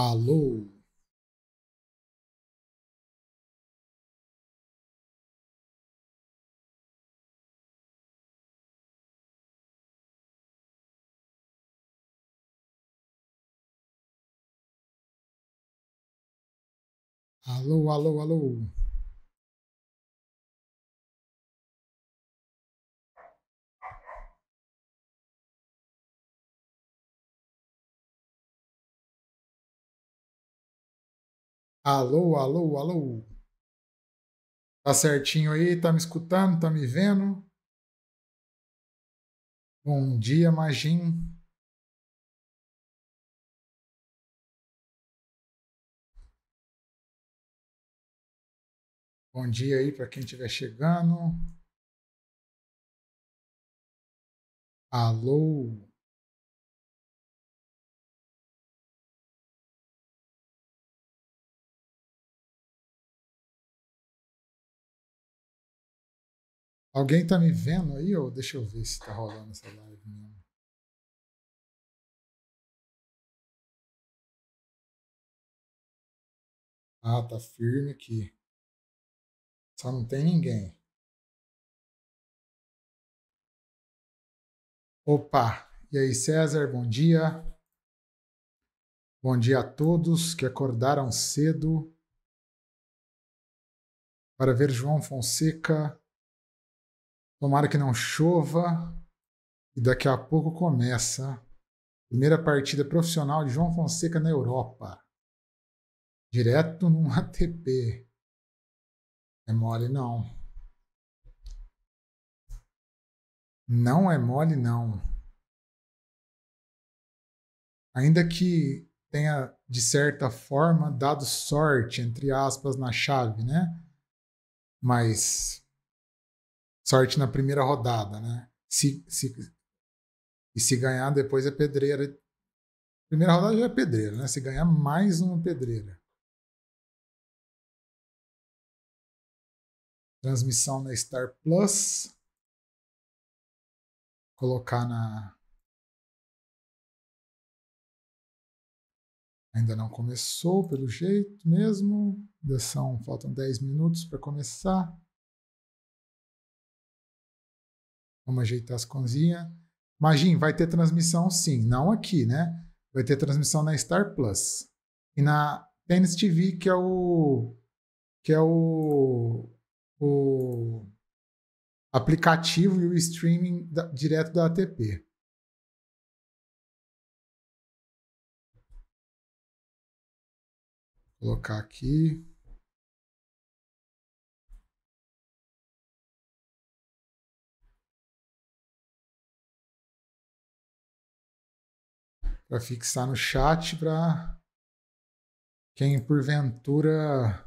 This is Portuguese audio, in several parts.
Alô? Alô, alô, alô. Alô, alô, alô. Tá certinho aí? Tá me escutando? Tá me vendo? Bom dia, Magin. Bom dia aí para quem estiver chegando. Alô. Alguém tá me vendo aí? Ou deixa eu ver se tá rolando essa live mesmo. Ah, tá firme aqui. Só não tem ninguém. Opa! E aí, César, bom dia. Bom dia a todos que acordaram cedo para ver João Fonseca Tomara que não chova. E daqui a pouco começa primeira partida profissional de João Fonseca na Europa. Direto num ATP. É mole não. Não é mole não. Ainda que tenha de certa forma dado sorte entre aspas na chave, né? Mas sorte na primeira rodada, né? Se, se, e se ganhar depois é pedreira. Primeira rodada já é pedreira, né? Se ganhar mais uma pedreira. Transmissão na Star Plus. Colocar na. Ainda não começou, pelo jeito mesmo. Ainda são, faltam 10 minutos para começar. Vamos ajeitar as cozinhas. Magin, vai ter transmissão sim, não aqui, né? Vai ter transmissão na Star Plus. E na Tennis TV, que é o. que é o. o aplicativo e o streaming da, direto da ATP. Vou colocar aqui. para fixar no chat para quem porventura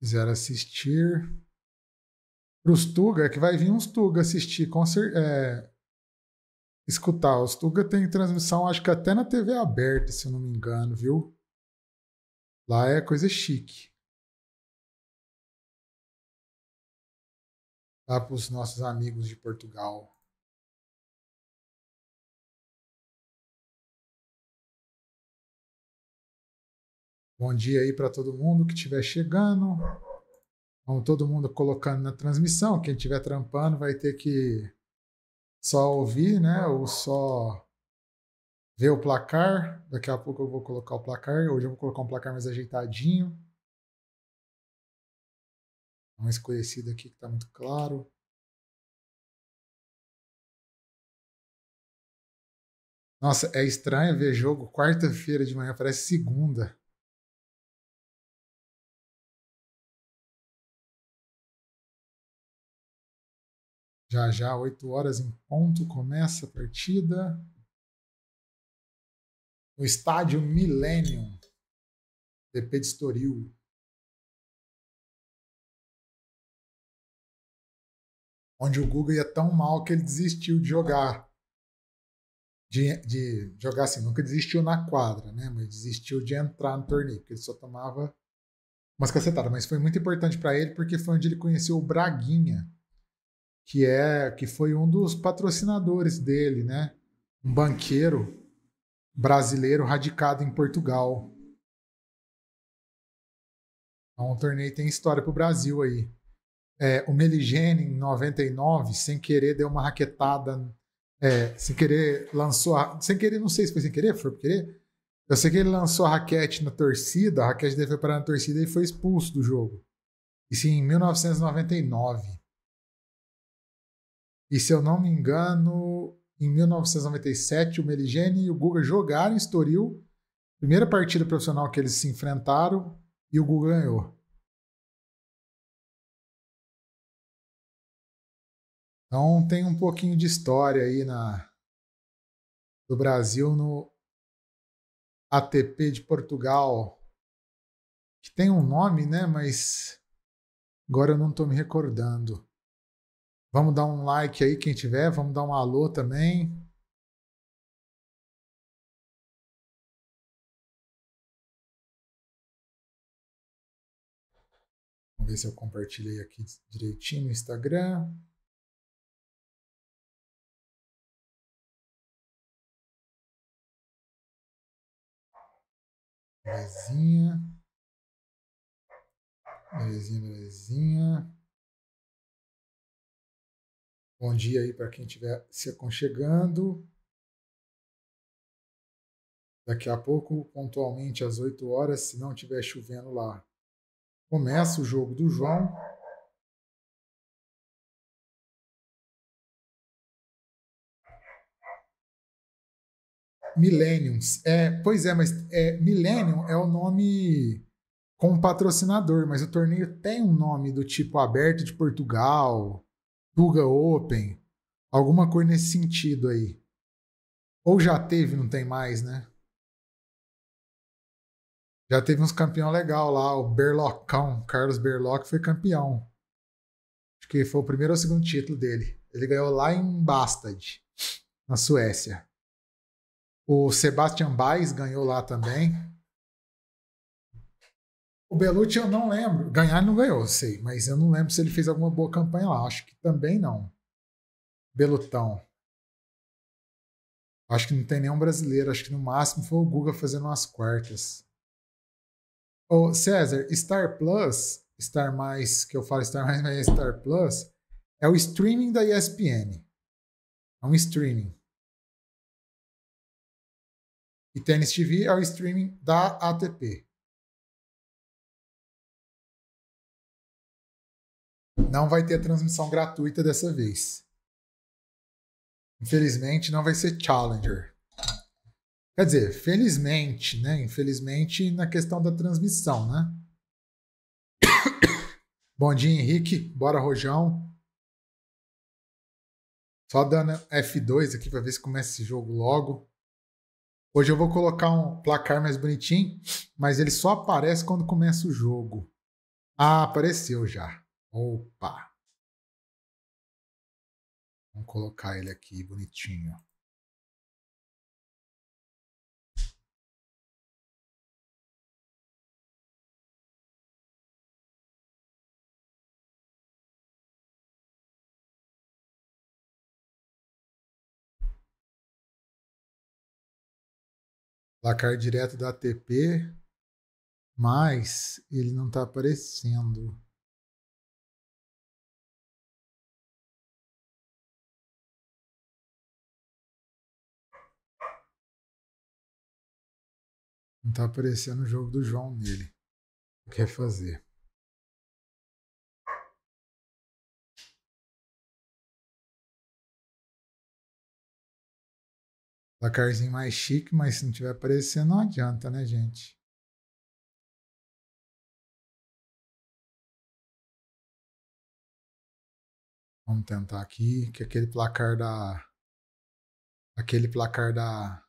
quiser assistir. Para os Tuga, é que vai vir uns Tuga assistir, com certeza. É escutar. Os Tuga tem transmissão, acho que até na TV aberta, se eu não me engano, viu? Lá é coisa chique. Lá para os nossos amigos de Portugal. Bom dia aí para todo mundo que estiver chegando. Vamos todo mundo colocando na transmissão. Quem estiver trampando vai ter que só ouvir, né? Ou só ver o placar. Daqui a pouco eu vou colocar o placar. Hoje eu vou colocar um placar mais ajeitadinho. Mais conhecido aqui que está muito claro. Nossa, é estranho ver jogo quarta-feira de manhã, parece segunda. Já já, 8 horas em ponto, começa a partida. No estádio Millennium, DP de Estoril. Onde o Guga ia tão mal que ele desistiu de jogar. De, de jogar assim, nunca desistiu na quadra, né? Mas desistiu de entrar no torneio, porque ele só tomava umas cacetadas. Mas foi muito importante para ele porque foi onde ele conheceu o Braguinha, que é que foi um dos patrocinadores dele, né? Um banqueiro brasileiro radicado em Portugal. Então, o torneio tem história pro Brasil aí. É, o Meligene, em 99, sem querer, deu uma raquetada. É, sem querer, lançou. A, sem querer, não sei se foi sem querer, foi por querer. Eu sei que ele lançou a raquete na torcida, a raquete dele foi parar na torcida e foi expulso do jogo. Isso em 1999. E se eu não me engano, em 1997, o Meligeni e o Guga jogaram em Estoril. Primeira partida profissional que eles se enfrentaram e o Guga ganhou. Então tem um pouquinho de história aí na do Brasil no ATP de Portugal, que tem um nome, né? Mas agora eu não estou me recordando. Vamos dar um like aí, quem tiver. Vamos dar um alô também. Vamos ver se eu compartilhei aqui direitinho no Instagram. Belezinha. Belezinha, belezinha. Bom dia aí para quem estiver se aconchegando. Daqui a pouco, pontualmente às 8 horas, se não estiver chovendo lá, começa o jogo do João. Millenniums. É, pois é, mas é, Millennium é o nome com patrocinador, mas o torneio tem um nome do tipo Aberto de Portugal, Tuga Open, alguma coisa nesse sentido aí. Ou já teve, não tem mais, né? Já teve uns campeão legal lá, o Berlocão, Carlos Berloc foi campeão. Acho que foi o primeiro ou segundo título dele. Ele ganhou lá em Bastad, na Suécia. O Sebastian Baez ganhou lá também. O Belucci eu não lembro. Ganhar não ganhou, eu sei, mas eu não lembro se ele fez alguma boa campanha lá. Acho que também não. Belutão. Acho que não tem nenhum brasileiro. Acho que no máximo foi o Guga fazendo umas quartas. Ô, César, Star Plus, Star Mais, que eu falo Star Mais, mas é Star Plus, é o streaming da ESPN. É um streaming. E Tênis TV é o streaming da ATP. Não vai ter transmissão gratuita dessa vez. Infelizmente, não vai ser Challenger. Quer dizer, felizmente, né? Infelizmente, na questão da transmissão, né? Bom dia, Henrique. Bora, Rojão. Só dando F2 aqui para ver se começa esse jogo logo. Hoje eu vou colocar um placar mais bonitinho, mas ele só aparece quando começa o jogo. Ah, apareceu já. Opa! Vamos colocar ele aqui bonitinho. placar direto da ATP, mas ele não está aparecendo. Não tá aparecendo o jogo do João nele. Quer fazer. Placarzinho mais chique, mas se não tiver aparecendo, não adianta, né, gente? Vamos tentar aqui, que aquele placar da. Aquele placar da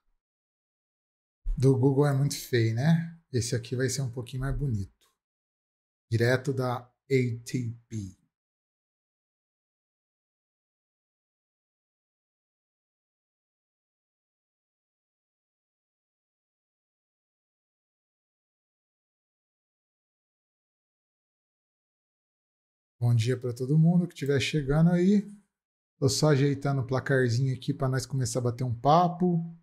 do Google é muito feio, né? Esse aqui vai ser um pouquinho mais bonito. Direto da ATP. Bom dia para todo mundo que estiver chegando aí. Tô só ajeitando o placarzinho aqui para nós começar a bater um papo.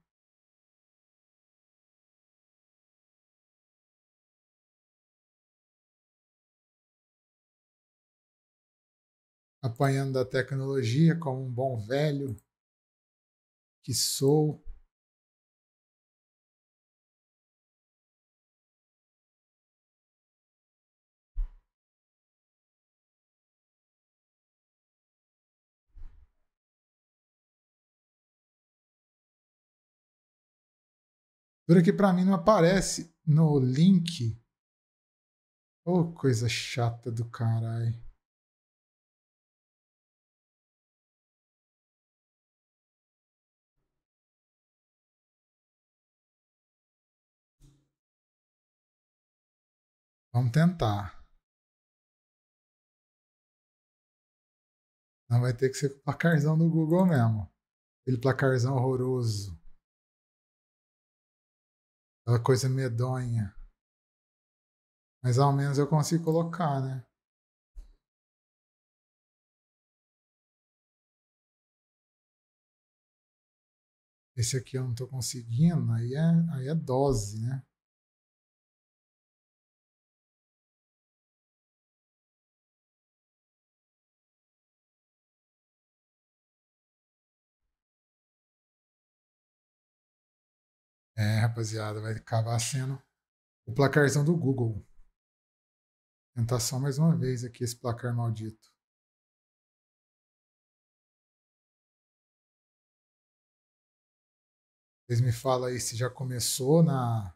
apanhando da tecnologia como um bom velho que sou. por que para mim não aparece no link. oh, coisa chata do caralho. Vamos tentar. Não vai ter que ser com o placarzão do Google mesmo. Aquele placarzão horroroso. Aquela coisa medonha. Mas ao menos eu consigo colocar, né? Esse aqui eu não estou conseguindo, aí é, aí é dose, né? É, rapaziada, vai acabar sendo o placarzão do Google. Tentar só mais uma vez aqui esse placar maldito. Vocês me falam aí se já começou na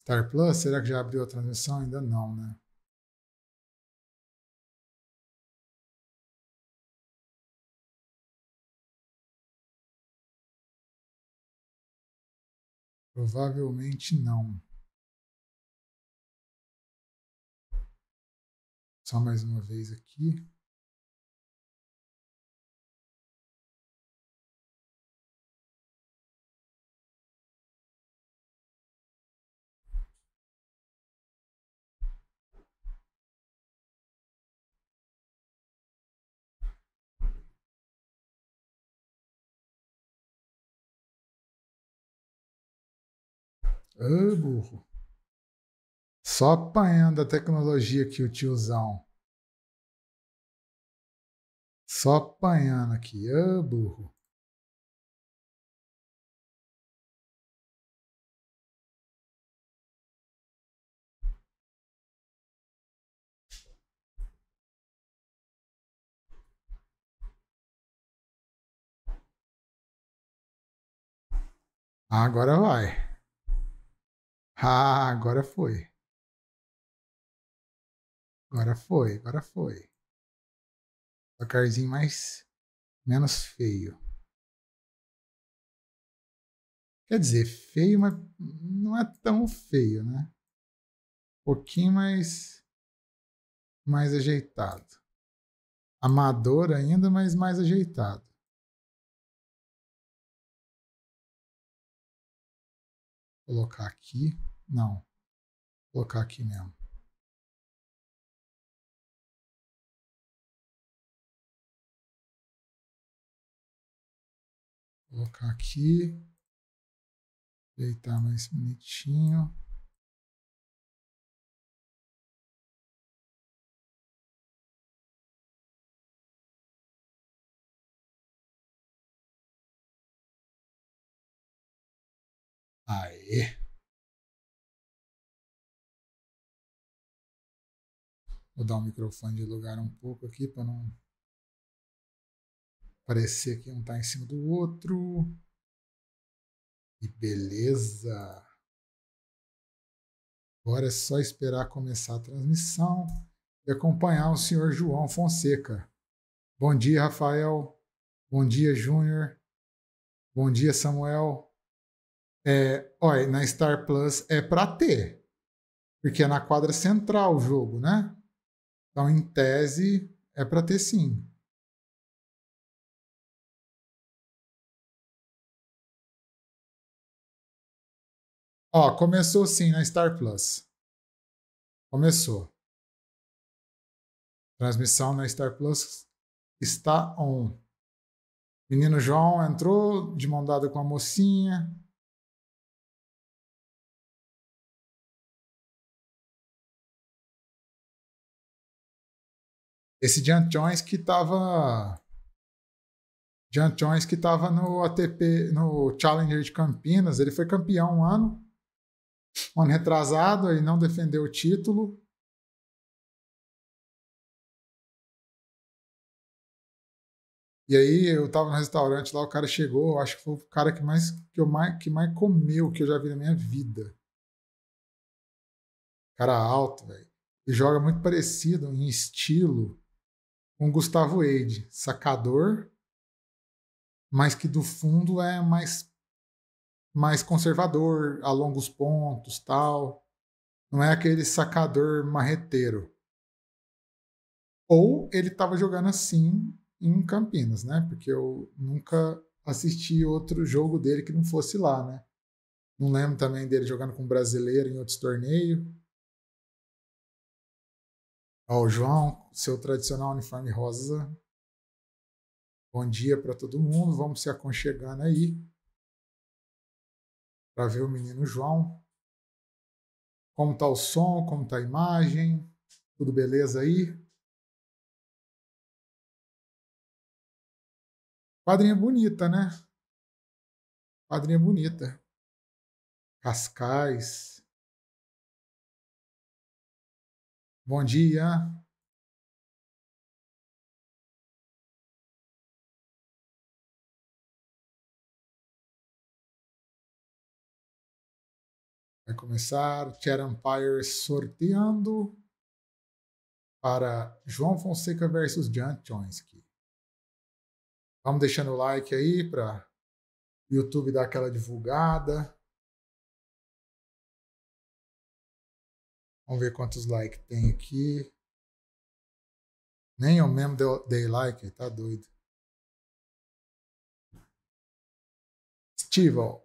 Star Plus. Será que já abriu a transmissão? Ainda não, né? Provavelmente não. Só mais uma vez aqui. Ô, burro. Só apanhando a tecnologia que o tiozão. Só apanhando aqui. Ô, burro. Agora vai. Ah, agora foi. Agora foi, agora foi. Placarzinho mais. menos feio. Quer dizer, feio, mas não é tão feio, né? Um pouquinho mais. mais ajeitado. Amador ainda, mas mais ajeitado. Vou colocar aqui. Não. Vou colocar aqui mesmo. colocar aqui. Deitar mais bonitinho. Aê! Vou dar o microfone de lugar um pouco aqui para não parecer que um está em cima do outro. E beleza! Agora é só esperar começar a transmissão e acompanhar o senhor João Fonseca. Bom dia, Rafael. Bom dia, Júnior. Bom dia, Samuel. É, olha, na Star Plus é para ter, porque é na quadra central o jogo, né? Então, em tese, é para ter sim. Ó, começou sim na Star Plus. Começou. Transmissão na Star Plus está on. Menino João entrou de mão dada com a mocinha. Esse Jan Jones que estava Jan Jones que estava no ATP, no Challenger de Campinas, ele foi campeão um ano, um ano retrasado, e não defendeu o título. E aí eu tava no restaurante lá, o cara chegou, acho que foi o cara que mais que eu mais que mais comeu que eu já vi na minha vida. Cara alto, velho. E joga muito parecido em estilo com Gustavo Eide, sacador, mas que do fundo é mais mais conservador, a longos pontos, tal. Não é aquele sacador marreteiro. Ou ele estava jogando assim em Campinas, né? Porque eu nunca assisti outro jogo dele que não fosse lá, né? Não lembro também dele jogando com brasileiro em outros torneios. Ó, o João, seu tradicional uniforme rosa. Bom dia para todo mundo. Vamos se aconchegando aí para ver o menino João. Como tá o som? Como tá a imagem? Tudo beleza aí? Quadrinha bonita, né? Quadrinha bonita. Cascais. Bom dia. Vai começar Chat Empire sorteando para João Fonseca versus John Chonsky. Vamos deixando o like aí para o YouTube dar aquela divulgada. Vamos ver quantos likes tem aqui. Nem eu mesmo dei like, tá doido. Steve, ó,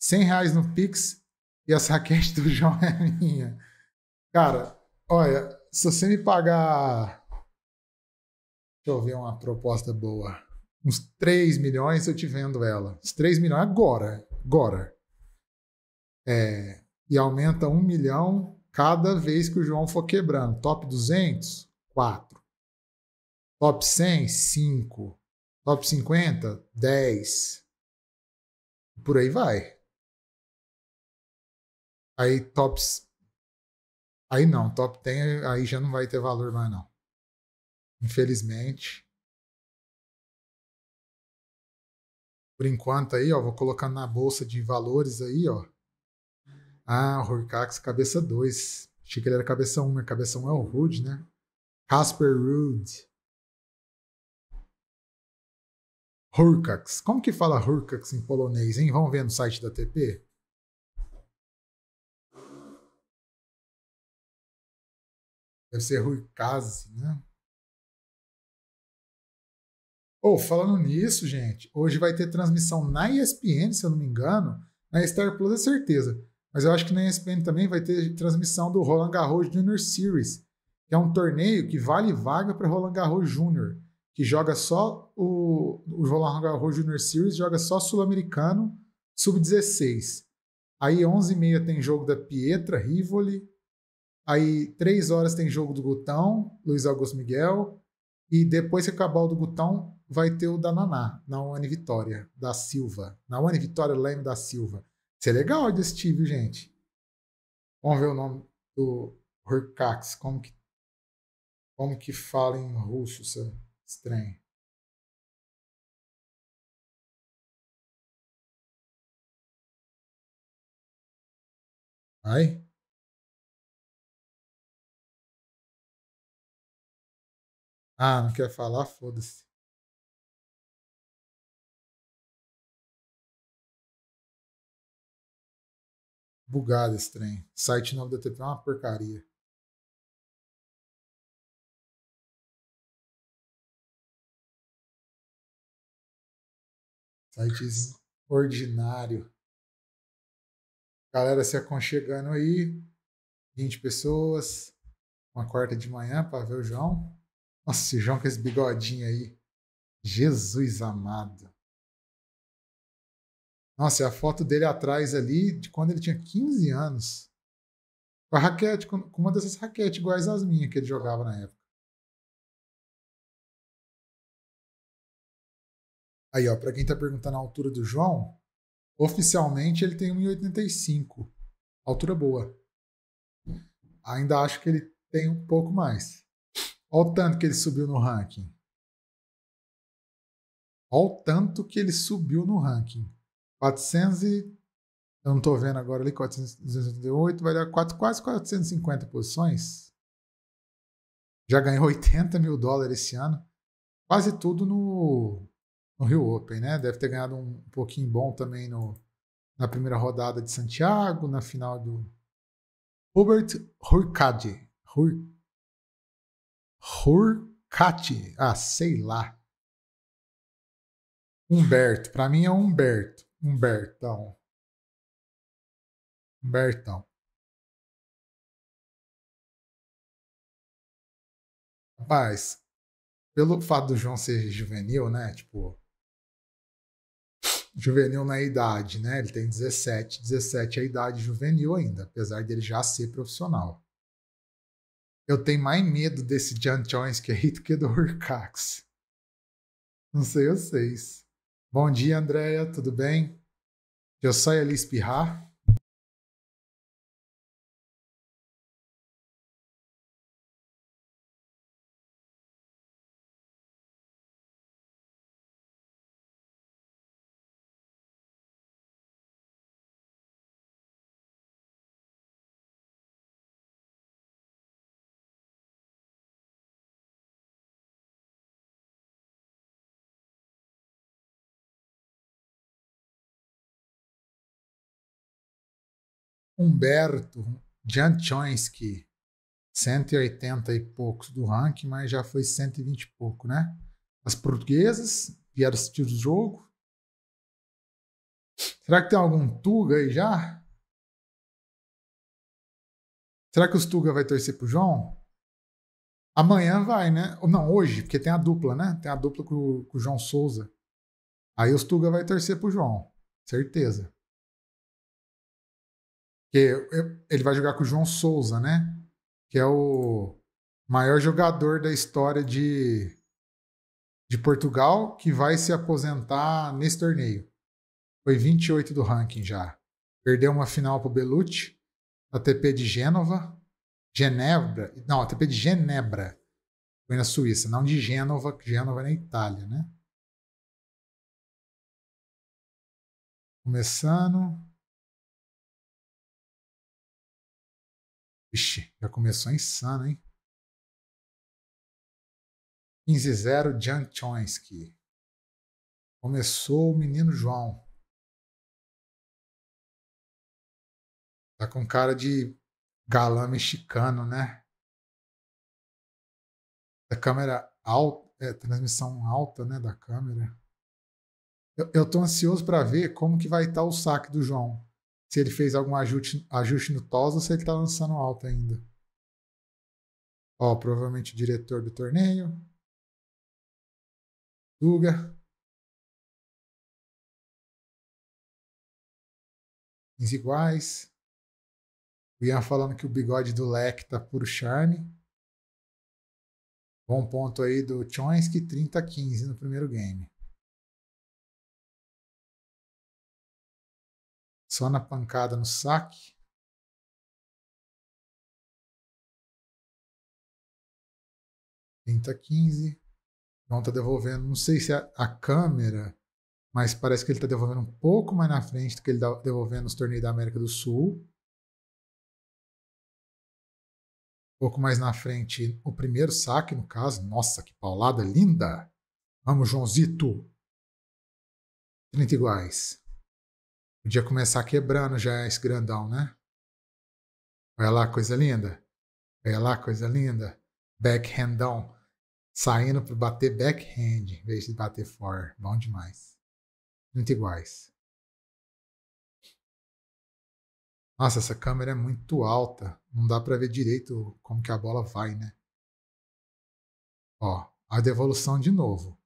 100 reais no Pix e a saquete do João é minha. Cara, olha, se você me pagar. Deixa eu ver uma proposta boa. Uns 3 milhões eu te vendo ela. Uns 3 milhões agora. Agora. É, e aumenta 1 milhão cada vez que o João for quebrando. Top 200? 4. Top 100? 5. Top 50? 10. Por aí vai. Aí tops. Aí não, top 10 aí já não vai ter valor mais não. Infelizmente. Por enquanto aí, ó, vou colocando na bolsa de valores aí, ó. Ah, Horcax cabeça 2. Achei que ele era cabeça 1, um, mas cabeça 1 um é o Rude, né? Casper Rude. Horcax. Como que fala Horcax em polonês, hein? Vamos ver no site da TP? Deve ser Ruikaz, né? Oh, falando nisso, gente, hoje vai ter transmissão na ESPN, se eu não me engano. Na Star Plus é certeza. Mas eu acho que na ESPN também vai ter transmissão do Roland Garros Junior Series, que é um torneio que vale vaga para Roland Garros Júnior, que joga só o, o Roland Garros Junior Series, joga só sul-americano, sub-16. Aí 11h30 tem jogo da Pietra, Rivoli. Aí 3 horas tem jogo do Gutão, Luiz Augusto Miguel. E depois que acabar o do Gutão, vai ter o da Naná, na One Vitória, da Silva. Na One Vitória Leme da Silva. Isso é legal de assistir, gente? Vamos ver o nome do Hurkax. Como que, como que fala em russo isso estranho? Ai. Ah, não quer falar? Foda-se. bugado esse trem. Site novo da TP é uma porcaria. Sitezinho ordinário. Galera se aconchegando aí. 20 pessoas. Uma quarta de manhã para ver o João. Nossa, o João com esse bigodinho aí. Jesus amado. Nossa, é a foto dele atrás ali de quando ele tinha 15 anos. Com a raquete, com uma dessas raquetes iguais às minhas que ele jogava na época. Aí, ó, pra quem tá perguntando a altura do João, oficialmente ele tem 1,85. Altura boa. Ainda acho que ele tem um pouco mais. Olha o tanto que ele subiu no ranking. Olha o tanto que ele subiu no ranking. 400 e, eu não estou vendo agora ali, 488, vai dar 4, quase 450 posições. Já ganhou 80 mil dólares esse ano. Quase tudo no, no Rio Open, né? Deve ter ganhado um pouquinho bom também no, na primeira rodada de Santiago, na final do Hubert Hurkacz. Hur, ah, sei lá. Humberto, para mim é Humberto. Humbertão. Humbertão. Rapaz, pelo fato do João ser juvenil, né? Tipo, juvenil na idade, né? Ele tem 17, 17 é a idade juvenil ainda, apesar dele já ser profissional. Eu tenho mais medo desse John Jones que é do que do Hurcax. Não sei vocês. Bom dia, Andréia, tudo bem? Eu sou a espirrar. Humberto Janchonski, 180 e poucos do ranking, mas já foi 120 e pouco, né? As portuguesas vieram assistir o jogo. Será que tem algum Tuga aí já? Será que os Tuga vai torcer pro João? Amanhã vai, né? Não, hoje, porque tem a dupla, né? Tem a dupla com, com o João Souza. Aí os Tuga vai torcer pro João, certeza que ele vai jogar com o João Souza, né? Que é o maior jogador da história de, de Portugal, que vai se aposentar nesse torneio. Foi 28 do ranking já. Perdeu uma final para o Belucci, ATP de Gênova, Genebra, não, ATP de Genebra, foi na Suíça, não de Gênova, Gênova é na Itália, né? Começando. Ixi, já começou insano, hein? 15-0, Jan Chonsky. Começou o menino João. Tá com cara de galã mexicano, né? Da câmera alta, é, transmissão alta, né, da câmera. Eu, eu tô ansioso para ver como que vai estar tá o saque do João se ele fez algum ajuste, ajuste no TOS ou se ele está lançando alto ainda. Ó, provavelmente diretor do torneio. Duga. Os iguais. O Ian falando que o bigode do Leque tá puro charme. Bom ponto aí do Chonsky, 30 15 no primeiro game. só na pancada no saque. Trinta, 15 João está devolvendo, não sei se é a câmera, mas parece que ele está devolvendo um pouco mais na frente do que ele está devolvendo nos torneios da América do Sul. Um pouco mais na frente, o primeiro saque, no caso. Nossa, que paulada linda! Vamos, Joãozito! 30 iguais. Podia começar quebrando já é esse grandão, né? Olha lá, coisa linda. Olha lá, coisa linda. Backhandão. Saindo para bater backhand em vez de bater for. Bom demais. Muito iguais. Nossa, essa câmera é muito alta. Não dá para ver direito como que a bola vai, né? Ó, a devolução de novo.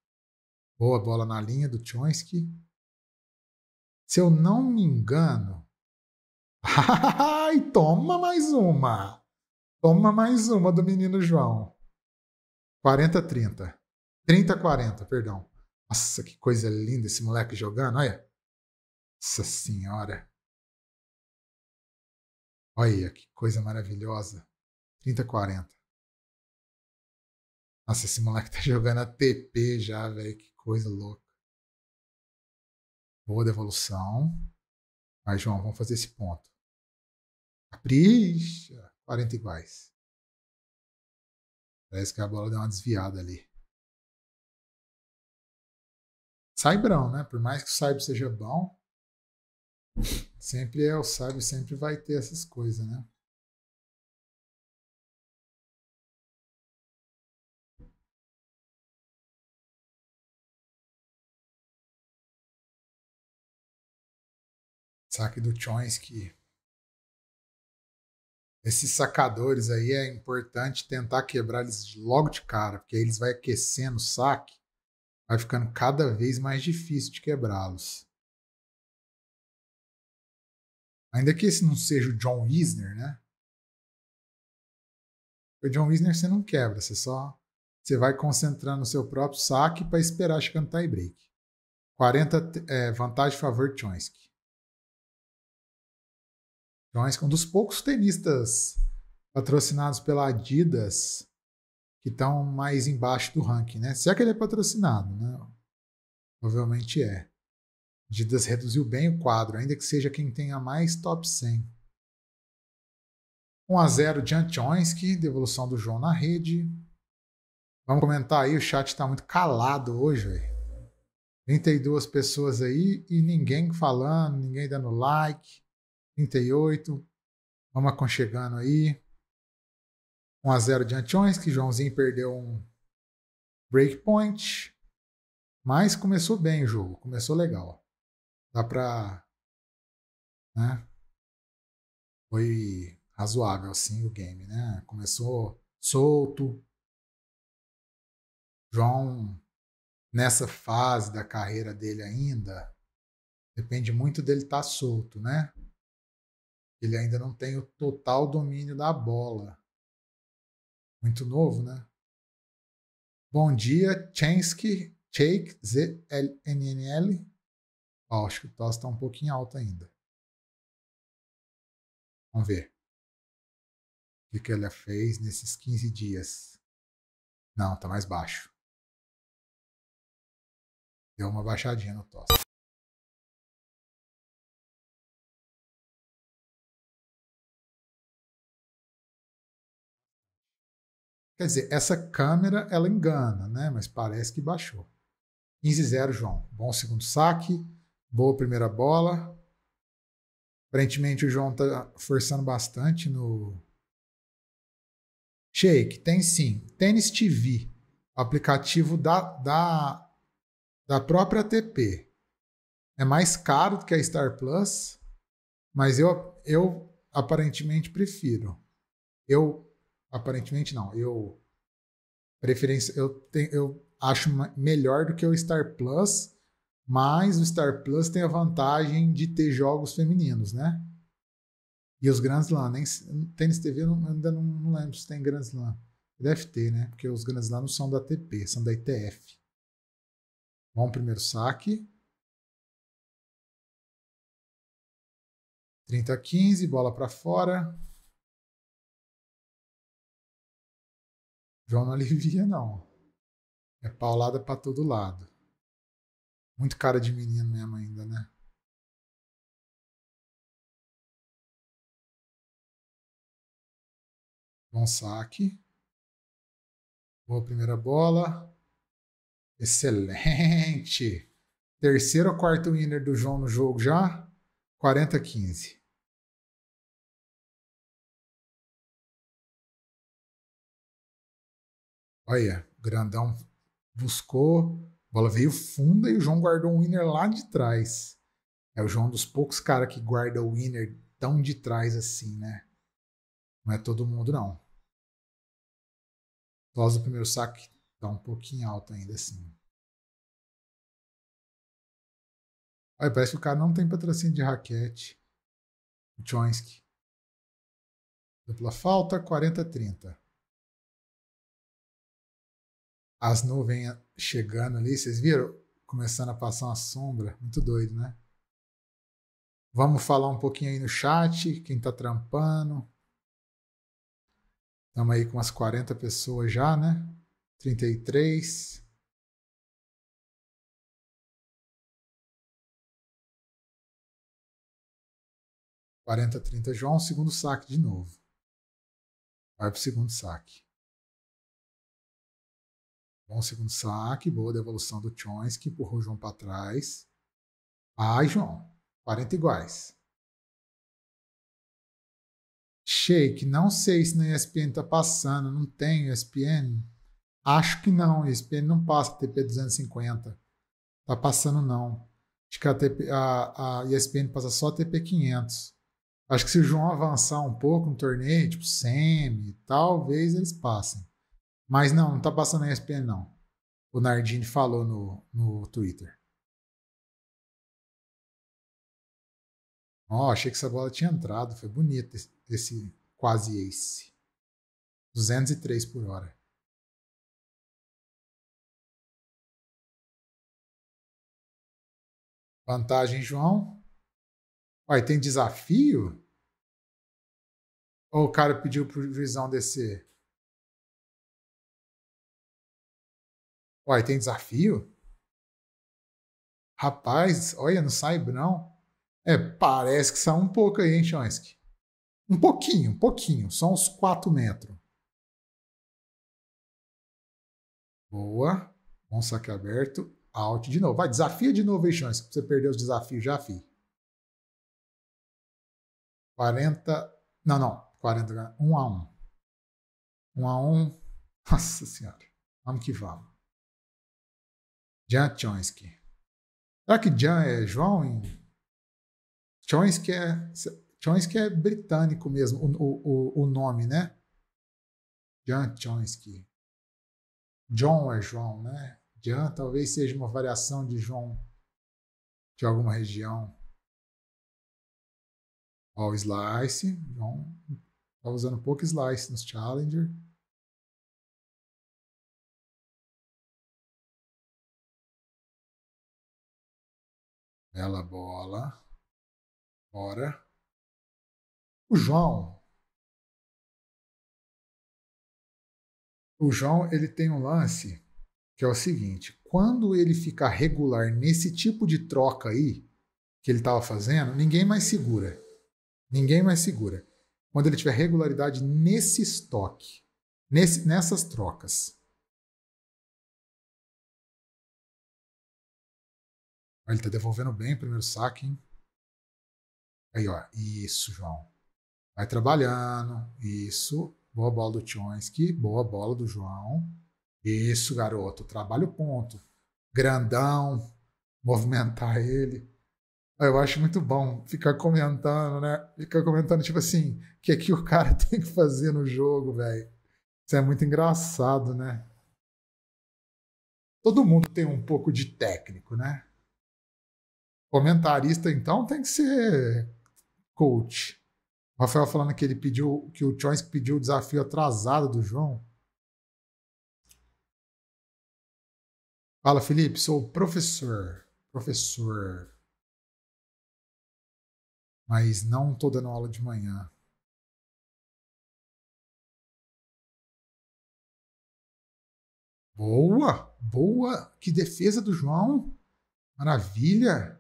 Boa bola na linha do Chonsky. Se eu não me engano. Ai, toma mais uma! Toma mais uma do menino João. 40-30. 30-40, perdão. Nossa, que coisa linda esse moleque jogando, olha. Nossa senhora. Olha que coisa maravilhosa. 30-40. Nossa, esse moleque tá jogando ATP já, velho. Que coisa louca boa devolução. Mas, João, vamos fazer esse ponto. Capricha, 40 iguais. Parece que a bola deu uma desviada ali. Saibão, né? Por mais que o saibo seja bom, sempre é o saibo, sempre vai ter essas coisas, né? saque do Chomsky. Esses sacadores aí é importante tentar quebrar eles logo de cara, porque aí eles vai aquecendo o saque, vai ficando cada vez mais difícil de quebrá-los. Ainda que esse não seja o John Isner, né? O John Isner você não quebra, você só você vai concentrando no seu próprio saque para esperar chegar no tie break. 40 é, eh, vantagem favor Chonsky. Então, é um dos poucos tenistas patrocinados pela Adidas que estão tá mais embaixo do ranking, né? Se é que ele é patrocinado, né? Provavelmente é. Adidas reduziu bem o quadro, ainda que seja quem tenha mais top 100. 1 a 0 Janchonski, devolução do João na rede. Vamos comentar aí, o chat está muito calado hoje, velho. 32 pessoas aí e ninguém falando, ninguém dando like. 38. Vamos aconchegando aí. 1x0 de Oins, que Joãozinho perdeu um breakpoint. Mas começou bem o jogo, começou legal. Dá pra. Né? Foi razoável assim o game, né? Começou solto. João, nessa fase da carreira dele ainda, depende muito dele estar tá solto, né? Ele ainda não tem o total domínio da bola. Muito novo, né? Bom dia, Chensky, Shake, ZLNNL. Oh, acho que o tosse está um pouquinho alto ainda. Vamos ver. O que ela fez nesses 15 dias? Não, está mais baixo. Deu uma baixadinha no tosse. Quer dizer, essa câmera ela engana, né? Mas parece que baixou. 15-0, João. Bom segundo saque, boa primeira bola. Aparentemente o João tá forçando bastante no. Shake, tem sim. Tênis TV, aplicativo da, da, da própria ATP. É mais caro do que a Star Plus, mas eu, eu aparentemente prefiro. Eu aparentemente não. Eu preferência, eu tenho, eu acho melhor do que o Star Plus, mas o Star Plus tem a vantagem de ter jogos femininos, né? E os Grand Slam, nem tênis TV eu ainda não, não, lembro se tem Grand Slam. Deve ter, né? Porque os Grand Slam não são da TP são da ITF. Bom primeiro saque. 30 a 15, bola para fora. João não alivia, não. É paulada para todo lado. Muito cara de menino mesmo ainda, né? Bom saque. Boa primeira bola. Excelente. Terceiro ou quarto winner do João no jogo já? 40 15. Olha, grandão buscou, a bola veio funda e o João guardou um winner lá de trás. É o João é dos poucos cara que guarda o winner tão de trás assim, né? Não é todo mundo, não. Após o primeiro saque, tá um pouquinho alto ainda assim. Olha, parece que o cara não tem patrocínio de raquete. O Chonsky. Dupla falta, 40-30 as nuvens chegando ali, vocês viram? Começando a passar uma sombra, muito doido, né? Vamos falar um pouquinho aí no chat, quem tá trampando. Estamos aí com umas 40 pessoas já, né? 33. Quarenta, trinta. João, segundo saque de novo. Vai pro segundo saque. Bom segundo saque, boa devolução do Chons, que empurrou o João para trás. Ai, João, 40 iguais. Shake, não sei se na ESPN tá passando, não tem ESPN? Acho que não, ESPN não passa TP 250. Tá passando não. Acho que a, TP, a, a ESPN passa só TP 500. Acho que se o João avançar um pouco no torneio, tipo semi, talvez eles passem. Mas não, não tá passando na ESPN, não. O Nardini falou no, no Twitter. Ó, oh, achei que essa bola tinha entrado. Foi bonito esse, esse quase ace. 203 por hora. Vantagem, João. Olha, tem desafio? Ou o cara pediu pro visão descer? Uai, tem desafio? Rapaz, olha, não sai não. É, parece que sai um pouco aí, hein, Chonsky? Um pouquinho, um pouquinho, só uns 4 metros. Boa. Bom saque aberto. Out de novo. Vai, desafia de novo aí, Chance. Pra você perder os desafios já, fi. 40. Não, não. 40. 1 a 1. 1 a 1. Nossa senhora. Vamos que vamos. Jan Chonsky. Será que Jan é João? Em... é, é britânico mesmo, o, o, o nome, né? Jan Chonsky. John é João, né? Jan talvez seja uma variação de João de alguma região. Ó, o Slice, João. Tá usando pouco Slice nos Challenger. Bela bola. Bora. O João. O João ele tem um lance que é o seguinte: quando ele ficar regular nesse tipo de troca aí que ele estava fazendo, ninguém mais segura. Ninguém mais segura. Quando ele tiver regularidade nesse estoque, nesse, nessas trocas. ele tá devolvendo bem o primeiro saque, hein? Aí, ó. Isso, João. Vai trabalhando. Isso. Boa bola do Chonsky. Boa bola do João. Isso, garoto. Trabalha o ponto. Grandão. Movimentar ele. Ah, eu acho muito bom ficar comentando, né? Ficar comentando, tipo assim, o que é que o cara tem que fazer no jogo, velho. Isso é muito engraçado, né? Todo mundo tem um pouco de técnico, né? Comentarista, então, tem que ser coach. O Rafael falando que ele pediu, que o Choice pediu o desafio atrasado do João. Fala, Felipe, sou professor. Professor. Mas não estou dando aula de manhã. Boa, boa. Que defesa do João. Maravilha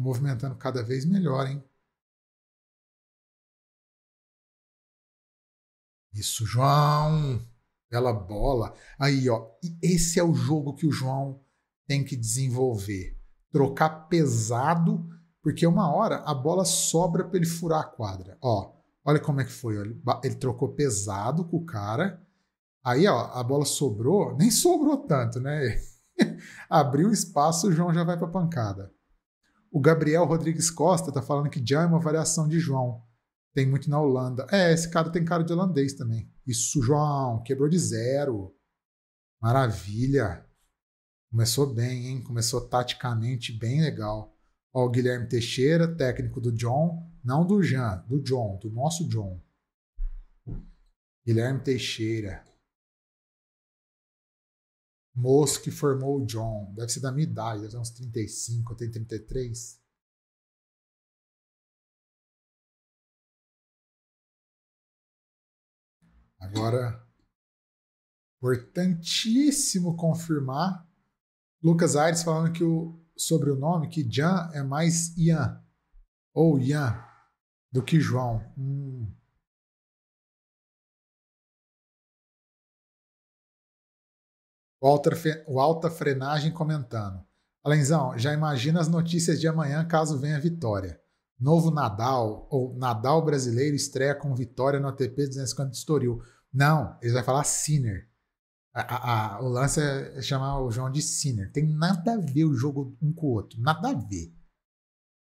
movimentando cada vez melhor, hein? Isso, João! Bela bola. Aí, ó. Esse é o jogo que o João tem que desenvolver. Trocar pesado, porque uma hora a bola sobra para ele furar a quadra. Ó, olha como é que foi. Ó. Ele trocou pesado com o cara. Aí, ó, a bola sobrou, nem sobrou tanto, né? Abriu espaço, o João já vai para pancada. O Gabriel Rodrigues Costa está falando que John é uma variação de João. Tem muito na Holanda. É, esse cara tem cara de holandês também. Isso, João, quebrou de zero. Maravilha. Começou bem, hein? Começou taticamente bem legal. Ó, o Guilherme Teixeira, técnico do John, não do Jean, do John, do nosso John. Guilherme Teixeira moço que formou o John. Deve ser da minha idade, deve ser uns 35, eu tenho 33. Agora, importantíssimo confirmar. Lucas Aires falando que o sobrenome, que Jan é mais Ian, ou Ian, do que João. Hum. O alta, o alta frenagem comentando. Alenzão, já imagina as notícias de amanhã caso venha vitória. Novo Nadal ou Nadal brasileiro estreia com vitória no ATP 250 de Estoril. Não, eles vão falar Sinner. A, a, a, o lance é chamar o João de Sinner. Tem nada a ver o jogo um com o outro. Nada a ver.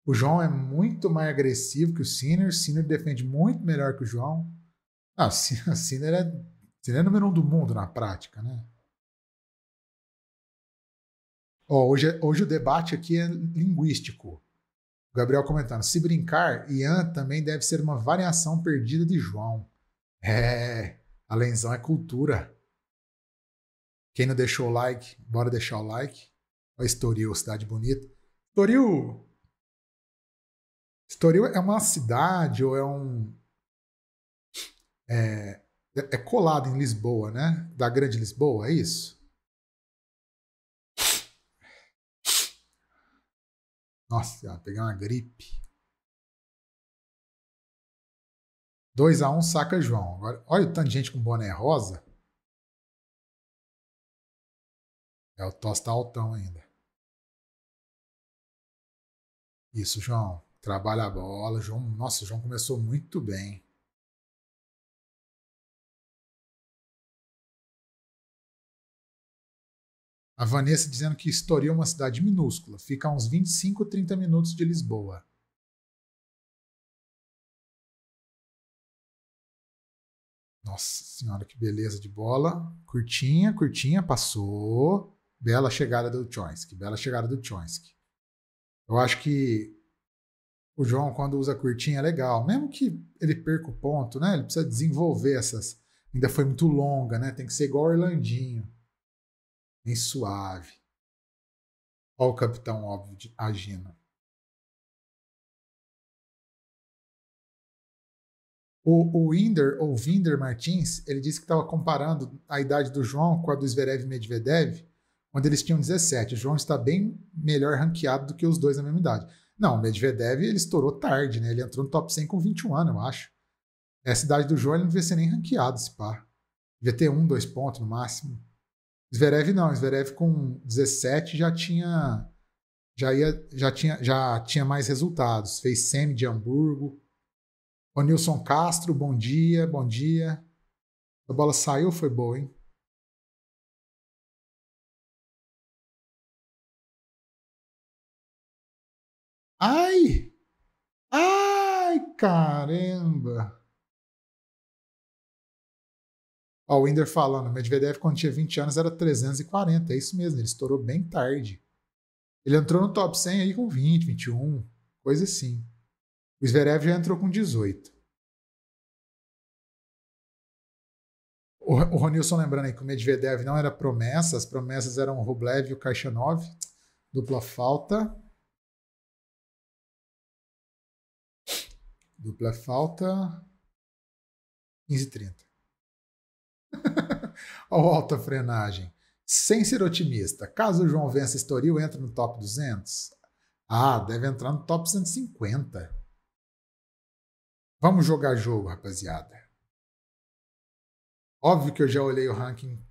O João é muito mais agressivo que o Sinner. O Sinner defende muito melhor que o João. Ah, o Sinner é, Sinner é número um do mundo na prática, né? Oh, hoje, é, hoje o debate aqui é linguístico. O Gabriel comentando: se brincar, Ian também deve ser uma variação perdida de João. É, a lenzão é cultura. Quem não deixou o like, bora deixar o like. Olha Estoril, cidade bonita. Estoril! Estoril é uma cidade ou é um. É, é colado em Lisboa, né? Da Grande Lisboa, é isso? Nossa, peguei uma gripe. 2 a 1 um, saca João. Agora, olha o tanto de gente com boné rosa. É o Tosta tá altão ainda. Isso, João. Trabalha a bola. João, nossa, o João começou muito bem. A Vanessa dizendo que Estoril é uma cidade minúscula, fica a uns 25, 30 minutos de Lisboa. Nossa senhora, que beleza de bola. Curtinha, curtinha, passou. Bela chegada do Chomsky, bela chegada do Chomsky. Eu acho que o João, quando usa curtinha, é legal. Mesmo que ele perca o ponto, né? Ele precisa desenvolver essas. Ainda foi muito longa, né? Tem que ser igual o Irlandinho nem suave. Olha o capitão óbvio agindo. O, o Winder, ou Winder Martins, ele disse que estava comparando a idade do João com a do Zverev Medvedev, quando eles tinham 17. O João está bem melhor ranqueado do que os dois na mesma idade. Não, o Medvedev ele estourou tarde, né? Ele entrou no top 100 com 21 anos, eu acho. Essa idade do João ele não devia ser nem ranqueado, esse par. Devia ter um, dois pontos no máximo. Zverev não, Zverev com 17 já tinha já ia já tinha já tinha mais resultados, fez semi de Hamburgo. O Nilson Castro, bom dia, bom dia. A bola saiu, foi boa, hein? Ai! Ai, caramba! Ó, o Winder falando, o Medvedev quando tinha 20 anos era 340, é isso mesmo, ele estourou bem tarde. Ele entrou no top 100 aí com 20, 21, coisa assim. O Zverev já entrou com 18. O, Ronilson lembrando aí que o Medvedev não era promessa, as promessas eram o Rublev e o Kaixanov, dupla falta. Dupla falta, 15 e 30. ou alta frenagem? Sem ser otimista, caso o João vença Estoril, entra no top 200? Ah, deve entrar no top 150. Vamos jogar jogo, rapaziada. Óbvio que eu já olhei o ranking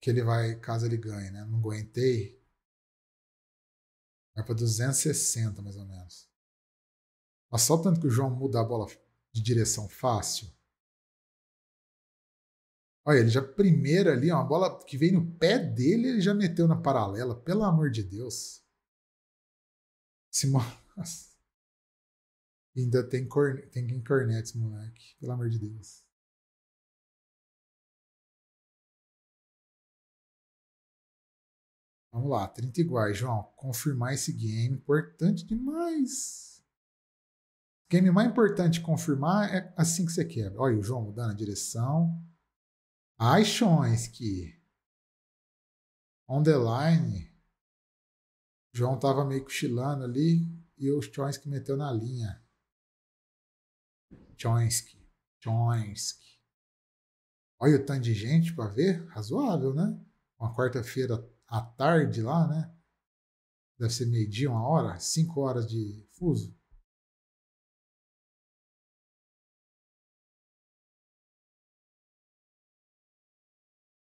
que ele vai, caso ele ganhe, né? Não aguentei. Vai para 260, mais ou menos. Mas só tanto que o João muda a bola de direção fácil. Olha, ele já primeira ali, uma bola que veio no pé dele, ele já meteu na paralela, pelo amor de Deus. Simão. Ainda tem, corne... tem cornetes, moleque, pelo amor de Deus. Vamos lá, 30 iguais, João. Confirmar esse game, importante demais. Game mais importante confirmar é assim que você quebra. Olha o João mudando a direção. Ai, que on the line João tava meio cochilando ali e o Chonsky meteu na linha. Chonsky. Chonsky. Olha o tanto de gente para ver, razoável, né? Uma quarta-feira à tarde lá, né? Deve ser meio-dia, uma hora, cinco horas de fuso.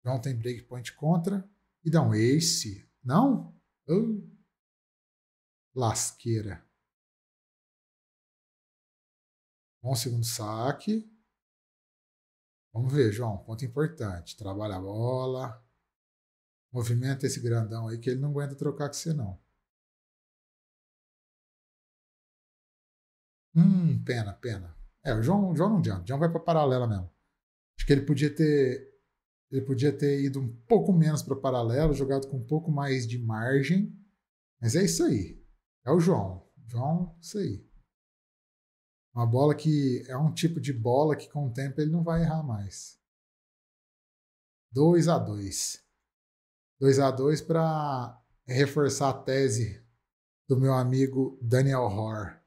Não tem breakpoint contra. E dá um ace. Não? Lasqueira. Bom segundo saque. Vamos ver, João. Ponto importante. Trabalha a bola. Movimenta esse grandão aí que ele não aguenta trocar com você, não. Hum, pena, pena. É, o João, o João não adianta. O João vai para paralela mesmo. Acho que ele podia ter ele podia ter ido um pouco menos para paralelo, jogado com um pouco mais de margem. Mas é isso aí. É o João. João, isso aí. Uma bola que é um tipo de bola que com o tempo ele não vai errar mais. 2 a 2 2 a 2 para reforçar a tese do meu amigo Daniel Hor.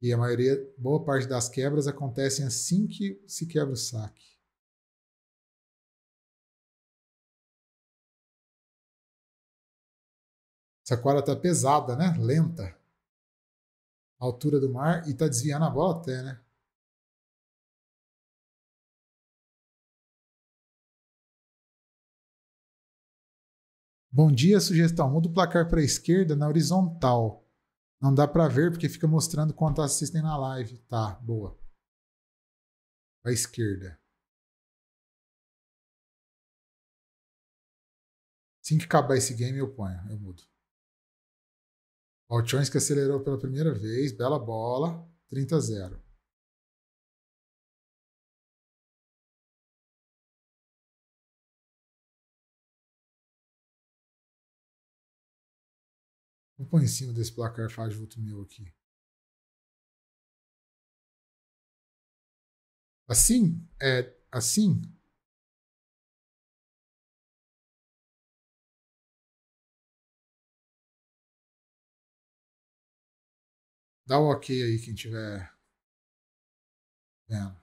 E a maioria, boa parte das quebras acontecem assim que se quebra o saque. Essa quadra tá pesada, né? Lenta. altura do mar e tá desviando a bola até, né? Bom dia, sugestão. Muda o placar para a esquerda na horizontal. Não dá para ver porque fica mostrando quanto assistem na live. Tá, boa. a esquerda. Assim que acabar esse game, eu ponho, eu mudo. Altões que acelerou pela primeira vez, bela bola, 30 a 0. Vou pôr em cima desse placar fajuto meu aqui. Assim, é, assim, Dá o ok aí quem tiver vendo.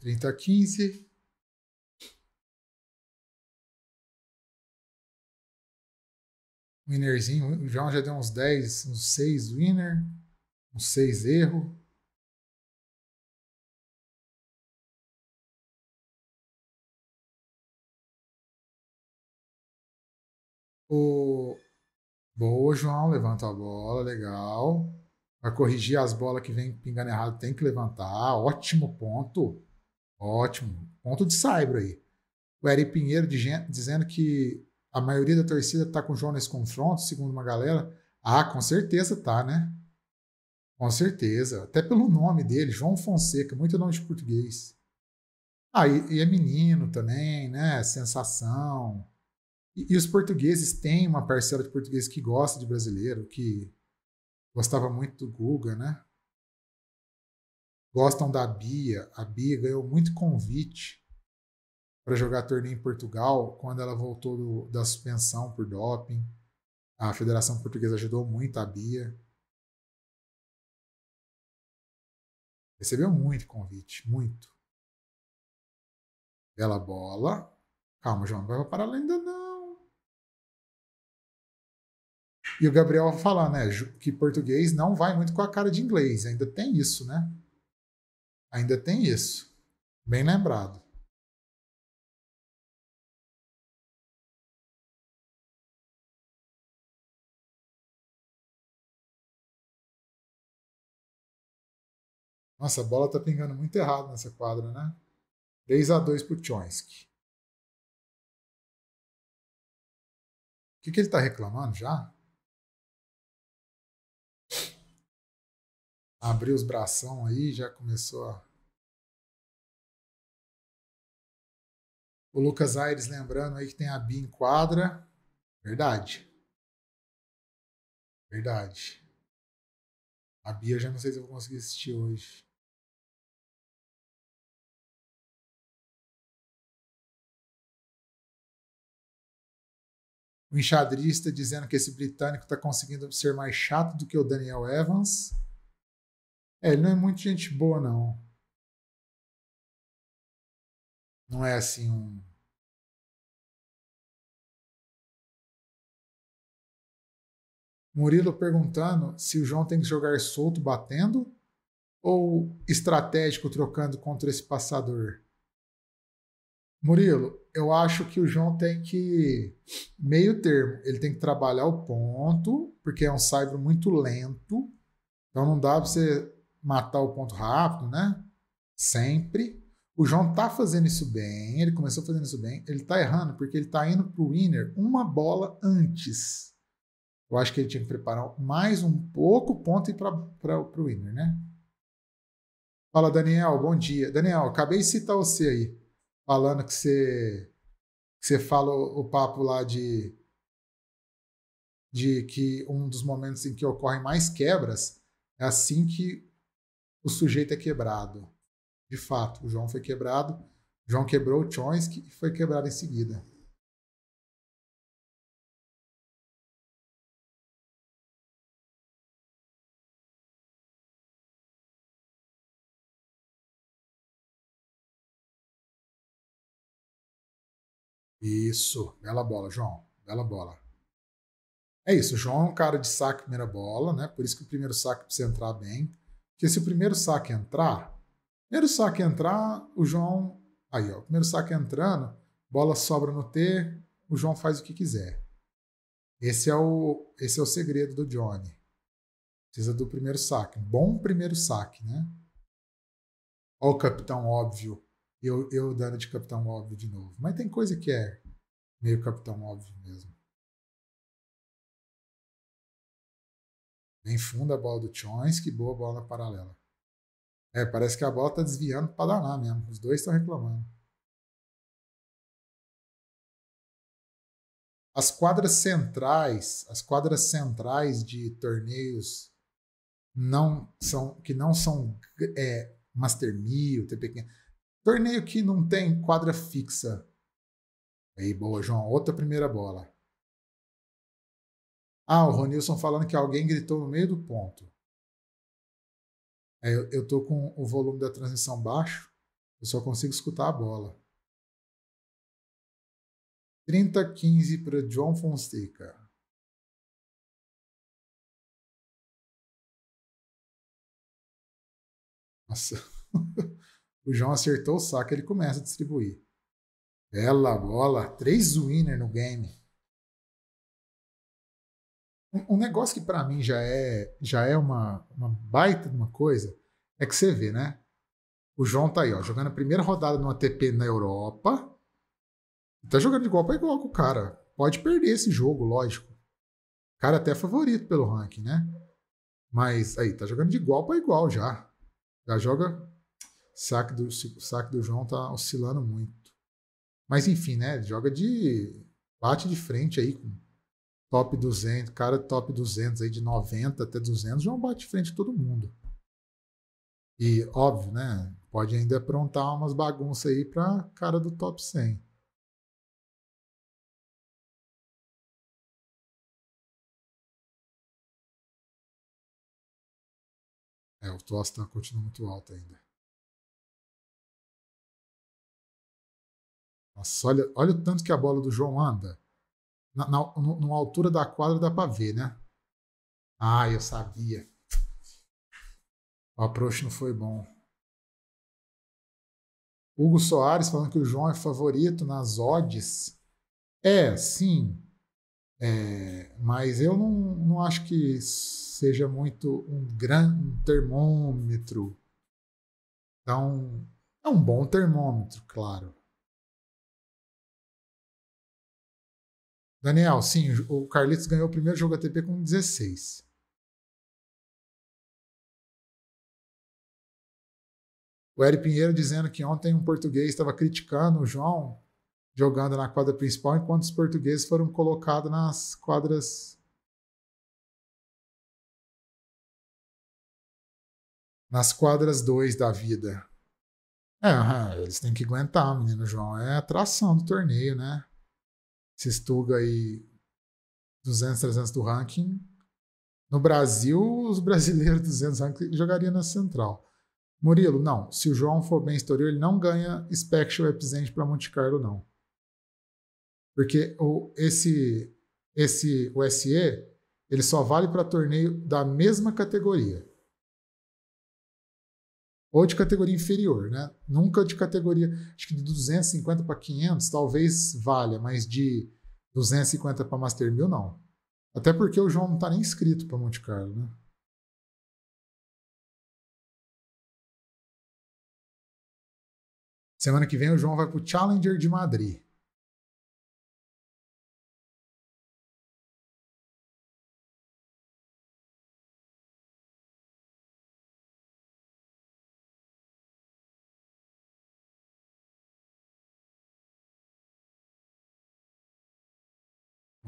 30 a 15. Winnerzinho, o João já deu uns 10, uns 6 winner, uns 6 erro. O Boa, João. Levanta a bola, legal. Para corrigir as bolas que vem pingando errado, tem que levantar. Ótimo ponto. Ótimo. Ponto de saibro aí. O Eri Pinheiro dizendo que a maioria da torcida está com o João nesse confronto, segundo uma galera. Ah, com certeza tá, né? Com certeza. Até pelo nome dele, João Fonseca, muito nome de português. Ah, e, e é menino também, né? Sensação. E, e, os portugueses têm uma parcela de português que gosta de brasileiro, que gostava muito do Guga, né? Gostam da Bia. A Bia ganhou muito convite para jogar torneio em Portugal quando ela voltou do, da suspensão por doping. A Federação Portuguesa ajudou muito a Bia. Recebeu muito convite, muito. Bela bola. Calma, João, não vai para além ainda não. E o Gabriel falar, né, que português não vai muito com a cara de inglês. Ainda tem isso, né? Ainda tem isso. Bem lembrado. Nossa, a bola tá pingando muito errado nessa quadra, né? 3 a 2 pro Chomsky. O que, que ele tá reclamando já? abriu os bração aí, já começou a. O Lucas Aires lembrando aí que tem a Bia em quadra. Verdade. Verdade. A Bia já não sei se eu vou conseguir assistir hoje. O enxadrista dizendo que esse britânico está conseguindo ser mais chato do que o Daniel Evans. É, ele não é muito gente boa, não. Não é assim um. Murilo perguntando se o João tem que jogar solto batendo ou estratégico trocando contra esse passador. Murilo, eu acho que o João tem que meio termo, ele tem que trabalhar o ponto, porque é um saibro muito lento. Então não dá pra você matar o ponto rápido, né? Sempre. O João tá fazendo isso bem, ele começou fazendo isso bem, ele tá errando porque ele tá indo pro winner uma bola antes. Eu acho que ele tinha que preparar mais um pouco ponto e ir para pro winner, né? Fala, Daniel, bom dia. Daniel, acabei de citar você aí, falando que você, que você fala o, o papo lá de, de que um dos momentos em que ocorrem mais quebras é assim que o sujeito é quebrado. De fato, o João foi quebrado, João quebrou o Chomsky e foi quebrado em seguida. Isso, bela bola, João. Bela bola. É isso, o João é um cara de saque primeira bola, né? Por isso que o primeiro saque precisa entrar bem que se o primeiro saque entrar, primeiro saque entrar, o João. Aí, ó, o primeiro saque entrando, bola sobra no T, o João faz o que quiser. Esse é o, esse é o segredo do Johnny. Precisa do primeiro saque. Bom primeiro saque, né? Ó, o capitão óbvio. Eu, eu dando de capitão óbvio de novo. Mas tem coisa que é meio capitão óbvio mesmo. em fundo a bola do Jones que boa bola paralela. É, parece que a bola tá desviando para danar mesmo. Os dois estão reclamando. As quadras centrais, as quadras centrais de torneios não são que não são é, Master mil tp Torneio que não tem quadra fixa. Aí, boa, João. Outra primeira bola. Ah, o Ronilson falando que alguém gritou no meio do ponto. É, eu, eu tô com o volume da transmissão baixo, eu só consigo escutar a bola. 30-15 para John Fonseca. Nossa. o João acertou o saco, ele começa a distribuir. Bela bola. Três winner no game. Um negócio que para mim já é já é uma, uma baita de uma coisa é que você vê, né? O João tá aí, ó, jogando a primeira rodada no ATP na Europa. Tá jogando de igual para igual com o cara. Pode perder esse jogo, lógico. O cara é até é favorito pelo ranking, né? Mas aí, tá jogando de igual para igual já. Já joga. Saque do, saque do João tá oscilando muito. Mas enfim, né? Joga de. Bate de frente aí com top 200, cara top 200 aí de 90 até 200 já é bate frente todo mundo. E óbvio, né? Pode ainda aprontar umas bagunças aí pra cara do top 100. É, o Tostan tá continua muito alto ainda. Nossa, olha, olha o tanto que a bola do João anda na, na, na altura da quadra dá para ver, né? Ah, eu sabia. O approach não foi bom. Hugo Soares falando que o João é favorito nas odds. É, sim. É, mas eu não, não acho que seja muito um grande um termômetro. Então, é um bom termômetro, claro. Daniel, sim, o Carlitos ganhou o primeiro jogo ATP com 16. O Eric Pinheiro dizendo que ontem um português estava criticando o João jogando na quadra principal, enquanto os portugueses foram colocados nas quadras. Nas quadras 2 da vida. É, eles têm que aguentar, menino João. É atração do torneio, né? se estuga aí 200, 300 do ranking. No Brasil, os brasileiros 200 ranking jogaria na central. Murilo, não. Se o João for bem historiador ele não ganha Spectral Represent para Monte Carlo, não. Porque o, esse, esse, o SE ele só vale para torneio da mesma categoria ou de categoria inferior, né? Nunca de categoria, acho que de 250 para 500 talvez valha, mas de 250 para Master 1000 não. Até porque o João não está nem inscrito para Monte Carlo, né? Semana que vem o João vai para o Challenger de Madrid.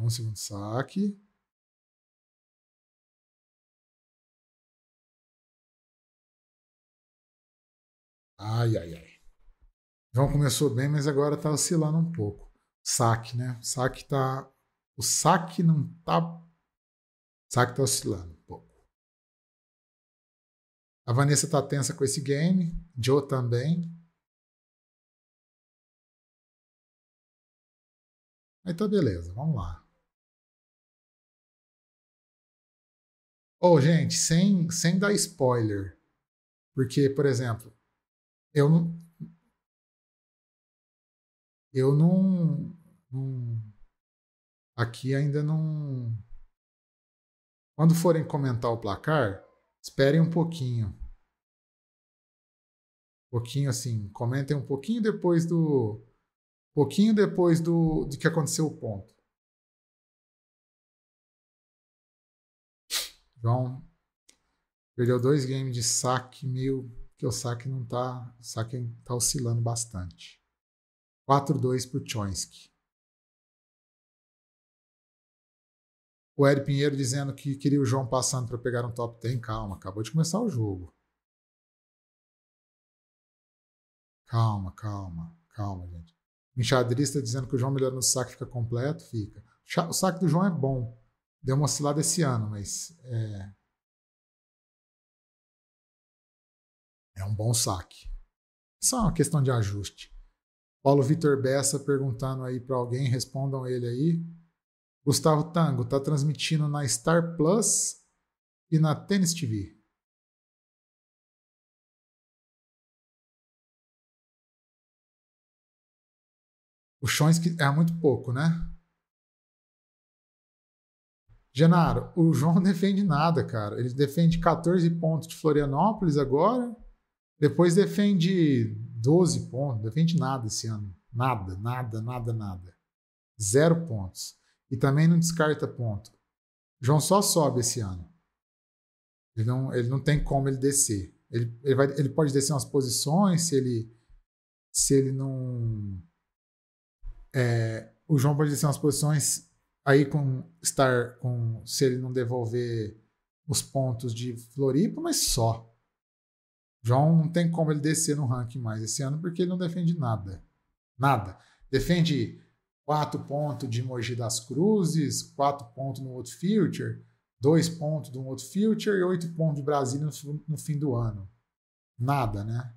um segundo saque. Ai, ai, ai. João começou bem, mas agora está oscilando um pouco. Saque, né? Saque tá. O saque não tá. saque tá oscilando um pouco. A Vanessa tá tensa com esse game. Joe também. Aí tá beleza, vamos lá. oh, gente, sem, sem dar spoiler, porque, por exemplo, eu não. Eu não, não aqui ainda não. Quando forem comentar o placar, esperem um pouquinho. Um pouquinho assim, comentem um pouquinho depois do. Um pouquinho depois do de que aconteceu o ponto. João perdeu dois games de saque mil que o saque não tá, o saque tá oscilando bastante. 4-2 pro Chomsky. O Eric Pinheiro dizendo que queria o João passando para pegar um top 10. Calma, acabou de começar o jogo. Calma, calma, calma, gente. O enxadrista dizendo que o João melhor no saque fica completo, fica. O saque do João é bom deu uma oscilada esse ano, mas é, é um bom saque. Só uma questão de ajuste. Paulo Vitor Bessa perguntando aí para alguém, respondam ele aí. Gustavo Tango tá transmitindo na Star Plus e na Tênis TV. O Chons é muito pouco, né? Genaro, o João não defende nada, cara. Ele defende 14 pontos de Florianópolis agora, depois defende 12 pontos, defende nada esse ano. Nada, nada, nada, nada. Zero pontos. E também não descarta ponto. O João só sobe esse ano. Ele não, ele não tem como ele descer. Ele, ele, vai, ele pode descer umas posições se ele, se ele não. É, o João pode descer umas posições aí com estar com se ele não devolver os pontos de Floripa, mas só. João não tem como ele descer no ranking mais esse ano porque ele não defende nada. Nada. Defende quatro pontos de Mogi das Cruzes, quatro pontos no outro Future, dois pontos de um outro Future e oito pontos de Brasília no, no fim do ano. Nada, né?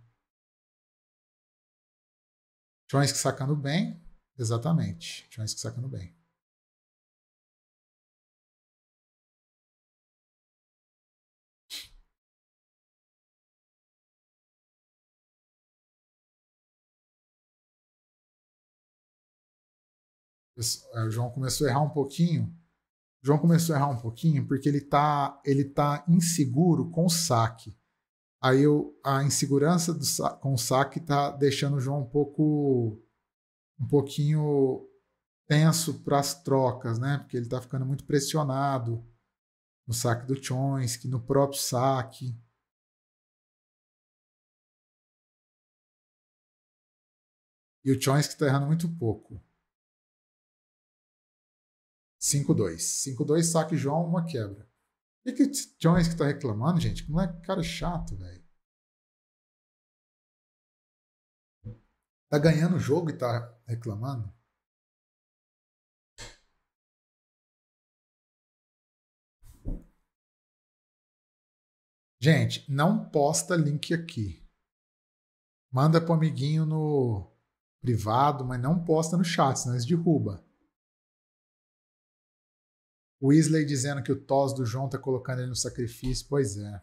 Chonsk sacando bem, exatamente. Chonsk sacando bem. É, o João começou a errar um pouquinho. O João começou a errar um pouquinho porque ele tá, ele tá inseguro com o saque. Aí eu, a insegurança do, com o saque tá deixando o João um pouco um pouquinho tenso para as trocas, né? Porque ele tá ficando muito pressionado no saque do Chomsky, no próprio saque. E o Chomsky está errando muito pouco. 5-2. 5-2, saque João, uma quebra. E que Jones é que tá reclamando, gente? Como é cara chato, velho. Tá ganhando o jogo e tá reclamando? Gente, não posta link aqui. Manda pro amiguinho no privado, mas não posta no chat, senão eles derrubam. O Weasley dizendo que o tos do João tá colocando ele no sacrifício. Pois é.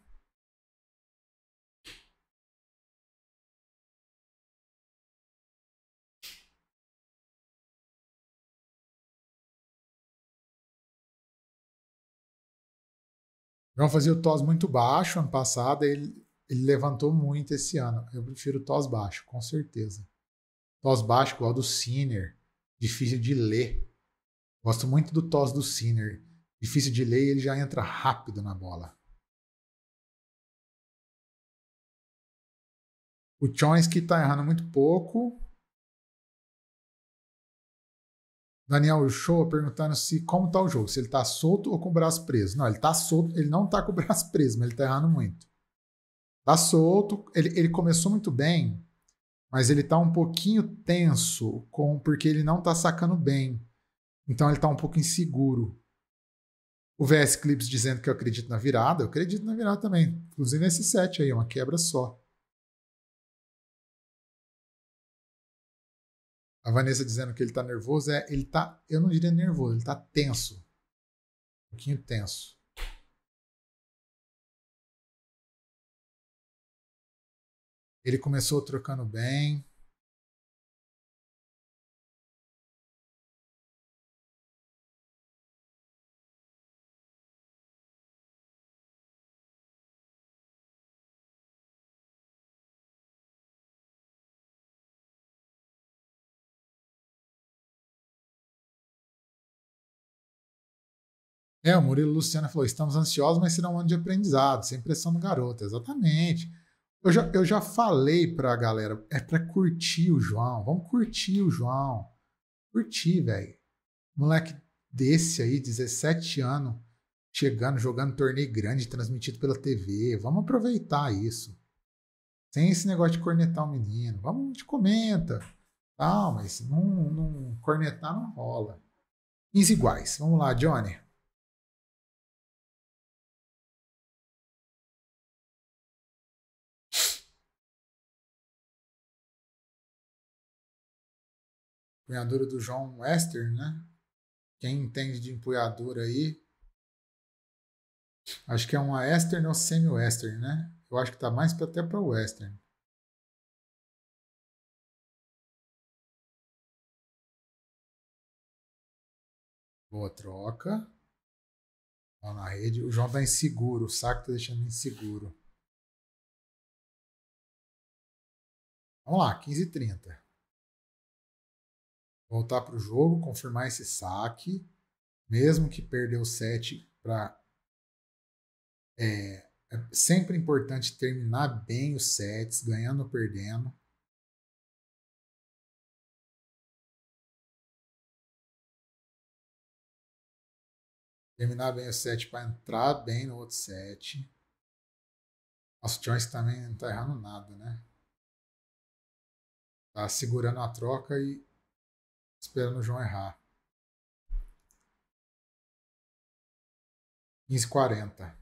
João fazia o tos muito baixo ano passado, ele, ele levantou muito esse ano. Eu prefiro tos baixo, com certeza. Tos baixo, igual do Sinner, difícil de ler. Gosto muito do tos do Sinner difícil de ler ele já entra rápido na bola. O Chonsky está errando muito pouco. Daniel Show perguntando se como está o jogo, se ele está solto ou com o braço preso. Não, ele está solto, ele não está com o braço preso, mas ele está errando muito. Está solto, ele, ele começou muito bem, mas ele está um pouquinho tenso com porque ele não está sacando bem. Então ele está um pouco inseguro. O VS Clips dizendo que eu acredito na virada, eu acredito na virada também. Inclusive esse set aí, é uma quebra só. A Vanessa dizendo que ele tá nervoso, é, ele tá, eu não diria nervoso, ele tá tenso. Um pouquinho tenso. Ele começou trocando bem, É, o Murilo Luciano falou: estamos ansiosos, mas será um ano de aprendizado, sem pressão no garoto. Exatamente. Eu já, eu já falei pra galera, é pra curtir o João. Vamos curtir o João. Curtir, velho. Moleque desse aí, 17 anos, chegando, jogando torneio grande, transmitido pela TV. Vamos aproveitar isso. Sem esse negócio de cornetar o menino. Vamos, te comenta. Tal, mas não, não cornetar não rola. Ins iguais. Vamos lá, Johnny. Empunhadura do John Western, né? Quem entende de empunhadura aí. Acho que é uma Western ou semi-Western, né? Eu acho que tá mais até para Western. Boa troca. Ó, na rede. O João tá inseguro. O saco tá deixando inseguro. Vamos lá, 15 e 30 voltar para o jogo, confirmar esse saque, mesmo que perdeu o set para. É, é sempre importante terminar bem os sets, ganhando ou perdendo. Terminar bem o set para entrar bem no outro set. Nossa, o também não está errando nada, né? Tá segurando a troca e Esperando o João errar. 15h40.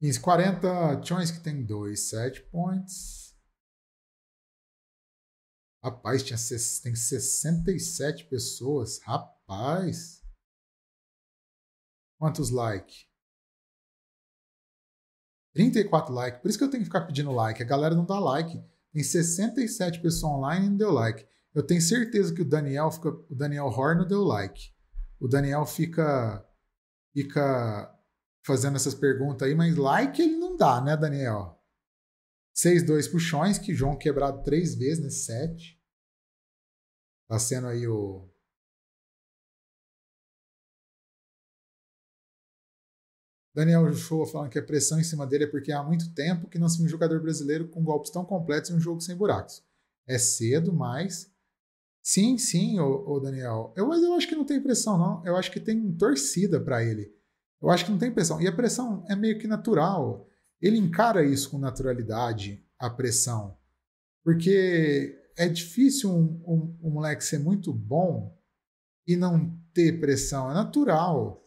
15 40 Chonsk tem 2, 7 points. Rapaz, tinha, tem 67 pessoas. Rapaz. Quantos likes? 34 likes. Por isso que eu tenho que ficar pedindo like. A galera não dá like em 67 pessoas online não deu like. Eu tenho certeza que o Daniel fica, o Daniel Horn deu like. O Daniel fica fica fazendo essas perguntas aí, mas like ele não dá, né, Daniel? 6 dois puxões que João quebrado três vezes né? 7. Tá sendo aí o Daniel Joshua falando que a pressão em cima dele é porque há muito tempo que não se viu um jogador brasileiro com golpes tão completos em um jogo sem buracos. É cedo, mas. Sim, sim, o Daniel. Eu, mas eu acho que não tem pressão, não. Eu acho que tem torcida para ele. Eu acho que não tem pressão. E a pressão é meio que natural. Ele encara isso com naturalidade, a pressão. Porque é difícil um, um, um moleque ser muito bom e não ter pressão. É natural.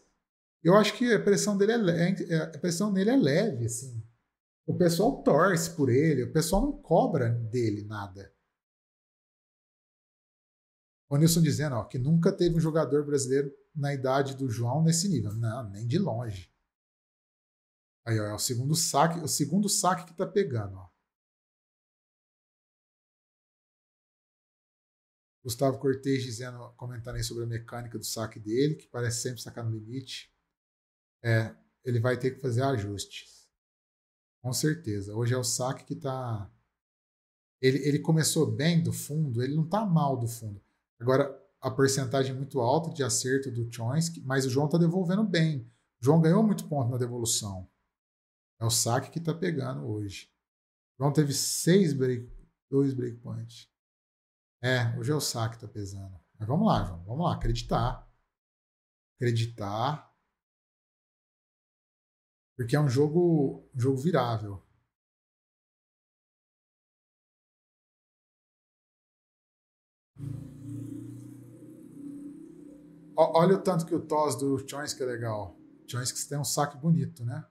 Eu acho que a pressão dele é, é, é, a pressão nele é leve, assim. O pessoal torce por ele, o pessoal não cobra dele nada. O Nilson dizendo ó, que nunca teve um jogador brasileiro na idade do João nesse nível. Não, nem de longe. Aí, ó, é o segundo saque, o segundo saque que tá pegando, ó. Gustavo Cortez dizendo, comentando aí sobre a mecânica do saque dele, que parece sempre sacar no limite. É, ele vai ter que fazer ajustes. Com certeza. Hoje é o saque que está. Ele, ele começou bem do fundo, ele não está mal do fundo. Agora, a porcentagem é muito alta de acerto do Chonsk, mas o João está devolvendo bem. O João ganhou muito ponto na devolução. É o saque que está pegando hoje. O João teve seis break, dois breakpoints. É, hoje é o saque que está pesando. Mas vamos lá, João. Vamos lá, acreditar. Acreditar porque é um jogo, um jogo virável. olha o tanto que o TOS do que é legal. que tem um saque bonito, né?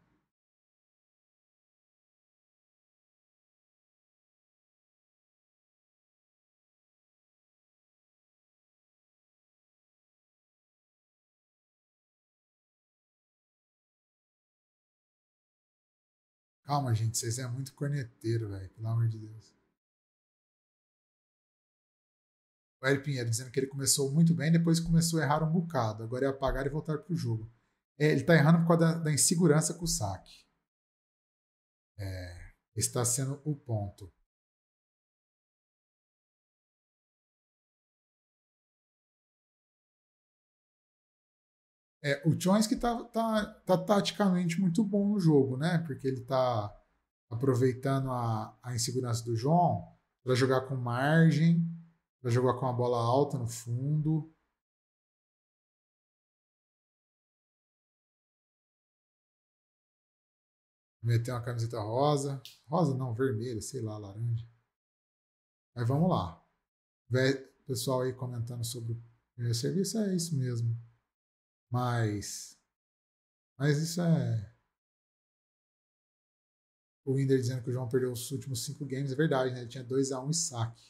Calma, gente, vocês é muito corneteiro, velho, pelo amor de Deus. O Eric Pinheiro dizendo que ele começou muito bem, depois começou a errar um bocado. Agora é apagar e voltar pro jogo. É, ele tá errando por causa da, da insegurança com o saque. É, está sendo o ponto. É, o que tá, tá, tá taticamente muito bom no jogo, né? Porque ele tá aproveitando a, a insegurança do João para jogar com margem, para jogar com a bola alta no fundo. Meter uma camiseta rosa. Rosa não, vermelha, sei lá, laranja. Mas vamos lá. Pessoal aí comentando sobre o primeiro serviço, é isso mesmo. Mas. Mas isso é. O Winder dizendo que o João perdeu os últimos cinco games, é verdade, né? Ele tinha 2x1 um e saque.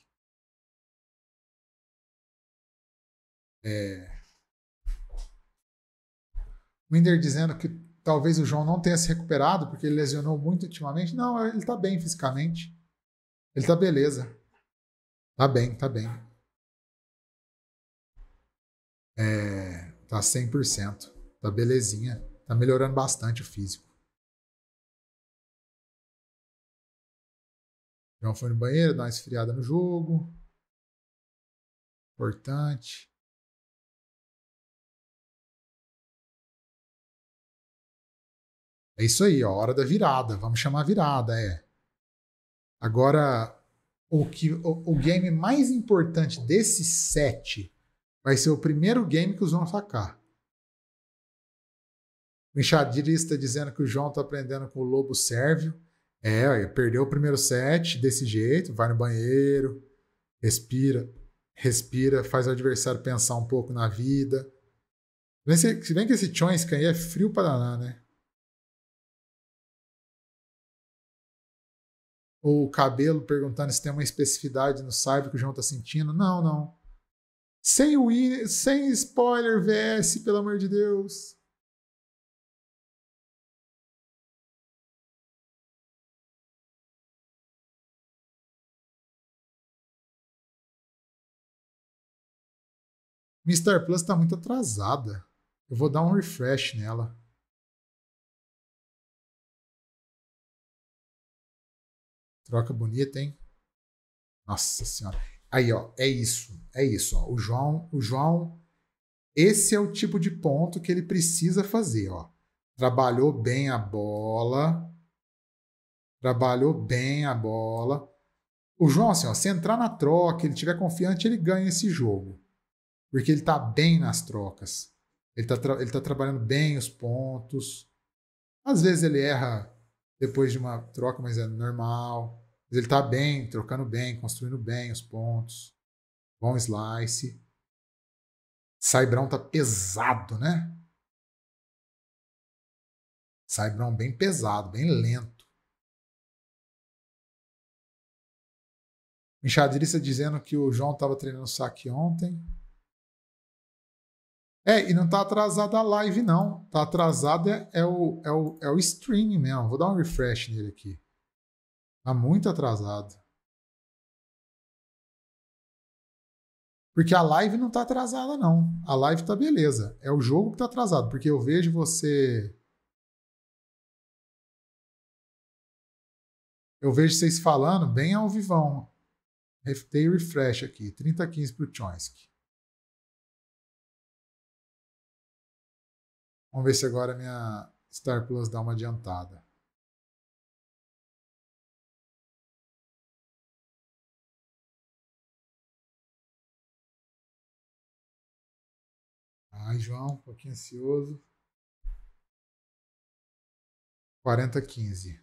É. O Winder dizendo que talvez o João não tenha se recuperado porque ele lesionou muito ultimamente. Não, ele tá bem fisicamente. Ele tá beleza. Tá bem, tá bem. É tá 100%, tá belezinha, tá melhorando bastante o físico. já foi no banheiro, dar uma esfriada no jogo. Importante. É isso aí, ó, hora da virada. Vamos chamar a virada, é. Agora, o que o, o game mais importante desse set Vai ser o primeiro game que os vão sacar. O enxadrista dizendo que o João tá aprendendo com o lobo sérvio. É, perdeu o primeiro set desse jeito, vai no banheiro, respira, respira, faz o adversário pensar um pouco na vida. Se bem que esse Chonskan aí é frio para danar, né? o cabelo perguntando se tem uma especificidade no cyber que o João tá sentindo. Não, não. Sem, o, sem spoiler VS, pelo amor de Deus. Mister Plus está muito atrasada. Eu vou dar um refresh nela. Troca bonita, hein? Nossa senhora. Aí, ó, é isso. É isso, ó. O João, o João, esse é o tipo de ponto que ele precisa fazer, ó. Trabalhou bem a bola. Trabalhou bem a bola. O João, assim, ó, se entrar na troca, ele tiver confiante, ele ganha esse jogo. Porque ele tá bem nas trocas. Ele tá, ele tá trabalhando bem os pontos. Às vezes ele erra depois de uma troca, mas é normal. Mas ele tá bem, trocando bem, construindo bem os pontos. Bom slice. Saibrão tá pesado, né? Saibrão bem pesado, bem lento. Enxadrista dizendo que o João estava treinando saque ontem. É, e não tá atrasada a live, não. Tá atrasada é, é, o, é, o, é o stream mesmo. Vou dar um refresh nele aqui. Tá muito atrasado. Porque a live não tá atrasada, não. A live tá beleza. É o jogo que tá atrasado. Porque eu vejo você. Eu vejo vocês falando bem ao vivão. Tem refresh aqui. 30-15 pro Chomsky. Vamos ver se agora a minha Star Plus dá uma adiantada. Ai, João, um pouquinho ansioso. 4015.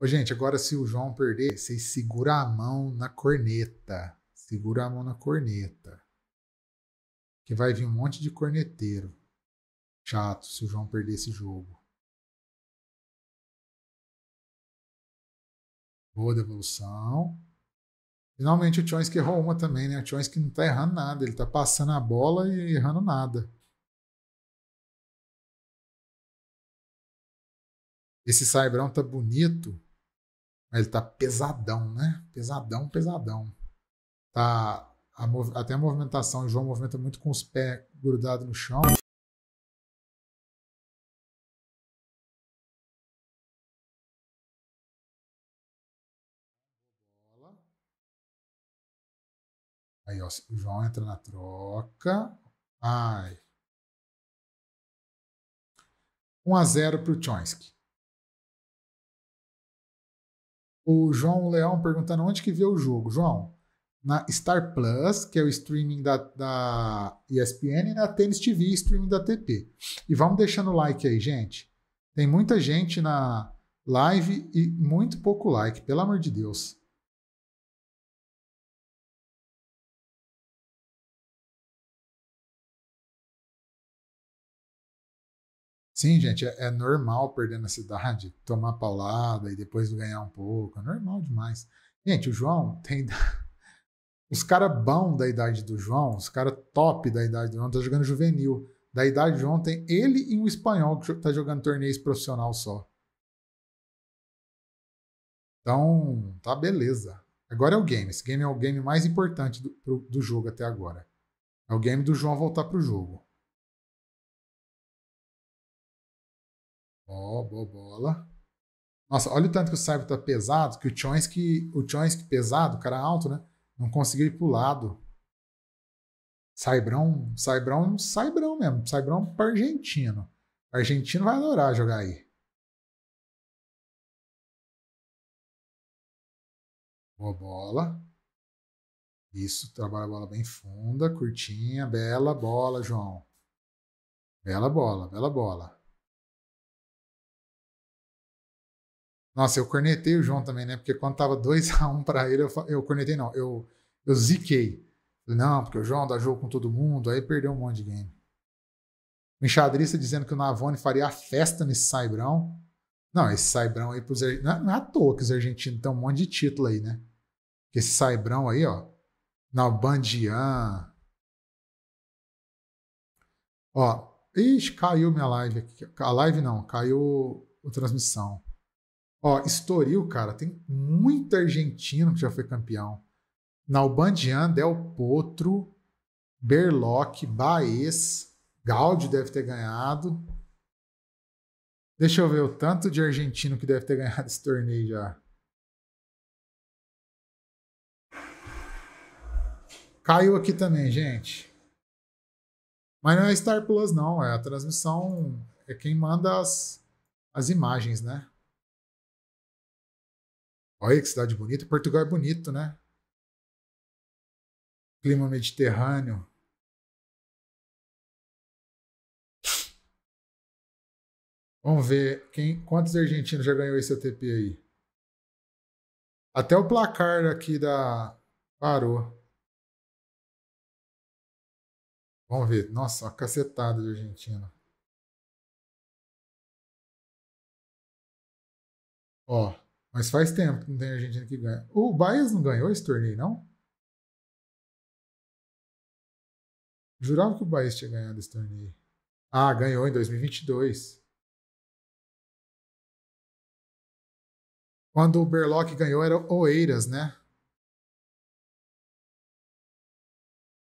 Ô, gente, agora se o João perder, vocês segura a mão na corneta. Segura a mão na corneta. Que vai vir um monte de corneteiro. Chato se o João perder esse jogo. Boa devolução. Finalmente o que errou uma também, né? O que não está errando nada, ele está passando a bola e errando nada. Esse Cybrão tá bonito, mas ele tá pesadão, né? Pesadão, pesadão. Tá a, até a movimentação, o João movimenta muito com os pés grudados no chão. O João entra na troca. Ai. 1 a 0 para o Chomsky. O João Leão perguntando onde que vê o jogo. João, na Star Plus, que é o streaming da, da ESPN, e na Tênis TV, streaming da TP. E vamos deixando o like aí, gente. Tem muita gente na live e muito pouco like, pelo amor de Deus. Sim, gente, é, é normal perder na cidade, tomar paulada e depois ganhar um pouco. É normal demais. Gente, o João tem. Os caras bons da idade do João, os caras top da idade do João, tá jogando juvenil. Da idade de João tem ele e um espanhol que tá jogando torneios profissional só. Então, tá beleza. Agora é o game. Esse game é o game mais importante do, pro, do jogo até agora. É o game do João voltar pro jogo. Ó, oh, boa bola. Nossa, olha o tanto que o Cyber tá pesado, que o Chomsky, o Chomsky pesado, o cara alto, né? Não conseguiu ir pro lado. Saibrão, Saibrão, Saibrão mesmo. Saibrão para argentino. argentino vai adorar jogar aí. Boa bola. Isso, trabalha a bola bem funda, curtinha, bela bola, João. Bela bola, bela bola. Nossa, eu cornetei o João uhum. também, né? Porque quando tava 2x1 um para ele, eu, eu cornetei, não, eu, eu ziquei. Não, porque o João dá jogo com todo mundo, aí perdeu um monte de game. O enxadrista dizendo que o Navone faria a festa nesse Saibrão. Não, esse Saibrão aí pros não, é, não é à toa que os argentinos têm um monte de título aí, né? Que esse Saibrão aí, ó. na Bandian. Ó, ixi, caiu minha live aqui. A live não, caiu a transmissão. Ó, Estoril, cara, tem muito argentino que já foi campeão. Nalbandian, Del Potro, Berloc, Baez, Gaudio deve ter ganhado. Deixa eu ver o tanto de argentino que deve ter ganhado esse torneio já. Caiu aqui também, gente. Mas não é Star Plus, não. É a transmissão. É quem manda as, as imagens, né? Olha que cidade bonita. Portugal é bonito, né? Clima mediterrâneo. Vamos ver quem, quantos argentinos já ganhou esse ATP aí. Até o placar aqui da parou. Vamos ver. Nossa, uma cacetada de Argentina. Ó. Mas faz tempo que não tem Argentina que ganha. O Bayern não ganhou esse torneio, não? Jurava que o Bayern tinha ganhado esse torneio. Ah, ganhou em 2022. Quando o Berlock ganhou era Oeiras, né?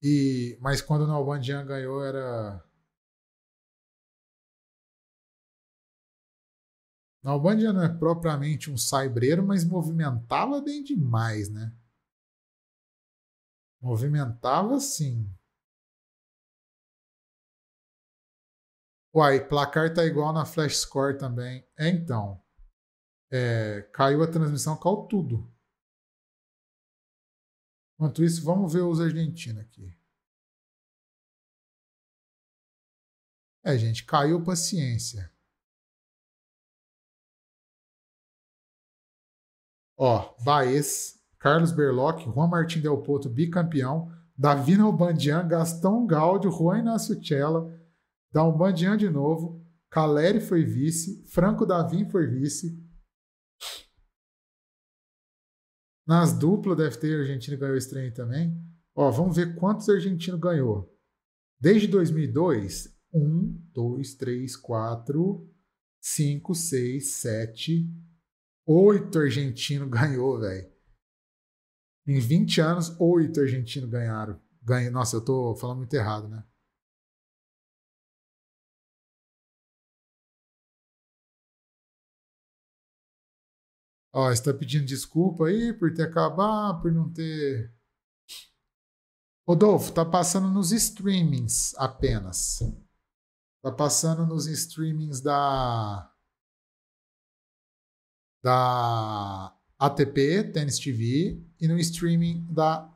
E, mas quando o Nalbandian ganhou era A Albândia não é propriamente um saibreiro, mas movimentava bem demais, né? Movimentava sim. Uai, placar tá igual na Flash Score também. É então. É, caiu a transmissão, caiu tudo. Enquanto isso, vamos ver os argentinos aqui. É, gente, caiu paciência. Ó, Baez, Carlos Berloc, Juan Martín Del Potro, bicampeão, Davi Nalbandian, Gastão Gaudio, Juan Inácio Chella, Dalbandian de novo, Caleri foi vice, Franco Davim foi vice. Nas duplas deve ter argentino ganhou esse trem também. Ó, vamos ver quantos argentinos ganhou. Desde 2002, 1, 2, 3, 4, 5, 6, 7, Oito argentino ganhou, velho. Em 20 anos, oito argentino ganharam. Nossa, eu tô falando muito errado, né? Ó, está pedindo desculpa aí por ter acabado, por não ter. Rodolfo, tá passando nos streamings apenas. Tá passando nos streamings da da ATP, Tennis TV, e no streaming da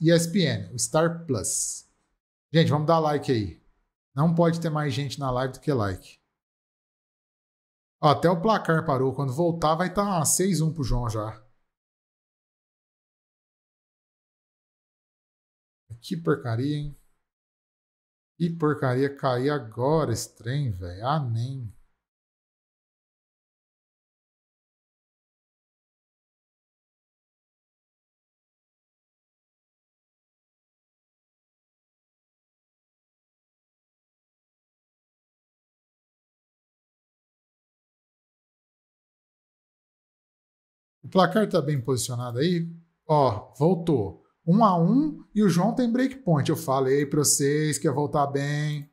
ESPN, o Star Plus. Gente, vamos dar like aí. Não pode ter mais gente na live do que like. Ó, até o placar parou. Quando voltar, vai estar tá 6-1 pro João já. Que porcaria, hein? Que porcaria cair agora esse trem, velho. Ah, nem. O placar está bem posicionado aí? Ó, voltou. 1 um a 1 um, e o João tem breakpoint. Eu falei para vocês que ia voltar bem.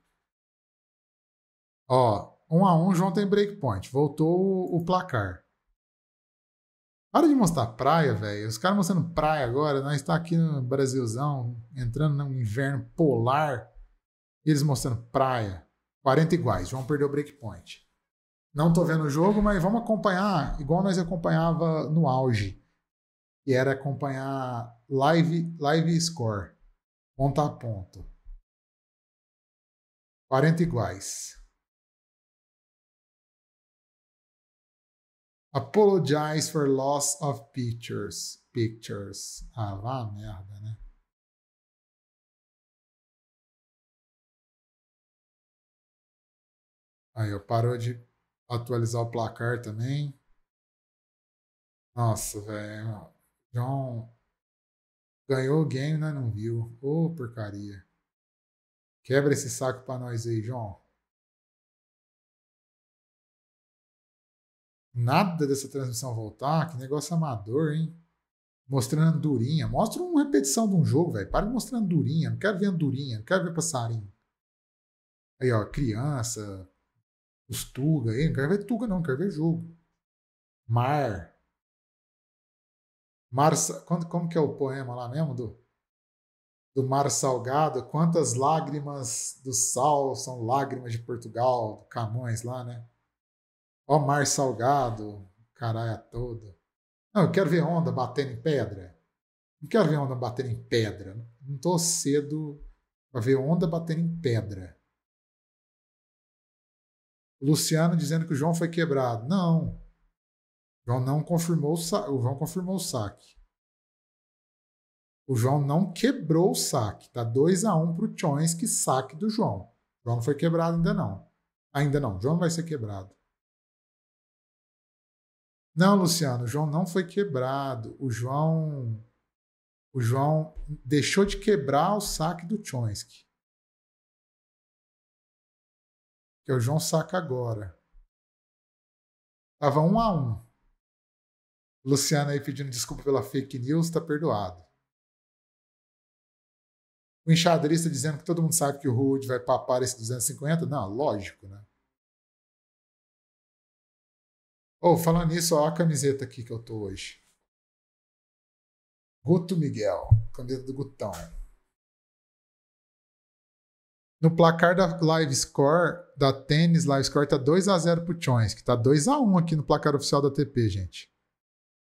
Ó, 1 um a 1 um, João tem breakpoint. Voltou o, placar. Para de mostrar praia, velho. Os caras mostrando praia agora. Nós está aqui no Brasilzão, entrando num inverno polar. E eles mostrando praia. 40 iguais. João perdeu breakpoint. Não tô vendo o jogo, mas vamos acompanhar, igual nós acompanhava no auge, que era acompanhar live, live score, ponto a ponto. 40 iguais. Apologize for loss of pictures. Pictures. Ah, vá merda, né? Aí eu parou de atualizar o placar também. Nossa, velho. John ganhou o game, né? Não viu. Ô, oh, porcaria. Quebra esse saco pra nós aí, João. Nada dessa transmissão voltar. Que negócio amador, hein? Mostrando durinha. Mostra uma repetição de um jogo, velho. Para de mostrar durinha. Não quero ver durinha. Não quero ver passarinho. Aí, ó. Criança, os Tuga aí. Não quero ver Tuga, não, quero ver jogo. Mar. Mar quando, como que é o poema lá mesmo? Do, do mar salgado. Quantas lágrimas do sal são lágrimas de Portugal, do Camões lá, né? Ó mar salgado, caralho todo. Não, eu quero ver onda batendo em pedra. Não quero ver onda batendo em pedra. Não tô cedo para ver onda batendo em pedra. Luciano dizendo que o João foi quebrado. Não. O João não confirmou o, o João confirmou o saque. O João não quebrou o saque. Tá 2 a 1 um pro Chões, que saque do João. O João não foi quebrado ainda não. Ainda não. O João vai ser quebrado. Não, Luciano, o João não foi quebrado. O João o João deixou de quebrar o saque do Chomsky. que é o João saca agora. Tava um a um. Luciana aí pedindo desculpa pela fake news, tá perdoado. O enxadrista dizendo que todo mundo sabe que o Rude vai papar esse 250. Não, lógico, né? Oh, falando nisso, ó a camiseta aqui que eu tô hoje. Guto Miguel, camiseta do Gutão. No placar da Live Score, da Tênis Live Score, tá 2x0 pro Chões, que tá 2x1 aqui no placar oficial da TP, gente.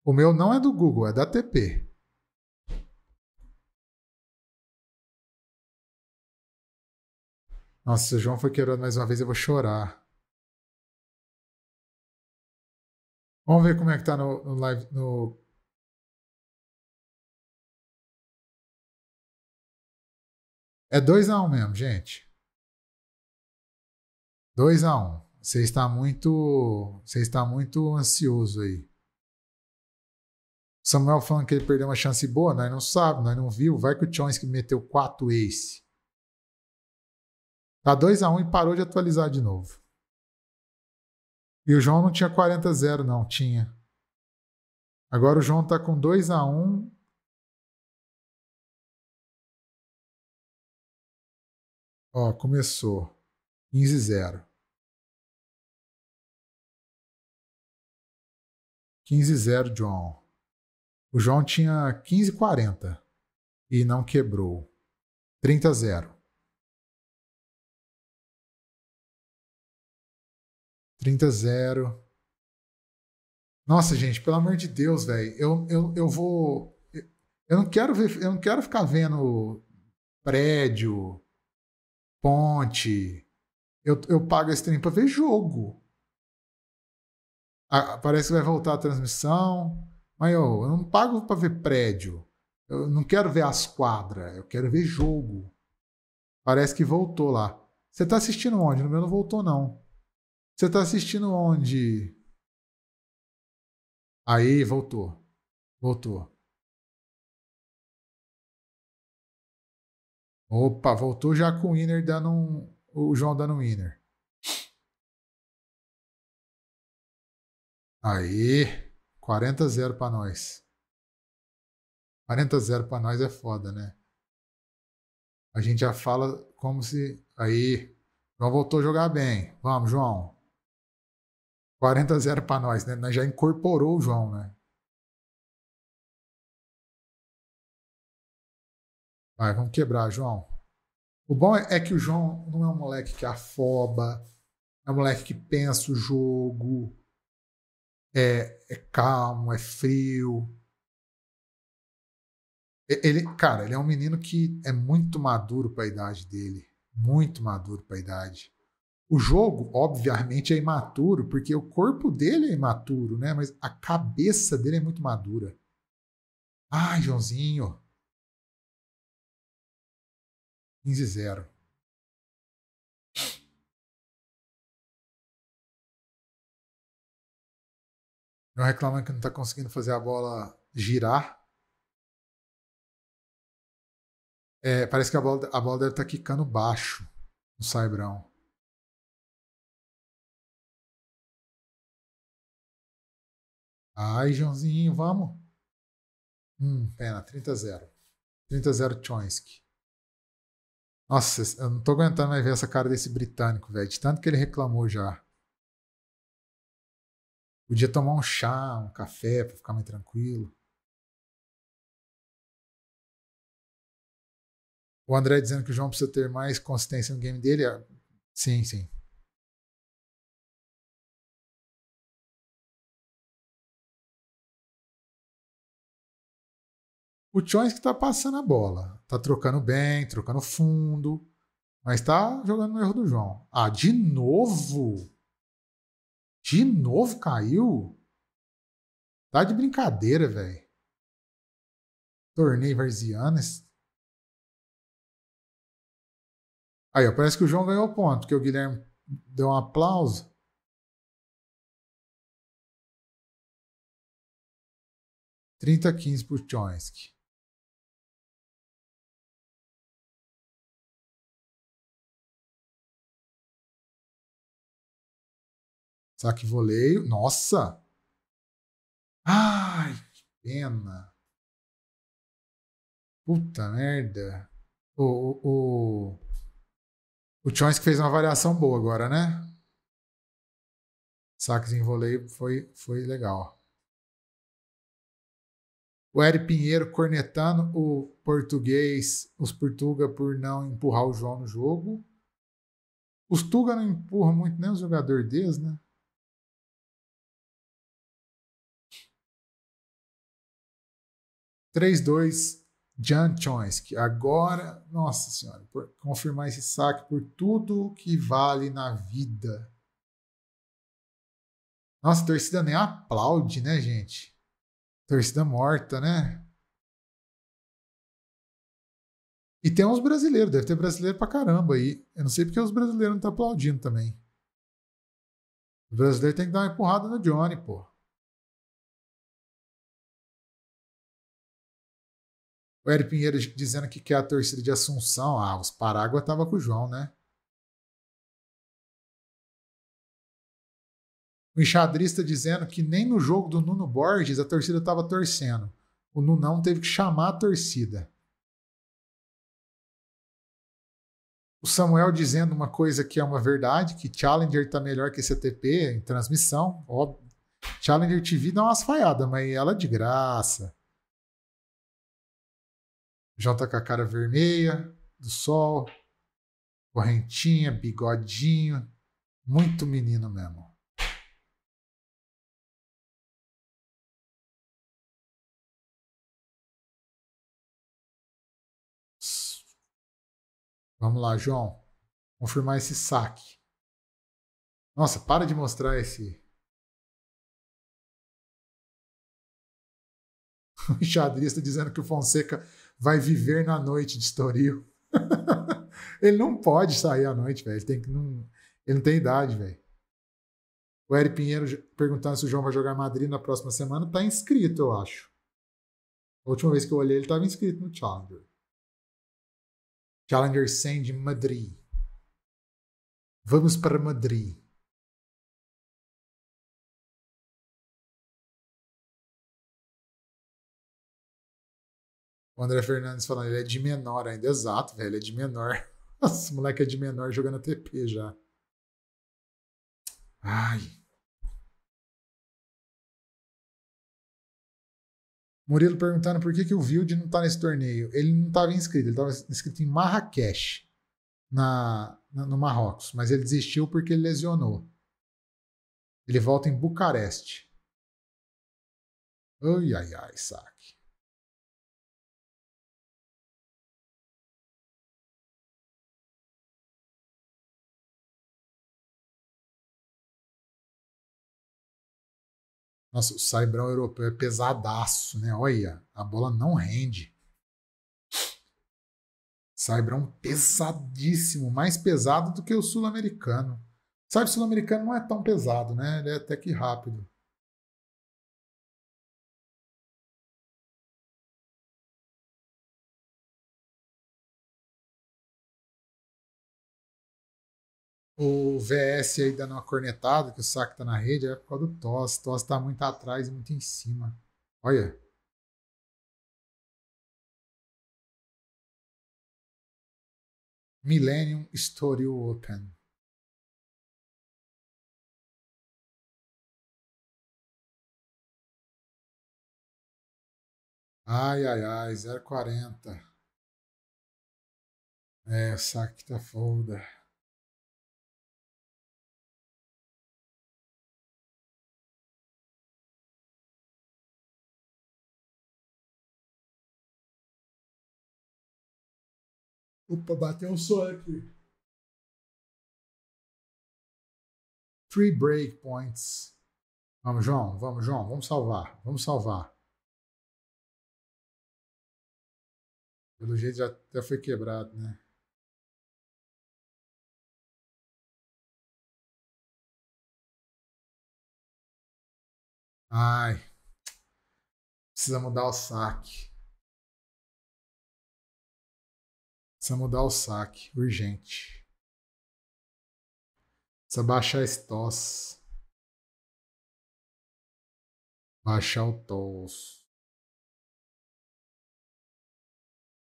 O meu não é do Google, é da TP. Nossa, se o João foi querendo mais uma vez, eu vou chorar. Vamos ver como é que tá no, no live. No... É 2x1 um mesmo, gente. 2 a 1 Você está muito. Você está muito ansioso aí. Samuel falando que ele perdeu uma chance boa, nós não sabemos, nós não viu. Vai que o que meteu 4 ace. Tá 2 a 1 e parou de atualizar de novo. E o João não tinha 40 a 0 não, tinha. Agora o João tá com 2 a 1 Ó, começou. 15 zero. 15 zero, John. O João tinha 15,40 e não quebrou. 30 zero. 30 zero. Nossa, gente, pelo amor de Deus, velho. Eu, eu, eu vou. Eu não quero ver, eu não quero ficar vendo prédio, ponte, eu, eu pago a stream pra ver jogo. Ah, parece que vai voltar a transmissão. Mas eu, eu não pago pra ver prédio. Eu não quero ver as quadras. Eu quero ver jogo. Parece que voltou lá. Você tá assistindo onde? No meu não voltou, não. Você tá assistindo onde? Aí, voltou. Voltou. Opa, voltou já com o Inner dando um, o João dando winner. Aí, 40 0 para nós. 40 0 para nós é foda, né? A gente já fala como se aí João voltou a jogar bem. Vamos, João. 40 0 para nós, né? Nós já incorporou o João, né? Vai, vamos quebrar, João. O bom é que o João não é um moleque que afoba, é um moleque que pensa o jogo, é, é calmo, é frio. Ele, cara, ele é um menino que é muito maduro para a idade dele, muito maduro para a idade. O jogo, obviamente, é imaturo, porque o corpo dele é imaturo, né? Mas a cabeça dele é muito madura. Ai, Joãozinho, 15-0. Não reclama que não está conseguindo fazer a bola girar. É, parece que a bola, a bola deve estar tá quicando baixo no Saibrão. Ai, Joãozinho, vamos. Hum, pena, 30 a 0. 30 a 0 Chomsky. Nossa, eu não tô aguentando mais ver essa cara desse britânico, velho. De tanto que ele reclamou já. Podia tomar um chá, um café pra ficar mais tranquilo. O André dizendo que o João precisa ter mais consistência no game dele. É, sim, sim. O Choice que tá passando a bola. Tá trocando bem, trocando fundo. Mas tá jogando no erro do João. Ah, de novo? De novo caiu? Tá de brincadeira, velho. Torneio Varzianes. Aí, ó, parece que o João ganhou o ponto, porque o Guilherme deu um aplauso. Trinta quinze pro Chonsk. Saque voleio. Nossa! Ai, que pena. Puta merda. O, o, o, o fez uma variação boa agora, né? Saques em voleio foi, foi legal. O Eric Pinheiro cornetando o português, os Portuga por não empurrar o João no jogo. Os Tuga não empurram muito nem o jogador deles, né? 3-2, Jan Chonski. Agora, nossa senhora, confirmar esse saque por tudo que vale na vida. Nossa, a torcida nem aplaude, né, gente? Torcida morta, né? E tem uns brasileiros, deve ter brasileiro pra caramba aí. Eu não sei porque os brasileiros não estão tá aplaudindo também. O brasileiro tem que dar uma empurrada no Johnny, pô. O Eric Pinheiro dizendo que quer a torcida de Assunção. Ah, os Parágua tava com o João, né? O enxadrista dizendo que nem no jogo do Nuno Borges a torcida estava torcendo. O Nunão teve que chamar a torcida. O Samuel dizendo uma coisa que é uma verdade, que Challenger está melhor que CTP em transmissão. Óbvio. Challenger TV dá umas falhadas, mas ela é de graça. João tá com a cara vermelha, do sol, correntinha, bigodinho. Muito menino mesmo. Vamos lá, João. Confirmar esse saque. Nossa, para de mostrar esse. O xadrez está dizendo que o Fonseca vai viver na noite de Estoril. ele não pode sair à noite, velho. Ele, tem não, ele não tem idade, velho. O Eric Pinheiro perguntando se o João vai jogar Madrid na próxima semana. Tá inscrito, eu acho. A última vez que eu olhei, ele estava inscrito no Challenger. Challenger de Madrid. Vamos para Madrid. André Fernandes falando, ele é de menor ainda. Exato, velho, ele é de menor. Nossa, moleque é de menor jogando TP já. Ai. Murilo perguntando por que, que o Wilde não tá nesse torneio. Ele não estava inscrito, ele estava inscrito em Marrakech, na, na, no Marrocos, mas ele desistiu porque ele lesionou. Ele volta em Bucareste. Ai, ai, ai, saca. Nossa, o saibral europeu é pesadaço, né? Olha, a bola não rende. Saibrão pesadíssimo, mais pesado do que o sul-americano. Sabe, o sul-americano não é tão pesado, né? Ele é até que rápido. o VS aí dando uma cornetada, que o saco tá na rede, é por causa do TOS. TOS tá muito atrás e muito em cima. Olha. Millennium story Open. Ai, ai, ai, 0,40. É, o saque tá folda. Opa, bateu um sonho aqui. Three breakpoints. Vamos, João, vamos, João, vamos salvar, vamos salvar. Pelo jeito já até foi quebrado, né? Ai, precisa mudar o saque. Precisa mudar o saque, urgente. Precisa baixar esse tos. Baixar o tos.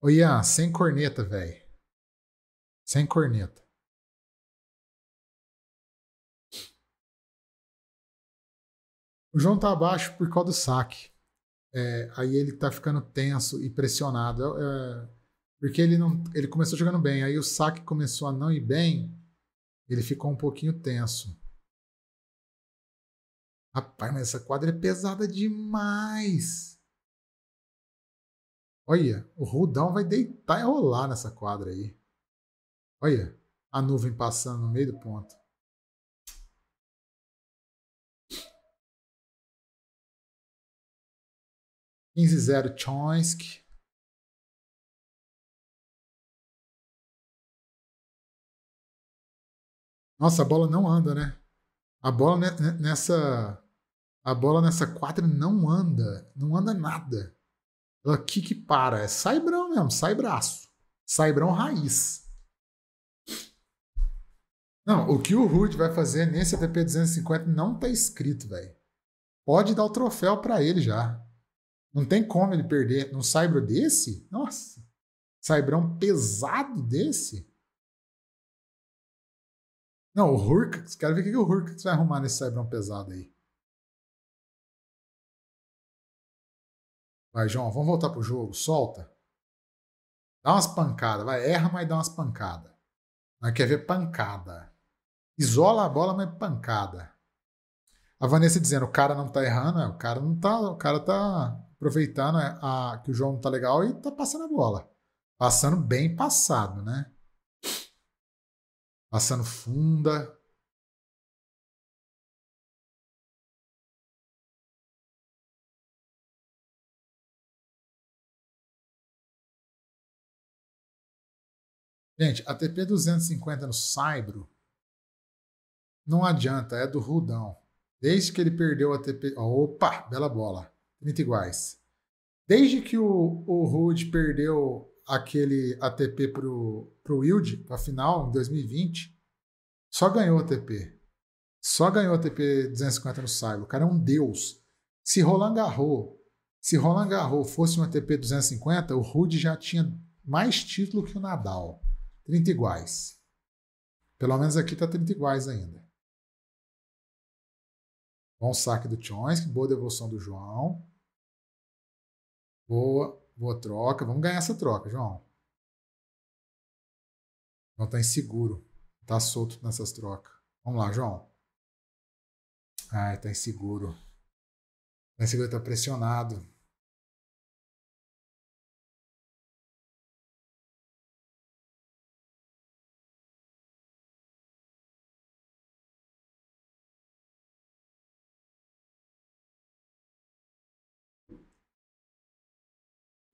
Ô Ian, sem corneta, velho. Sem corneta. O João tá abaixo por causa do saque. É, aí ele tá ficando tenso e pressionado. É, é, porque ele não, ele começou jogando bem, aí o saque começou a não ir bem, ele ficou um pouquinho tenso. Rapaz, mas essa quadra é pesada demais. Olha, o Rudão vai deitar e rolar nessa quadra aí. Olha, a nuvem passando no meio do ponto. Quinze zero Chonsk. Nossa, a bola não anda, né? A bola nessa. A bola nessa quadra não anda. Não anda nada. Ela que que para. É saibrão mesmo, sai braço. Saibrão raiz. Não, o que o Rude vai fazer nesse ATP 250 não tá escrito, velho. Pode dar o troféu para ele já. Não tem como ele perder num saibro desse? Nossa. Saibrão pesado desse? Não, o Hurkax, quero ver o que o Hurkax vai arrumar nesse Cyberão pesado aí. Vai, João, vamos voltar pro jogo. Solta. Dá umas pancadas, vai. Erra, mas dá umas pancadas. Mas quer ver pancada. Isola a bola, mas pancada. A Vanessa dizendo, o cara não tá errando, é, o cara não tá, o cara tá aproveitando a, é, a, que o João não tá legal e tá passando a bola. Passando bem passado, né? Passando funda. Gente, a TP250 no Saibro não adianta, é do Rudão. Desde que ele perdeu a TP. Opa, bela bola. 30 iguais. Desde que o, o Rude perdeu aquele ATP pro, pro Wild, pra final, em 2020, só ganhou ATP. Só ganhou ATP 250 no Saibro. O cara é um deus. Se Roland Garros, se Roland Garros fosse um ATP 250, o Rude já tinha mais título que o Nadal. 30 iguais. Pelo menos aqui tá 30 iguais ainda. Bom saque do Chonsk, boa devolução do João. Boa Boa troca. Vamos ganhar essa troca, João. Não tá inseguro. Tá solto nessas trocas. Vamos lá, João. Ai, tá inseguro. Tá inseguro, tá pressionado.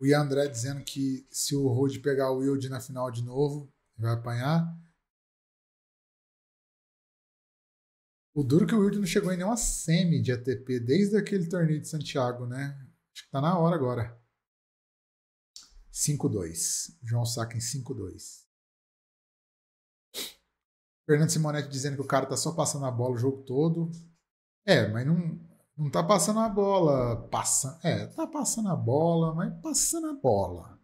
O Ian André dizendo que se o Rode pegar o Wilde na final de novo, vai apanhar. O duro é que o Wilde não chegou em nenhuma semi de ATP desde aquele torneio de Santiago, né? Acho que tá na hora agora. 5-2. João Saca em 5-2. Fernando Simonetti dizendo que o cara tá só passando a bola o jogo todo. É, mas não. Não tá passando a bola. Passa, é, tá passando a bola, mas passando a bola.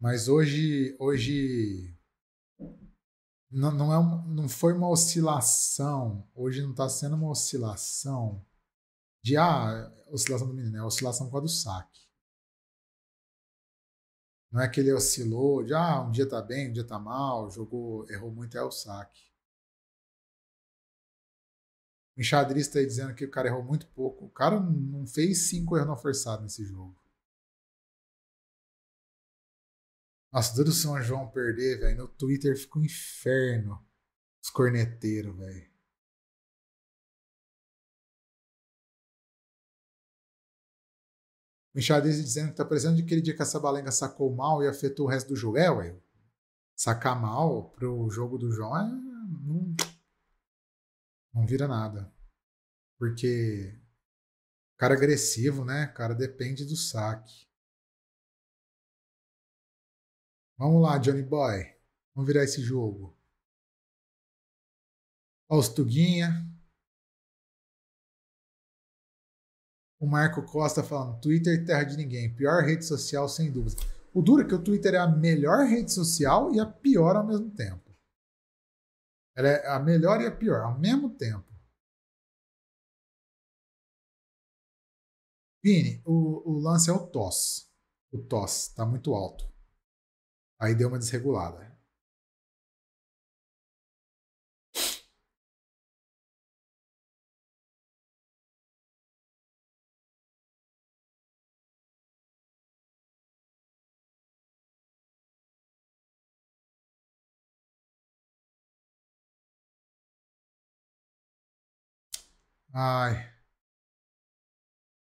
Mas hoje, hoje não, não, é, não foi uma oscilação. Hoje não está sendo uma oscilação de ah, oscilação do menino, é oscilação com a do saque. Não é que ele oscilou de ah, um dia tá bem, um dia tá mal, jogou, errou muito, é o saque. O enxadrista aí dizendo que o cara errou muito pouco. O cara não fez cinco erros não forçados nesse jogo. Nossa, do São João perder, velho. No Twitter fica um inferno. Os corneteiros, velho. O enxadrista dizendo que tá de aquele dia que a Sabalenga sacou mal e afetou o resto do jogo. É, ué. Sacar mal pro jogo do João é. Não não vira nada. Porque cara agressivo, né? Cara depende do saque. Vamos lá, Johnny Boy. Vamos virar esse jogo. Olha os Tuguinha. O Marco Costa falando: Twitter é terra de ninguém. Pior rede social, sem dúvida. O duro é que o Twitter é a melhor rede social e a pior ao mesmo tempo. Ela é a melhor e a pior ao mesmo tempo. Vini, o, o lance é o TOS. O TOS está muito alto. Aí deu uma desregulada. Ai.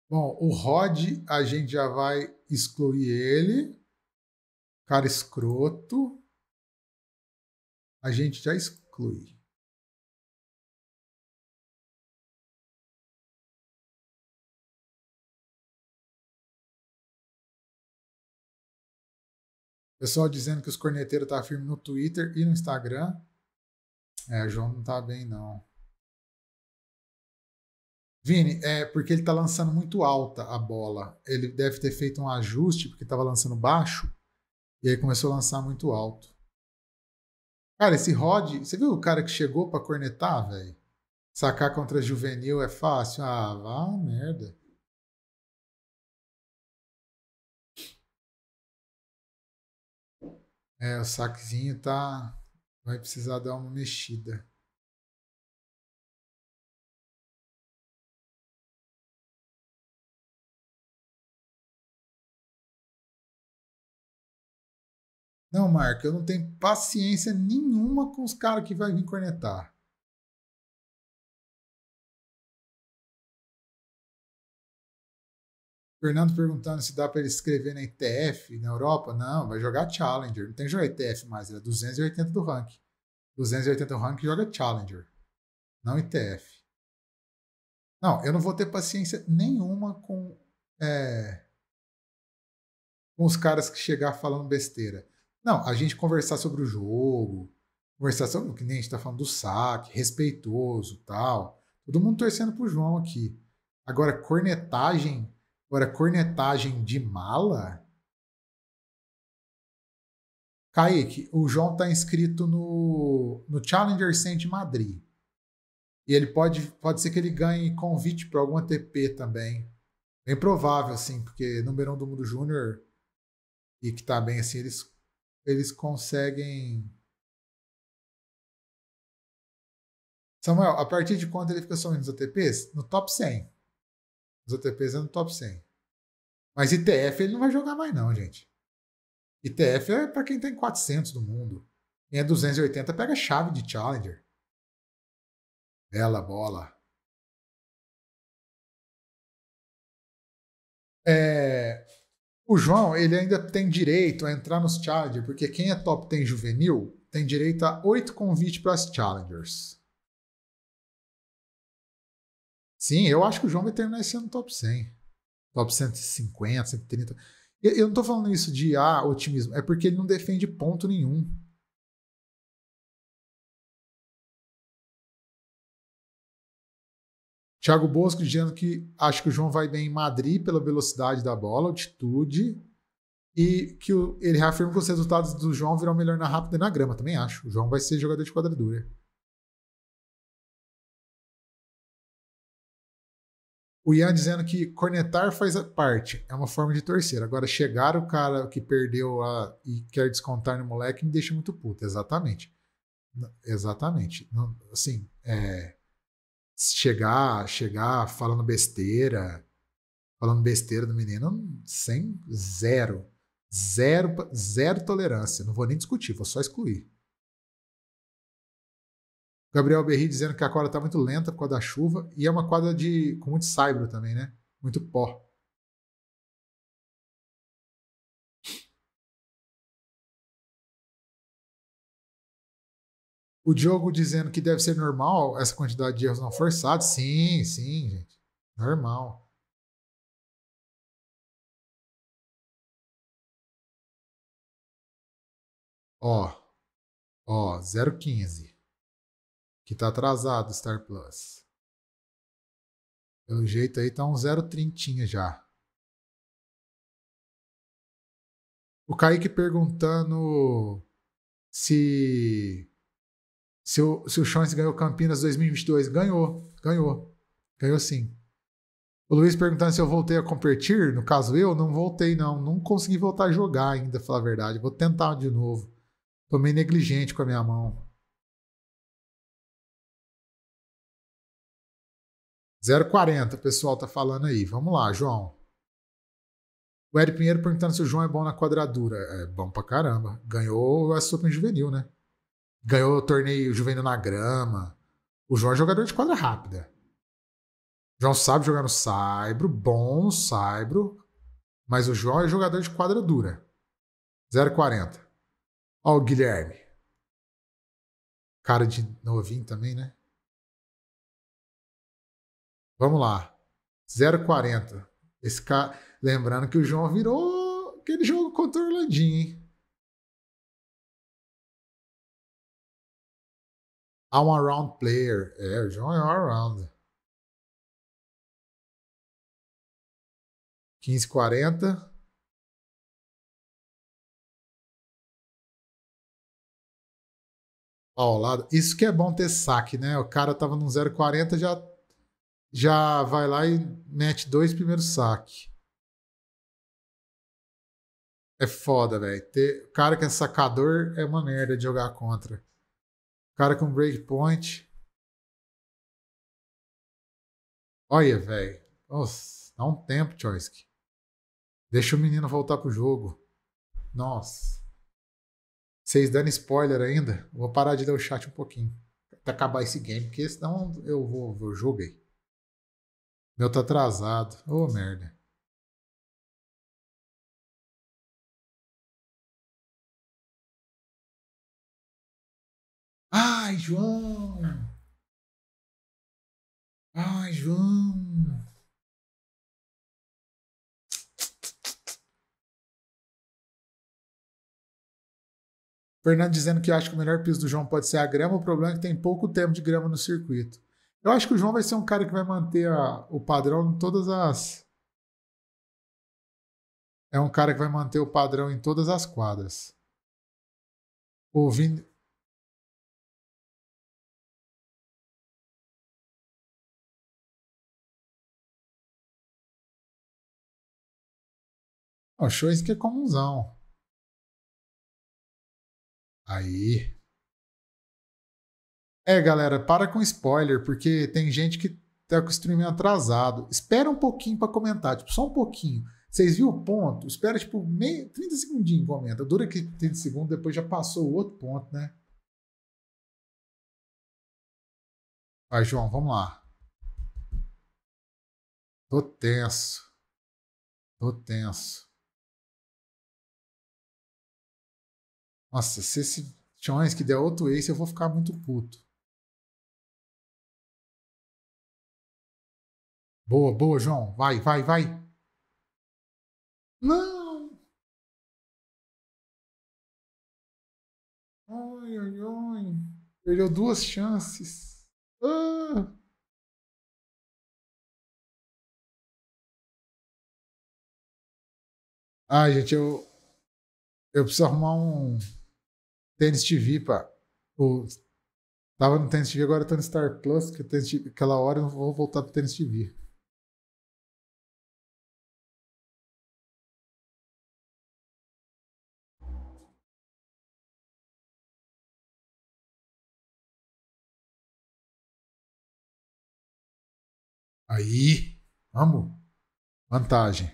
Bom, o Rod, a gente já vai excluir ele. Cara escroto. A gente já exclui. Pessoal dizendo que os corneteiros tá firme no Twitter e no Instagram. É, o João não tá bem, não. Vini, é porque ele tá lançando muito alta a bola. Ele deve ter feito um ajuste, porque estava lançando baixo, e aí começou a lançar muito alto. Cara, esse Rod, você viu o cara que chegou para cornetar, velho? Sacar contra juvenil é fácil? Ah, vá merda. É, o saquezinho tá. Vai precisar dar uma mexida. Não, Marco, eu não tenho paciência nenhuma com os caras que vai vir cornetar. Fernando perguntando se dá para ele escrever na ITF na Europa. Não, vai jogar Challenger. Não tem que jogar ITF mais, era é 280 do ranking. 280 do ranking joga Challenger, não ITF. Não, eu não vou ter paciência nenhuma com, é, com os caras que chegar falando besteira. Não, a gente conversar sobre o jogo, conversar sobre o que nem a gente está falando do saque, respeitoso tal. Todo mundo torcendo pro João aqui. Agora, cornetagem. Agora, cornetagem de mala. Kaique, o João tá inscrito no, no Challenger Saint Madrid. E ele pode, pode ser que ele ganhe convite para alguma TP também. Bem provável, assim, porque número um do mundo júnior e que tá bem assim, eles eles conseguem. Samuel, a partir de quando ele fica somente nos OTPs? No top 100. Os OTPs é no top 100. Mas ITF ele não vai jogar mais, não, gente. ITF é para quem tem 400 do mundo. Quem é 280 pega chave de Challenger. Bela bola. É, o João, ele ainda tem direito a entrar nos Challengers, porque quem é top tem juvenil tem direito a oito convites para as Challengers. Sim, eu acho que o João vai terminar esse ano top 100. Top 150, 130. Eu não estou falando isso de ah, otimismo, é porque ele não defende ponto nenhum. Thiago Bosco dizendo que acho que o João vai bem em Madrid pela velocidade da bola, altitude, e que o, ele reafirma que os resultados do João virão melhor na rápida e na grama. Também acho. O João vai ser jogador de quadradura. O Ian dizendo que cornetar faz parte, é uma forma de torcer. Agora, chegar o cara que perdeu a, e quer descontar no moleque me deixa muito puto. Exatamente. Exatamente. Assim, é, chegar, chegar falando besteira, falando besteira do menino, sem zero. Zero, zero tolerância. Não vou nem discutir, vou só excluir. Gabriel Berri dizendo que a quadra está muito lenta por causa da chuva e é uma quadra de com muito saibro também, né? Muito pó. O Diogo dizendo que deve ser normal essa quantidade de erros não forçados. Sim, sim, gente. Normal. Ó, ó, 015. Que tá atrasado Star Plus. Pelo jeito aí tá um 030 já. O Kaique perguntando se se o, se o Chance ganhou Campinas 2022, ganhou, ganhou, ganhou sim. O Luiz perguntando se eu voltei a competir, no caso eu, não voltei não, não consegui voltar a jogar ainda, falar a verdade. Vou tentar de novo. Tô meio negligente com a minha mão. 0,40 o pessoal tá falando aí. Vamos lá, João. O Eric Pinheiro perguntando se o João é bom na quadradura. É bom pra caramba. Ganhou a Super Juvenil, né? Ganhou o torneio Juvenil na grama. O João é jogador de quadra rápida. O João sabe jogar no saibro, bom saibro, mas o João é jogador de quadra dura. 0,40. Ó o Guilherme. Cara de novinho também, né? Vamos lá. 0,40. Esse cara... Lembrando que o João virou aquele jogo contra o Orlandinho, hein? I'm a round player. É, o João é all around. 1540. Paulada. Isso que é bom ter saque, né? O cara tava num 0,40, já, já vai lá e mete dois primeiros saques. É foda, velho. Ter... O cara que é sacador é uma merda de jogar contra cara com breakpoint. Olha, velho. Nossa, dá um tempo, Choisk. Deixa o menino voltar pro jogo. Nossa. Vocês dando spoiler ainda? Vou parar de dar o chat um pouquinho. Até acabar esse game, porque senão eu vou, eu jogo aí. Meu tá atrasado. Ô, oh, merda. Ai, João! Ai, João! Fernando dizendo que acha que o melhor piso do João pode ser a grama, o problema é que tem pouco tempo de grama no circuito. Eu acho que o João vai ser um cara que vai manter a, o padrão em todas as. É um cara que vai manter o padrão em todas as quadras. Ouvindo Achou isso que é comunzão. Aí. É, galera, para com spoiler, porque tem gente que tá com o streaming atrasado. Espera um pouquinho para comentar, tipo, só um pouquinho. Vocês viram o ponto? Espera, tipo, meio, 30 segundinhos comenta. Dura aqui 30 segundos, depois já passou o outro ponto, né? Vai, João, vamos lá. Tô tenso. Tô tenso. Nossa, se esse Chões que der outro ace, eu vou ficar muito puto. Boa, boa, João. Vai, vai, vai. Não! Ai, ai, ai. Perdeu duas chances. Ah! Ai, gente, eu. Eu preciso arrumar um. Tênis TV, pá. O, tava no Tênis TV, agora tá no Star Plus, que TV, aquela hora eu não vou voltar pro Tênis TV. Aí, vamos. Vantagem.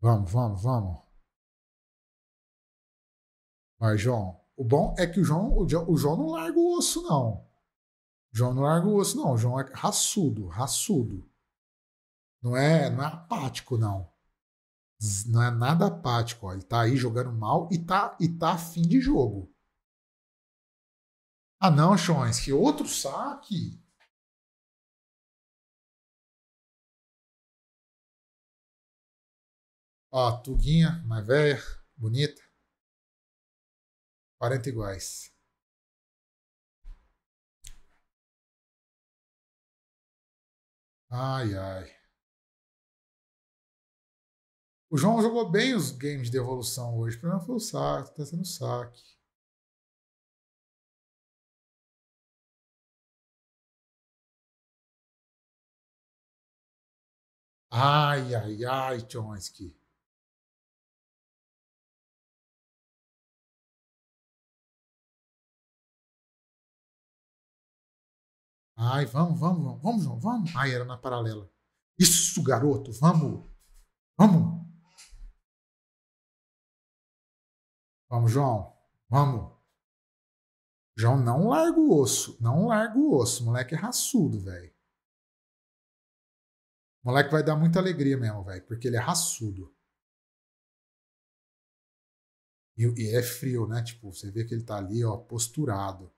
Vamos, vamos, vamos. Mas, João, o bom é que o João, o João, o João não larga o osso, não. O João não larga o osso, não. O João é raçudo, raçudo. Não é, não é apático, não. Não é nada apático, ó. Ele tá aí jogando mal e tá, e tá fim de jogo. Ah não, Chões, que outro saque. Ó, Tuguinha, mais velha, bonita. 40 iguais. Ai, ai. O João jogou bem os games de evolução hoje. O problema foi o saque, tá sendo saque. Ai, ai, ai, Chomsky. Ai, vamos, vamos, vamos, vamos, João, vamos. Ai, era na paralela. Isso, garoto, vamos, vamos. Vamos, João, vamos. João não larga o osso, não larga o osso. Moleque é raçudo, velho. Moleque vai dar muita alegria mesmo, velho, porque ele é raçudo. E, e, é frio, né? Tipo, você vê que ele tá ali, ó, posturado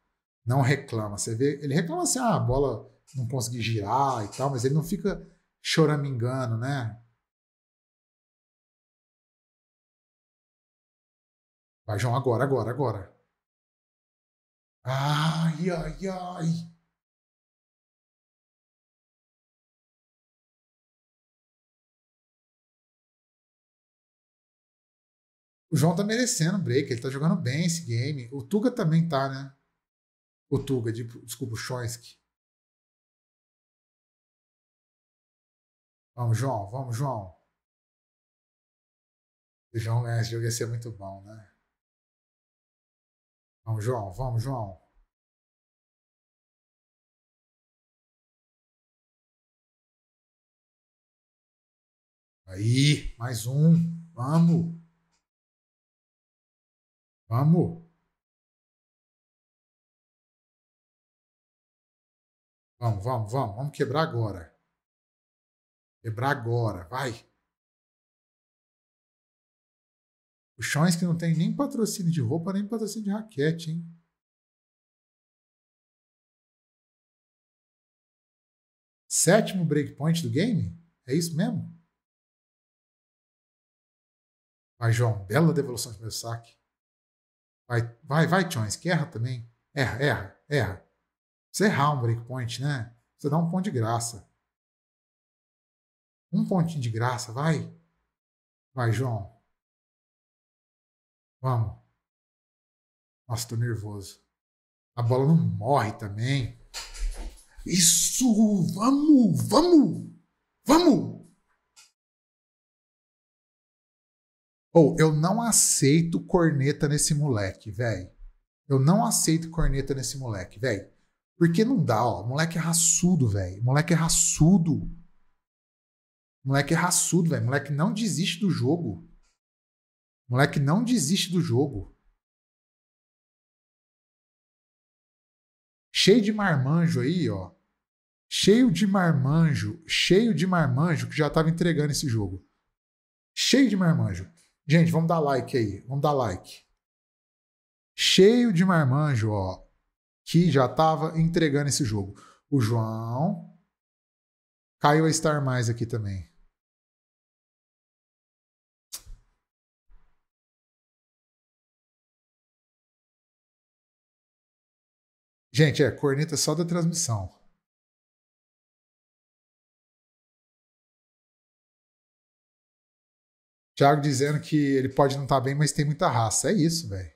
não reclama. Você vê, ele reclama assim, ah, a bola não consegui girar e tal, mas ele não fica choramingando, né? Vai, João, agora, agora, agora. Ai, ai, ai. O João tá merecendo break, ele tá jogando bem esse game. O Tuga também tá, né? O Tuga, de, desculpa, o Choinsky. Vamos, João, vamos, João. Se o João ganhar é, esse jogo ia ser muito bom, né? Vamos, João, vamos, João. Aí, mais um. Vamos. Vamos. Vamos, vamos, vamos. Vamos quebrar agora. Quebrar agora, vai. O Chões que não tem nem patrocínio de roupa, nem patrocínio de raquete, hein? Sétimo breakpoint do game? É isso mesmo? Vai, João. Bela devolução de meu saque. Vai, vai, vai, Chões, que erra também. Erra, erra, erra. Você errar um breakpoint, né? Você dá um ponto de graça. Um pontinho de graça, vai. Vai, João. Vamos. Nossa, tô nervoso. A bola não morre também. Isso! Vamos! Vamos! Vamos! Ou oh, eu não aceito corneta nesse moleque, velho. Eu não aceito corneta nesse moleque, velho. Porque não dá, ó. Moleque é raçudo, velho. Moleque é raçudo. Moleque é raçudo, velho. Moleque não desiste do jogo. Moleque não desiste do jogo. Cheio de marmanjo aí, ó. Cheio de marmanjo. Cheio de marmanjo que já tava entregando esse jogo. Cheio de marmanjo. Gente, vamos dar like aí. Vamos dar like. Cheio de marmanjo, ó que já estava entregando esse jogo. O João. Caiu a Star Mais aqui também. Gente, é, corneta só da transmissão. Thiago dizendo que ele pode não estar tá bem, mas tem muita raça. É isso, velho.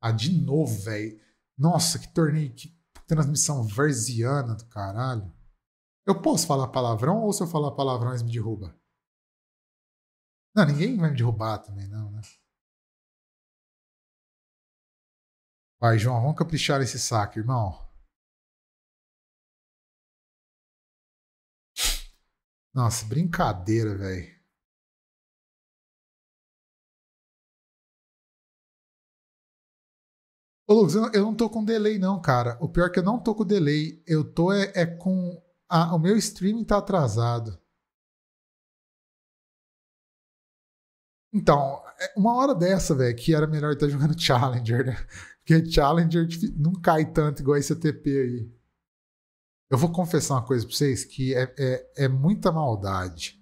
Ah, de novo, velho. Nossa, que torneio, que transmissão versiana do caralho. Eu posso falar palavrão ou se eu falar palavrão eles me derrubam? Não, ninguém vai me derrubar também, não, né? Vai, João, vamos caprichar esse saque, irmão. Nossa, brincadeira, velho. Ô, Lucas, eu não tô com delay, não, cara. O pior é que eu não tô com delay. Eu tô é, é com. Ah, o meu streaming tá atrasado. Então, é, uma hora dessa, velho, que era melhor estar tá jogando Challenger, né? Porque Challenger não cai tanto igual esse ATP aí. Eu vou confessar uma coisa pra vocês que é, é, é muita maldade.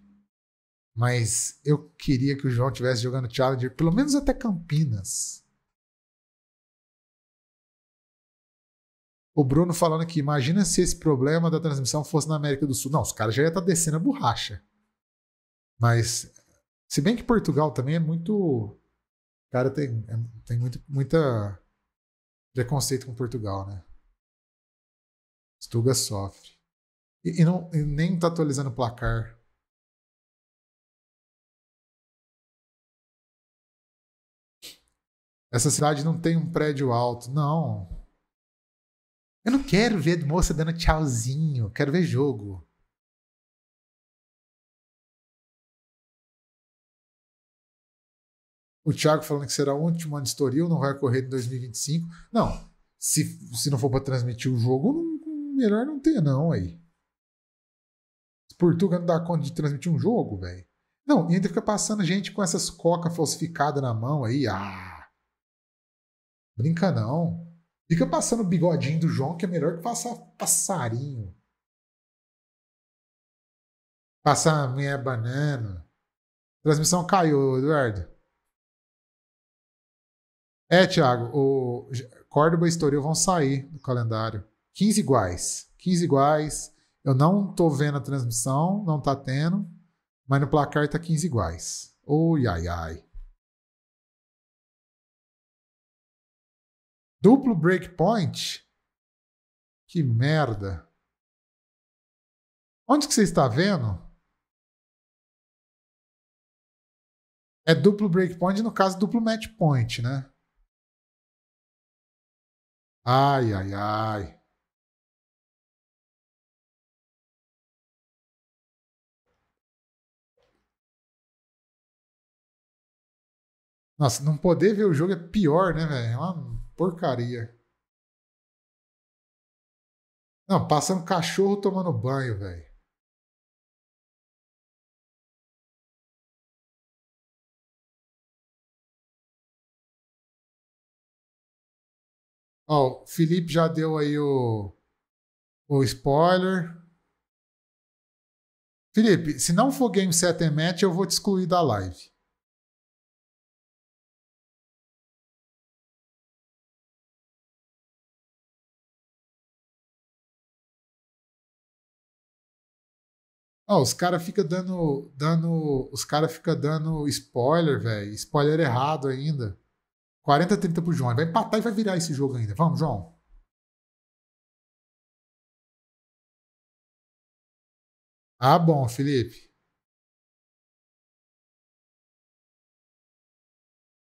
Mas eu queria que o João tivesse jogando Challenger, pelo menos até Campinas. O Bruno falando aqui, imagina se esse problema da transmissão fosse na América do Sul. Não, os caras já iam estar tá descendo a borracha. Mas, se bem que Portugal também é muito. Cara, tem, é, tem muito, muita preconceito com Portugal, né? Stuga sofre. E, e não, e nem está atualizando o placar. Essa cidade não tem um prédio alto. Não. Eu não quero ver moça dando tchauzinho, quero ver jogo. O Thiago falando que será o último ano de Estoril, não vai correr em 2025. Não, se, se não for para transmitir o jogo, não, melhor não ter, não, aí. Se Portugal não dá conta de transmitir um jogo, velho. Não, e ainda fica passando gente com essas coca falsificada na mão aí. Ah! Brinca não. Fica passando o bigodinho do João, que é melhor que passar passarinho. Passar a minha banana. Transmissão caiu, Eduardo. É, Thiago, o Córdoba e Estoril vão sair do calendário. 15 iguais. 15 iguais. Eu não tô vendo a transmissão, não tá tendo, mas no placar tá 15 iguais. Ui, ai, ai. Duplo breakpoint? Que merda. Onde que você está vendo? É duplo breakpoint, no caso, duplo match point, né? Ai, ai, ai. Nossa, não poder ver o jogo é pior, né, velho? É uma porcaria. Não, passa um cachorro tomando banho, velho. Ó, o Felipe já deu aí o, o spoiler. Felipe, se não for Game 7 and Match, eu vou te excluir da live. Ah, os caras ficam dando, dando. Os caras ficam dando spoiler, velho. Spoiler errado ainda. 40 30 pro João. vai empatar e vai virar esse jogo ainda. Vamos, João. Ah, bom, Felipe.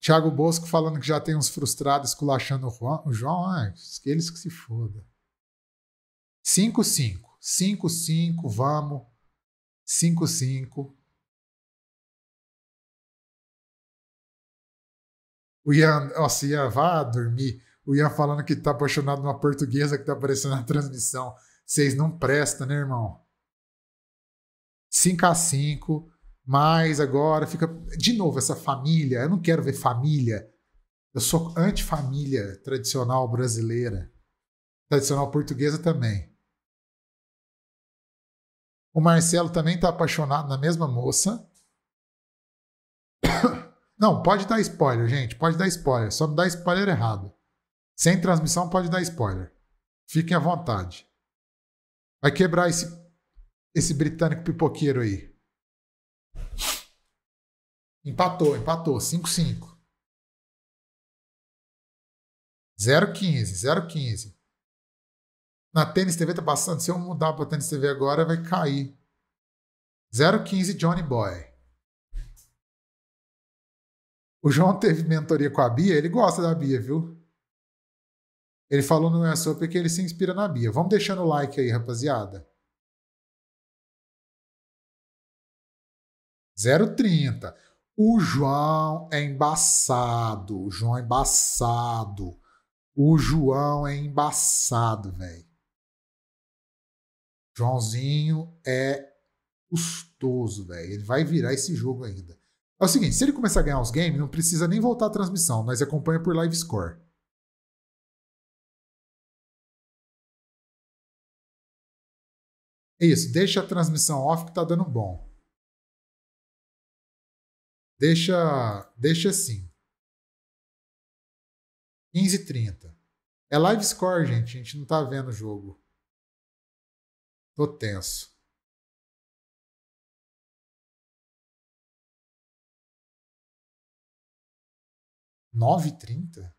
Thiago Bosco falando que já tem uns frustrados esculachando o João. O João, ah, eles que se foda. 5-5. 5-5, vamos. 55. O Ian, nossa, Ian, vá dormir. O Ian falando que tá apaixonado numa portuguesa que tá aparecendo na transmissão. Vocês não prestam, né, irmão? 5 a 5 mas agora fica. De novo, essa família. Eu não quero ver família. Eu sou anti-família tradicional brasileira. Tradicional portuguesa também. O Marcelo também está apaixonado na mesma moça. Não, pode dar spoiler, gente. Pode dar spoiler. Só me dá spoiler errado. Sem transmissão, pode dar spoiler. Fiquem à vontade. Vai quebrar esse, esse britânico pipoqueiro aí. Empatou, empatou. 5-5. 0,15, 0,15. Na Tênis TV tá passando. Se eu mudar pra Tênis TV agora, vai cair. 015 Johnny Boy. O João teve mentoria com a Bia, ele gosta da Bia, viu? Ele falou no ESOP que ele se inspira na Bia. Vamos deixando o like aí, rapaziada. 030. O João é embaçado. O João é embaçado. O João é embaçado, velho. Joãozinho é custoso, velho. Ele vai virar esse jogo ainda. É o seguinte, se ele começar a ganhar os games, não precisa nem voltar à transmissão. Nós acompanha por live score. É isso, deixa a transmissão off que tá dando bom. Deixa, deixa assim. 15 30. É live score, gente. A gente não tá vendo o jogo. Tô tenso. Nove e trinta?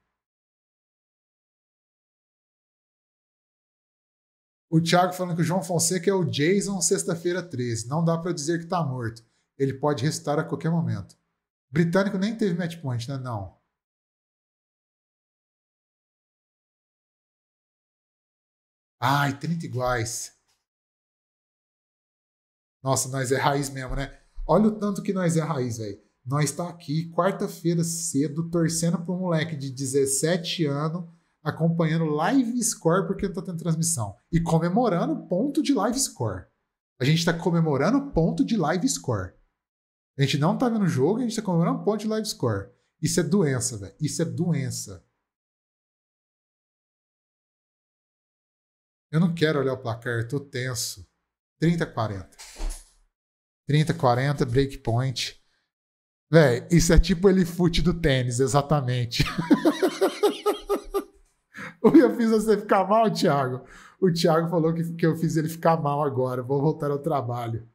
O Thiago falando que o João Fonseca é o Jason sexta-feira 13. Não dá para dizer que tá morto. Ele pode restar a qualquer momento. britânico nem teve match point, né? Não. Ai, 30 iguais. Nossa, nós é raiz mesmo, né? Olha o tanto que nós é raiz, velho. Nós está aqui quarta-feira cedo, torcendo para um moleque de 17 anos, acompanhando live score, porque não está tendo transmissão. E comemorando ponto de live score. A gente está comemorando ponto de live score. A gente não está vendo o jogo, a gente está comemorando ponto de live score. Isso é doença, velho. Isso é doença. Eu não quero olhar o placar, tô tenso. 30 a 40. 30, 40, breakpoint. Véi, isso é tipo ele fute do tênis, exatamente. que eu fiz você ficar mal, Thiago? O Thiago falou que, que eu fiz ele ficar mal agora. Vou voltar ao trabalho.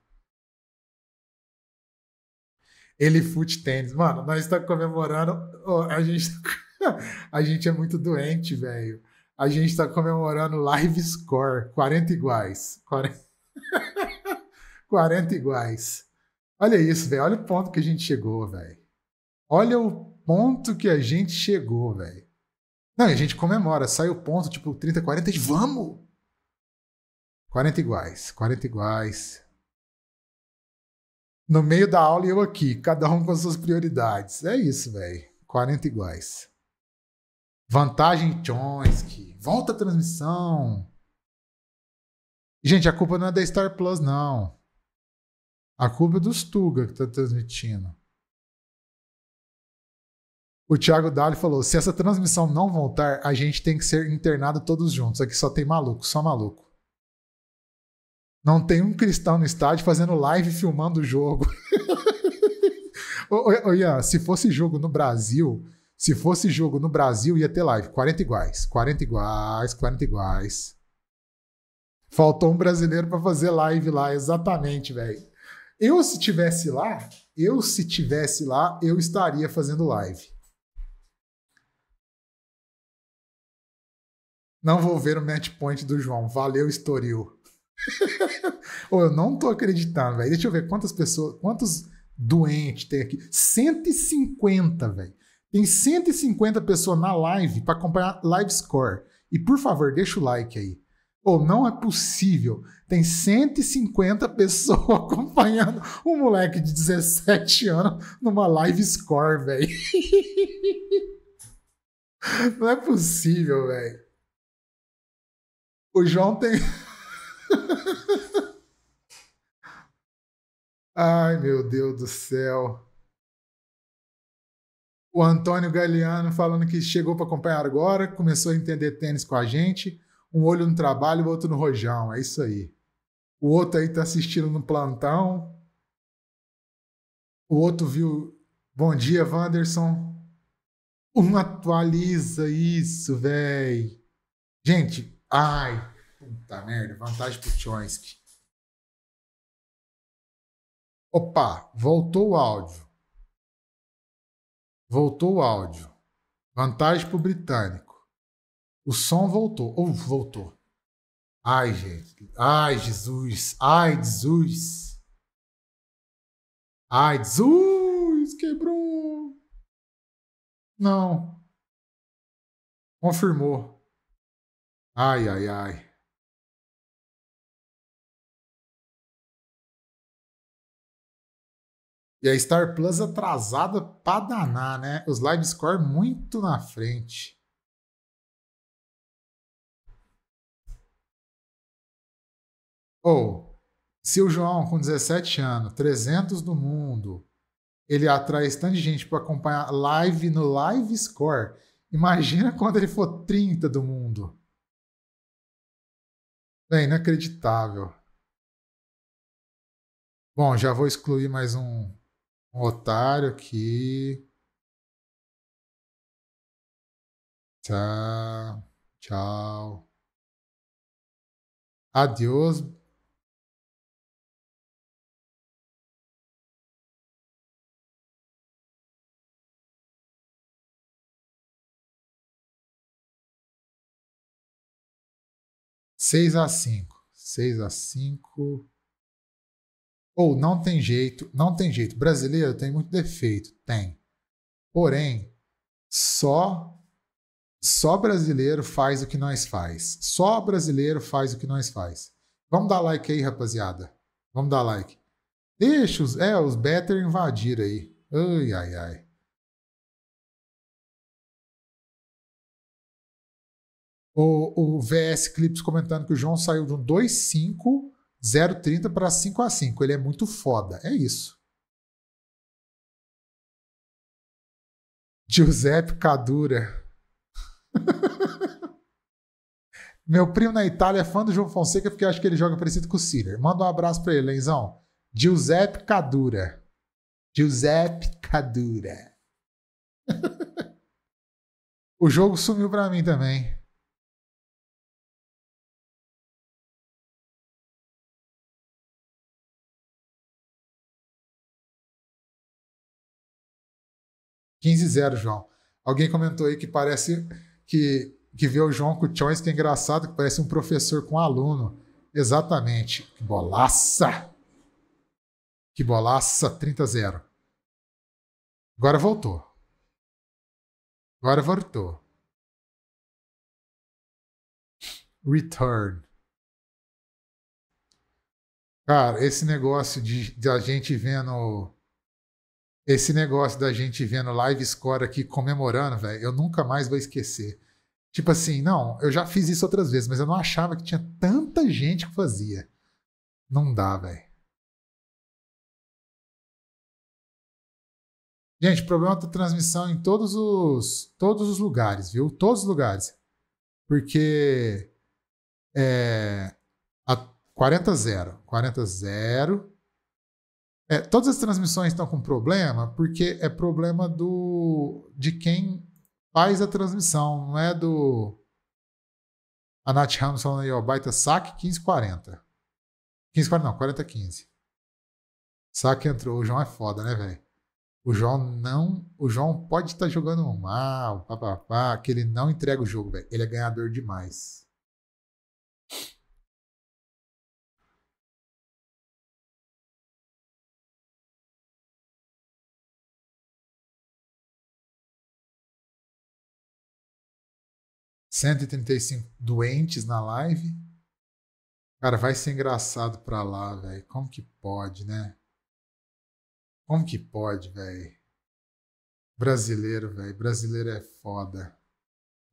Ele fute tênis. Mano, nós estamos tá comemorando. A gente, tá a gente é muito doente, velho. A gente está comemorando live score 40 iguais. 40... 40 iguais. Olha isso, velho. Olha o ponto que a gente chegou, velho. Olha o ponto que a gente chegou, velho. Não, e a gente comemora. Sai o ponto, tipo, 30, 40 e vamos! 40 iguais, 40 iguais. No meio da aula e eu aqui, cada um com as suas prioridades. É isso, velho. 40 iguais. Vantagem Chomsky. Volta a transmissão. Gente, a culpa não é da Star Plus, não. A culpa é dos Tuga que tá transmitindo. O Thiago Dali falou: se essa transmissão não voltar, a gente tem que ser internado todos juntos. Aqui só tem maluco, só maluco. Não tem um cristão no estádio fazendo live filmando o jogo. ô, Ian, se fosse jogo no Brasil, se fosse jogo no Brasil, ia ter live. 40 iguais, 40 iguais, 40 iguais. Faltou um brasileiro para fazer live lá, exatamente, velho. Eu, se tivesse lá, eu, se tivesse lá, eu estaria fazendo live. Não vou ver o match point do João. Valeu, Estoril. oh, eu não tô acreditando, velho. Deixa eu ver quantas pessoas, quantos doentes tem aqui. 150, velho. Tem 150 pessoas na live para acompanhar live score. E por favor, deixa o like aí. Ou não é possível. Tem 150 pessoas acompanhando um moleque de 17 anos numa live score, velho. Não é possível, velho. O João tem. Ai, meu Deus do céu. O Antônio Galeano falando que chegou para acompanhar agora, começou a entender tênis com a gente um olho no trabalho e o outro no rojão. É isso aí. O outro aí tá assistindo no plantão. O outro viu. Bom dia, Wanderson. Um atualiza isso, véi. Gente, ai. Puta merda, vantagem pro Chomsky. Opa, voltou o áudio. Voltou o áudio. Vantagem pro britânico. O som voltou. Ou oh, voltou. Ai, gente. Ai, Jesus. Ai, Jesus. Ai, Jesus. Quebrou. Não. Confirmou. Ai, ai, ai. E a Star Plus atrasada pra danar, né? Os live score muito na frente. Ou, oh, se o João, com 17 anos, 300 do mundo, ele atrai tanta gente para acompanhar live no live score, imagina quando ele for 30 do mundo. É inacreditável. Bom, já vou excluir mais um, um otário aqui. Tchau, Tchau. adeus. 6 a 5. 6 a 5. Ou oh, não tem jeito, não tem jeito. Brasileiro tem muito defeito, tem. Porém, só só brasileiro faz o que nós faz. Só brasileiro faz o que nós faz. Vamos dar like aí, rapaziada. Vamos dar like. Deixa os, é, os better invadir aí. Ai, ai, ai. O, o VS Clips comentando que o João saiu de um 2-5-0-30 para 5-5. Ele é muito foda. É isso. Giuseppe Cadura. Meu primo na Itália é fã do João Fonseca porque acho que ele joga parecido com o Cíler. Manda um abraço para ele, Lenzão. Giuseppe Cadura. Giuseppe Cadura. o jogo sumiu para mim também. 15-0, João. Alguém comentou aí que parece que, que vê o João com o Choice, que é engraçado, que parece um professor com um aluno. Exatamente. Que bolaça! Que bolaça! 30-0. Agora voltou. Agora voltou. Return. Cara, esse negócio de, de a gente vendo esse negócio da gente vendo live score aqui comemorando, velho, eu nunca mais vou esquecer. Tipo assim, não, eu já fiz isso outras vezes, mas eu não achava que tinha tanta gente que fazia. Não dá, velho. Gente, problema da transmissão em todos os todos os lugares, viu? Todos os lugares. Porque é, a 40 0, 40 0 é, todas as transmissões estão com problema porque é problema do de quem faz a transmissão, não é do. A Nath Ramos falando aí, ó, baita saque 1540. 1540 não, 4015. Saque entrou, o João é foda, né, velho? O João não. O João pode estar tá jogando mal, papapá, que ele não entrega o jogo, velho. Ele é ganhador demais. 135 doentes na live. Cara, vai ser engraçado pra lá, velho. Como que pode, né? Como que pode, velho? Brasileiro, velho. Brasileiro é foda.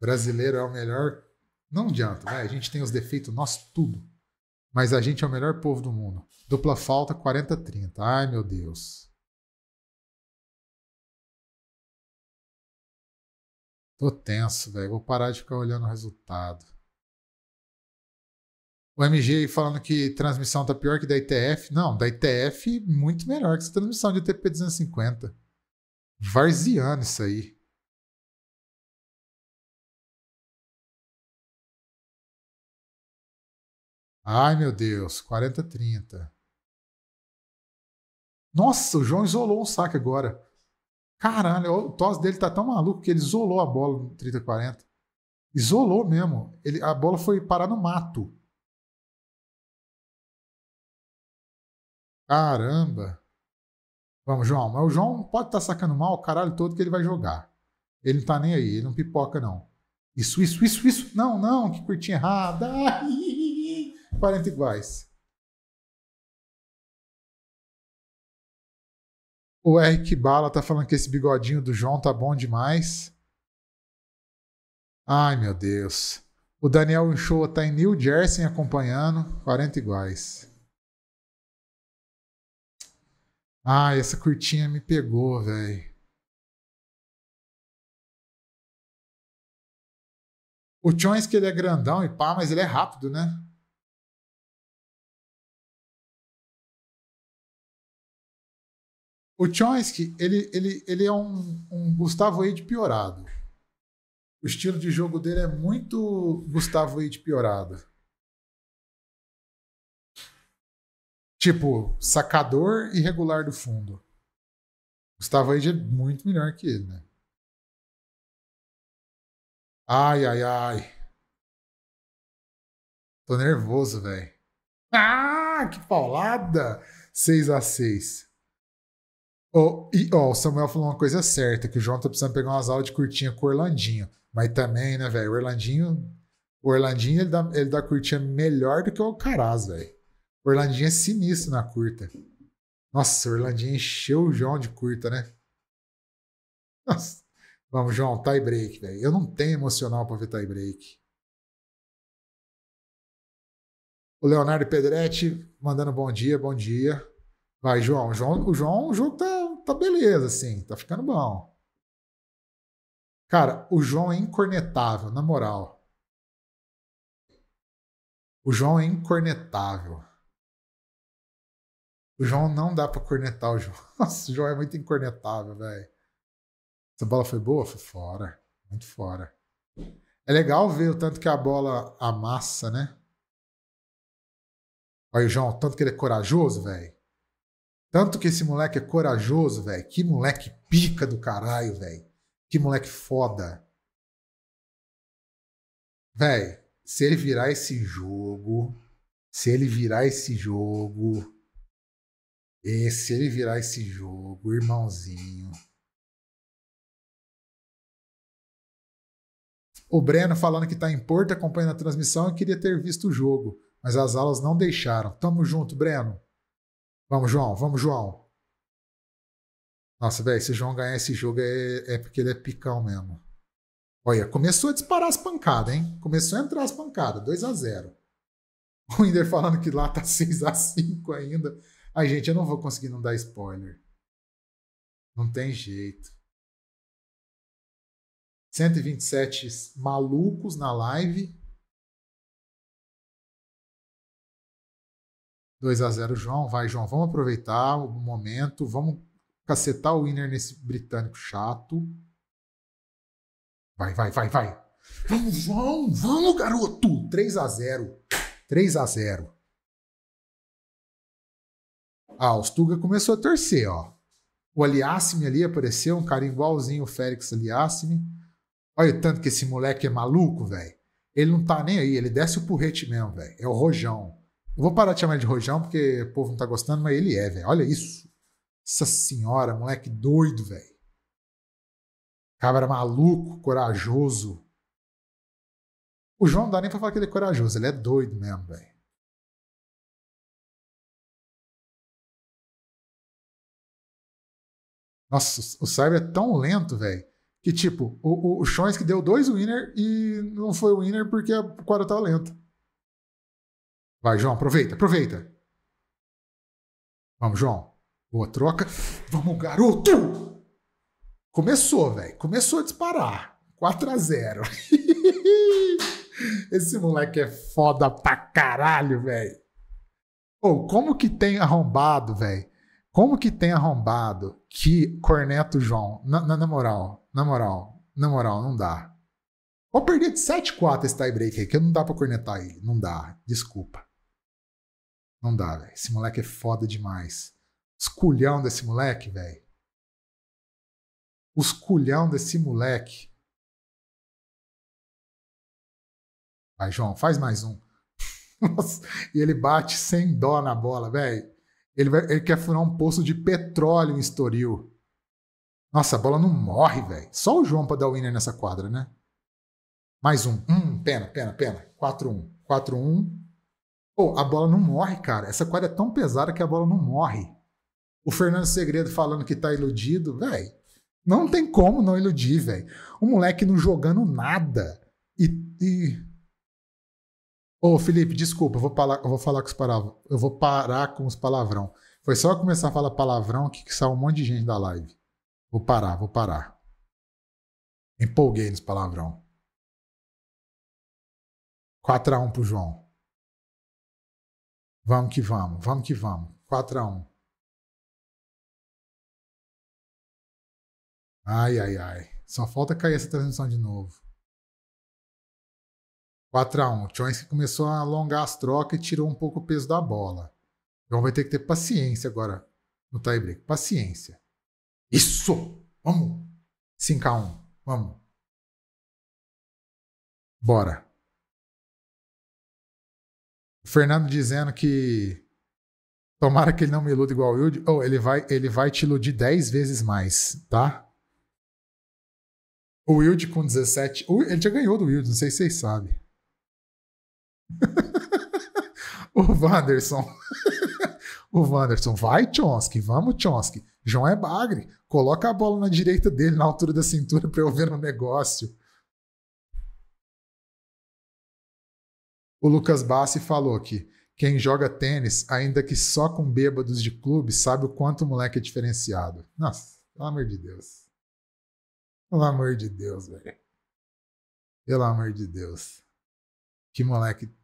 Brasileiro é o melhor. Não adianta, velho. Né? A gente tem os defeitos, nós tudo. Mas a gente é o melhor povo do mundo. Dupla falta 40-30. Ai, meu Deus. Tô tenso, velho. Vou parar de ficar olhando o resultado. O MG falando que transmissão tá pior que da ITF. Não, da ITF muito melhor que essa transmissão de TP 250. Varziano isso aí. Ai, meu Deus. 40-30. Nossa, o João isolou um saque agora. Caralho, o tosse dele tá tão maluco que ele isolou a bola no 30-40. Isolou mesmo. Ele, a bola foi parar no mato. Caramba. Vamos, João. Mas o João pode estar tá sacando mal o caralho todo que ele vai jogar. Ele não tá nem aí, ele não pipoca, não. Isso, isso, isso, isso. Não, não, que curtinha errada. 40 iguais. O Eric Bala tá falando que esse bigodinho do João tá bom demais. Ai, meu Deus. O Daniel Uchoa tá em New Jersey acompanhando. 40 iguais. Ah, essa curtinha me pegou, velho. O Chons que ele é grandão e pá, mas ele é rápido, né? O Chonsky, ele, ele, ele é um, um Gustavo Eide piorado. O estilo de jogo dele é muito Gustavo Eide piorado. Tipo, sacador e regular do fundo. Gustavo Eide é muito melhor que ele, né? Ai, ai, ai. Tô nervoso, velho. Ah, que paulada! 6 a 6 Oh, e oh, o Samuel falou uma coisa certa, que o João tá precisando pegar umas aulas de curtinha com o Orlandinho. Mas também, né, velho, o Orlandinho... O Orlandinho, ele dá, ele dá curtinha melhor do que o Caraz, velho. O Orlandinho é sinistro na curta. Nossa, o Orlandinho encheu o João de curta, né? Nossa. Vamos, João, tie break, velho. Eu não tenho emocional pra ver tie break. O Leonardo Pedretti mandando bom dia, bom dia. Vai, João. João o João, o jogo tá tá beleza, assim, tá ficando bom. Cara, o João é incornetável, na moral. O João é incornetável. O João não dá pra cornetar o João. Nossa, o João é muito incornetável, velho. Essa bola foi boa? Foi fora. Muito fora. É legal ver o tanto que a bola amassa, né? Olha o João, tanto que ele é corajoso, velho. Tanto que esse moleque é corajoso, velho. Que moleque pica do caralho, velho. Que moleque foda. Velho, se ele virar esse jogo, se ele virar esse jogo, e se ele virar esse jogo, irmãozinho. O Breno falando que está em Porto acompanhando a transmissão e queria ter visto o jogo, mas as aulas não deixaram. Tamo junto, Breno. Vamos, João, vamos, João. Nossa, velho, se o João ganhar esse jogo é, é porque ele é picão mesmo. Olha, começou a disparar as pancadas, hein? Começou a entrar as pancadas, 2 a 0 O Winder falando que lá tá 6 a 5 ainda. Ai, gente, eu não vou conseguir não dar spoiler. Não tem jeito. 127 malucos na live. 2 a 0 João. Vai, João, vamos aproveitar o momento, vamos cacetar o winner nesse britânico chato. Vai, vai, vai, vai. Vamos, João, vamos, garoto. 3 a 0 3 a 0 Ah, o Stuga começou a torcer, ó. O Aliassime ali apareceu, um cara igualzinho o Félix Aliassime. Olha o tanto que esse moleque é maluco, velho. Ele não tá nem aí, ele desce o porrete mesmo, velho. É o rojão. Eu vou parar de chamar ele de Rojão, porque o povo não tá gostando, mas ele é, velho. Olha isso. Essa senhora, moleque doido, velho. Cabra maluco, corajoso. O João não dá nem pra falar que ele é corajoso, ele é doido mesmo, velho. Nossa, o Cyber é tão lento, velho. Que tipo, o, o, que deu dois winner e não foi winner porque o quadro tava lento. Vai, João, aproveita, aproveita. Vamos, João. Boa troca. Vamos, garoto! Começou, velho. Começou a disparar. 4 a 0 Esse moleque é foda pra caralho, velho. Pô, como que tem arrombado, velho? Como que tem arrombado que Corneto João. Na, na, na, moral, na moral, na moral, não dá. Vou perder de 7-4 esse tie-break aí, que não dá pra cornetar ele. Não dá. Desculpa. Não dá, velho. Esse moleque é foda demais. Esculhão desse moleque, velho. Esculhão desse moleque. Vai, João, faz mais um. Nossa, e ele bate sem dó na bola, velho. Ele, ele quer furar um poço de petróleo em Estoril. Nossa, a bola não morre, velho. Só o João pra dar o winner nessa quadra, né? Mais um. Hum, pena, pena, pena. 4-1. 4-1. Pô, a bola não morre, cara. Essa quadra é tão pesada que a bola não morre. O Fernando Segredo falando que tá iludido, velho. Não tem como não iludir, velho. O moleque não jogando nada. E. e... Ô, Felipe, desculpa, eu vou, falar, eu vou falar com os palavrão. Eu vou parar com os palavrão. Foi só eu começar a falar palavrão que, que saiu um monte de gente da live. Vou parar, vou parar. Empolguei nos palavrão. 4x1 pro João. Vamos que vamos, vamos que vamos. 4 a 1 Ai, ai, ai. Só falta cair essa transmissão de novo. 4 a 1 O Chonski começou a alongar as trocas e tirou um pouco o peso da bola. Então vai ter que ter paciência agora no tiebreak. Paciência. Isso! Vamos! 5 a 1 Vamos. Bora. Fernando dizendo que tomara que ele não me iluda igual o Wilde. Oh, ele vai, ele vai te iludir 10 vezes mais, tá? O Wilde com 17. Ele já ganhou do Wilde, não sei se vocês sabem. o Wanderson. o Wanderson. Vai, Chonsky. Vamos, Chonsky. João é bagre. Coloca a bola na direita dele, na altura da cintura, pra eu ver no negócio. O Lucas Bassi falou que quem joga tênis, ainda que só com bêbados de clube, sabe o quanto o moleque é diferenciado. Nossa, pelo amor de Deus. Pelo amor de Deus, velho. Pelo amor de Deus. Que moleque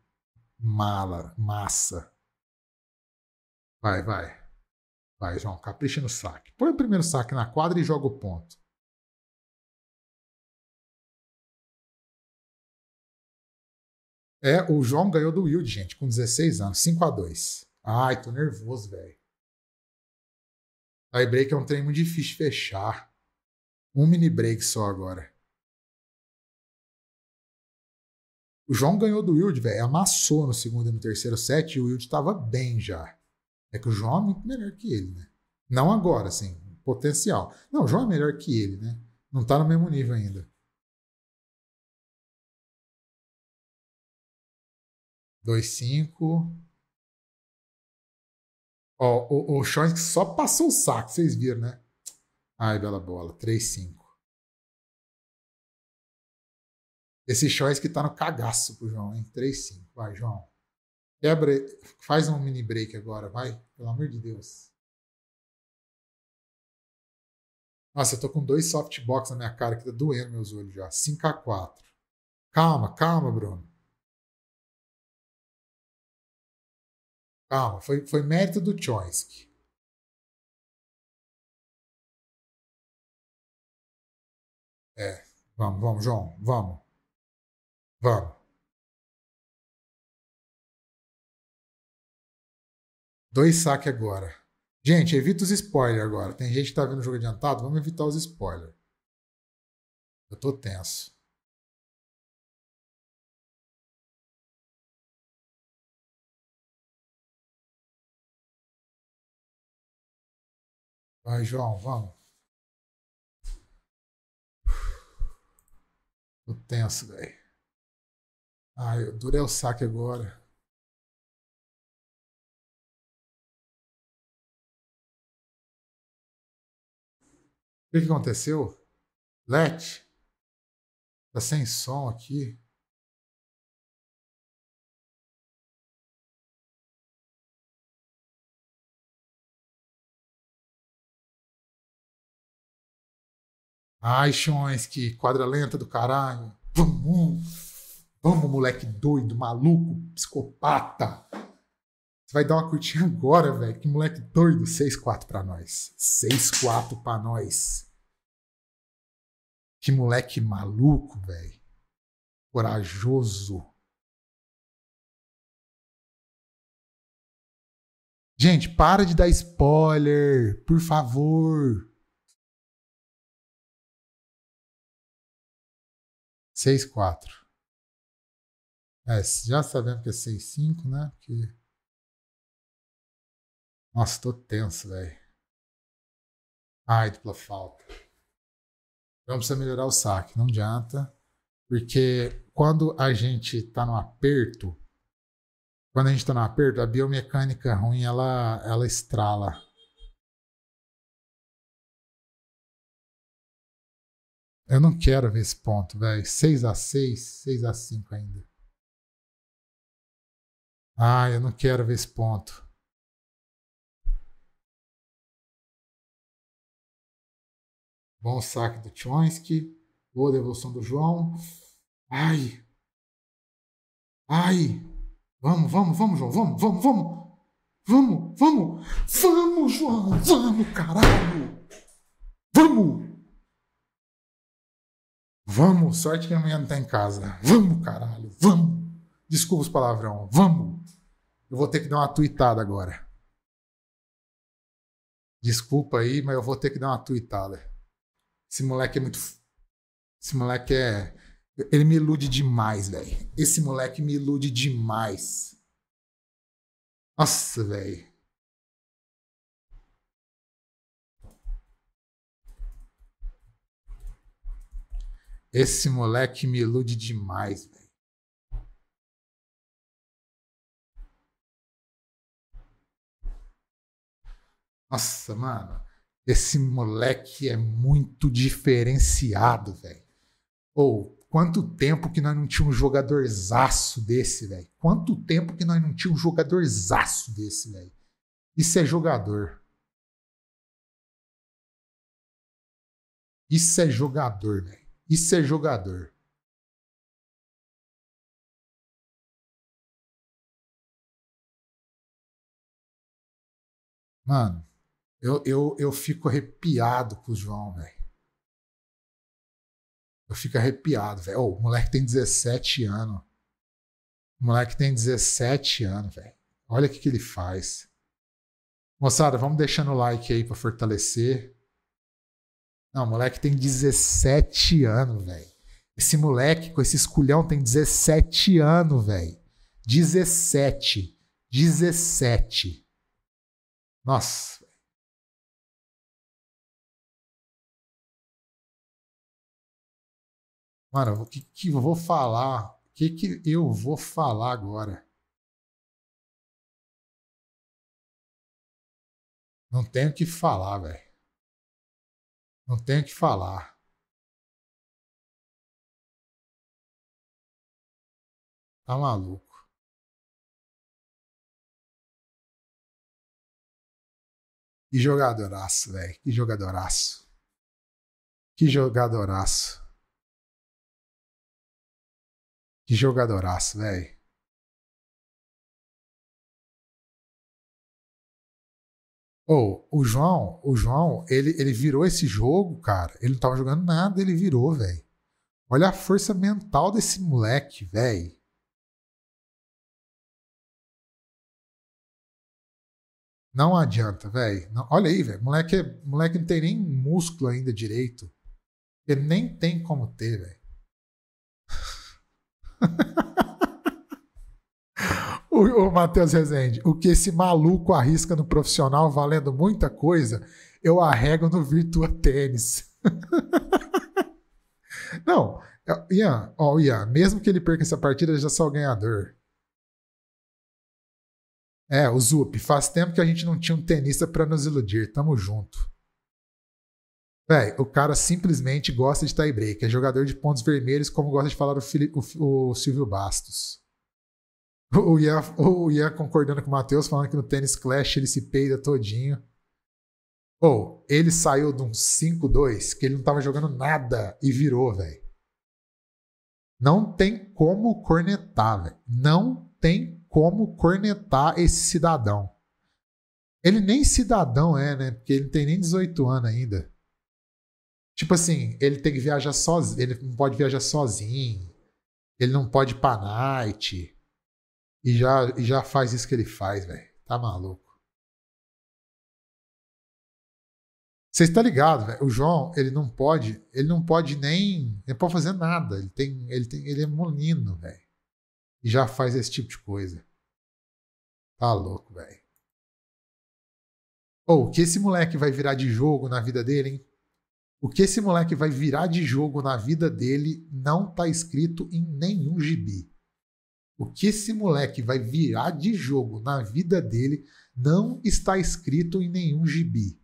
mala, massa. Vai, vai. Vai, João, capricha no saque. Põe o primeiro saque na quadra e joga o ponto. É, o João ganhou do Wilde, gente, com 16 anos, 5 a 2 Ai, tô nervoso, velho. Tie break é um treino muito difícil de fechar. Um mini break só agora. O João ganhou do Wilde, velho. Amassou no segundo e no terceiro set e o Wilde tava bem já. É que o João é muito melhor que ele, né? Não agora, assim, potencial. Não, o João é melhor que ele, né? Não tá no mesmo nível ainda. 2,5. Ó, o, o Schoen só passou o saco, vocês viram, né? Ai, bela bola. 3,5. Esse Choice que tá no cagaço pro João, hein? 3-5. Vai, João. Quebra. Faz um mini break agora, vai. Pelo amor de Deus. Nossa, eu tô com dois softbox na minha cara que tá doendo meus olhos já. 5x4. Calma, calma, Bruno. Calma, foi, foi mérito do Chomsky. É, vamos, vamos, João, vamos. Vamos. Dois saques agora. Gente, evita os spoilers agora. Tem gente que tá vendo o jogo adiantado, vamos evitar os spoilers. Eu tô tenso. Vai, João, vamos. Tô tenso, velho. Ai, eu durei o saque agora. O que, que aconteceu? Let? Tá sem som aqui. Ai, que quadra lenta do caralho. Vamos! Vamos, moleque doido, maluco, psicopata. Você vai dar uma curtinha agora, velho. Que moleque doido. 6-4 pra nós. 6-4 pra nós. Que moleque maluco, velho. Corajoso. Gente, para de dar spoiler, por favor. 6, 4. É, já sabemos que é 6, 5, né? Porque... Nossa, tô tenso, velho. Ai, dupla falta. Então precisa melhorar o saque, não adianta. Porque quando a gente tá no aperto, quando a gente tá no aperto, a biomecânica ruim, ela, ela estrala. Eu não quero ver esse ponto, velho. 6 a 6 6 a 5 ainda. Ah, eu não quero ver esse ponto. Bom saque do Chonsky. Boa devolução do João. Ai! Ai! Vamos, vamos, vamos, João. Vamos, vamos, vamos. Vamos, vamos. Vamos, João. Vamos, caralho. Vamos. Vamos, sorte que amanhã não tá em casa. Vamos, caralho, vamos. Desculpa os palavrão, vamos. Eu vou ter que dar uma tuitada agora. Desculpa aí, mas eu vou ter que dar uma tuitada. Esse moleque é muito. Esse moleque é. Ele me ilude demais, velho. Esse moleque me ilude demais. Nossa, velho. Esse moleque me ilude demais, velho. Nossa, mano, esse moleque é muito diferenciado, velho. Ou oh, quanto tempo que nós não tínhamos um jogadorzaço desse, velho? Quanto tempo que nós não tínhamos um jogadorzaço desse, velho? Isso é jogador. Isso é jogador, velho e ser jogador. Mano, eu, eu, eu fico arrepiado com o João, velho. Eu fico arrepiado, velho. Oh, o moleque tem 17 anos. O moleque tem 17 anos, velho. Olha o que, que ele faz. Moçada, vamos deixando o like aí para fortalecer. Não, o moleque tem 17 anos, velho. Esse moleque com esse esculhão tem 17 anos, velho. 17. 17. Nossa. Mano, o que, que eu vou falar? O que, que eu vou falar agora? Não tenho o que falar, velho. Não tem o que falar. Tá maluco. Que jogadoraço, velho. Que jogadoraço. Que jogadoraço. Que jogadoraço, velho. oh, o João, o João, ele, ele virou esse jogo, cara. Ele não tava jogando nada, ele virou, velho. Olha a força mental desse moleque, velho. Não adianta, velho. Olha aí, velho. Moleque, moleque não tem nem músculo ainda direito. Ele nem tem como ter, velho. o, o Matheus Rezende, o que esse maluco arrisca no profissional valendo muita coisa, eu arrego no Virtua Tênis. Não, é, Ian, ó, Ian, mesmo que ele perca essa partida, ele já só o ganhador. É, o Zup, faz tempo que a gente não tinha um tenista para nos iludir, tamo junto. Véi, o cara simplesmente gosta de tie break, é jogador de pontos vermelhos, como gosta de falar o, Fili o, o Silvio Bastos. O Ian, o Ian concordando com o Matheus, falando que no tênis Clash ele se peida todinho. Ou, oh, ele saiu de um 5-2 que ele não tava jogando nada e virou, velho. Não tem como cornetar, velho. Não tem como cornetar esse cidadão. Ele nem cidadão é, né? Porque ele não tem nem 18 anos ainda. Tipo assim, ele tem que viajar sozinho. Ele não pode viajar sozinho. Ele não pode ir pra night e já, e já faz isso que ele faz, velho. Tá maluco. Você está ligado, velho? O João, ele não pode, ele não pode nem, nem pode fazer nada. Ele tem, ele tem, ele é molino, velho. E já faz esse tipo de coisa. Tá louco, velho. Ou oh, que esse moleque vai virar de jogo na vida dele, hein? O que esse moleque vai virar de jogo na vida dele não tá escrito em nenhum gibi. O que esse moleque vai virar de jogo na vida dele não está escrito em nenhum gibi.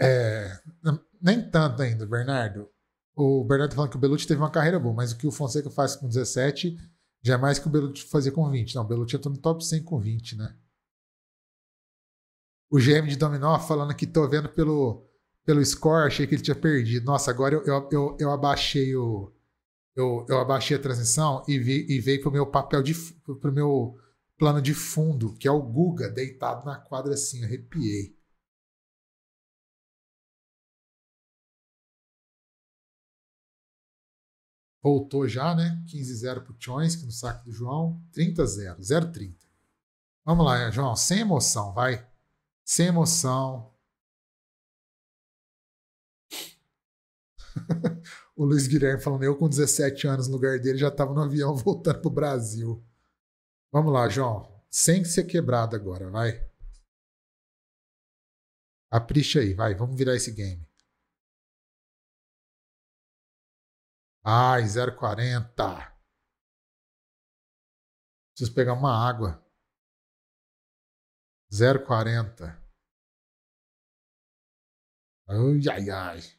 É, nem tanto ainda, Bernardo. O Bernardo tá falando que o Belucci teve uma carreira boa, mas o que o Fonseca faz com 17 já é mais que o Belucci fazia com 20. Não, o Belucci entrou no top 100 com 20, né? O GM de Dominó falando que tô vendo pelo pelo score, achei que ele tinha perdido. Nossa, agora eu, eu, eu, eu abaixei o. Eu, eu abaixei a transmissão e, vi, e veio pro meu papel de. pro meu plano de fundo, que é o Guga, deitado na quadra assim, arrepiei. Voltou já, né? 15-0 pro Chonsk no saco do João. 30-0, 0-30. Vamos lá, João, sem emoção, vai. Sem emoção, o Luiz Guilherme falando, eu com 17 anos no lugar dele já estava no avião voltando pro Brasil. Vamos lá, João. Sem ser quebrado agora, vai. Capricha aí, vai. Vamos virar esse game. Ai, 0,40. Preciso pegar uma água. 0,40. Ai, ai, ai.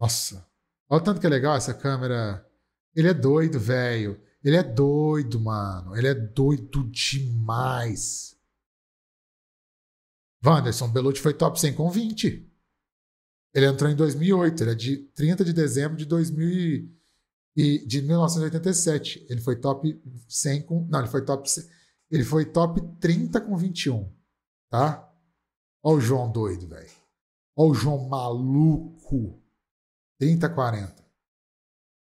Nossa. Olha o tanto que é legal essa câmera. Ele é doido, velho. Ele é doido, mano. Ele é doido demais. Wanderson Belucci foi top 100 com 20. Ele entrou em 2008. Ele é de 30 de dezembro de 2000 e de 1987. Ele foi top 100 com, não, ele foi top 100, ele foi top 30 com 21, tá? Olha o João doido, velho. Olha o João maluco. 30, 40.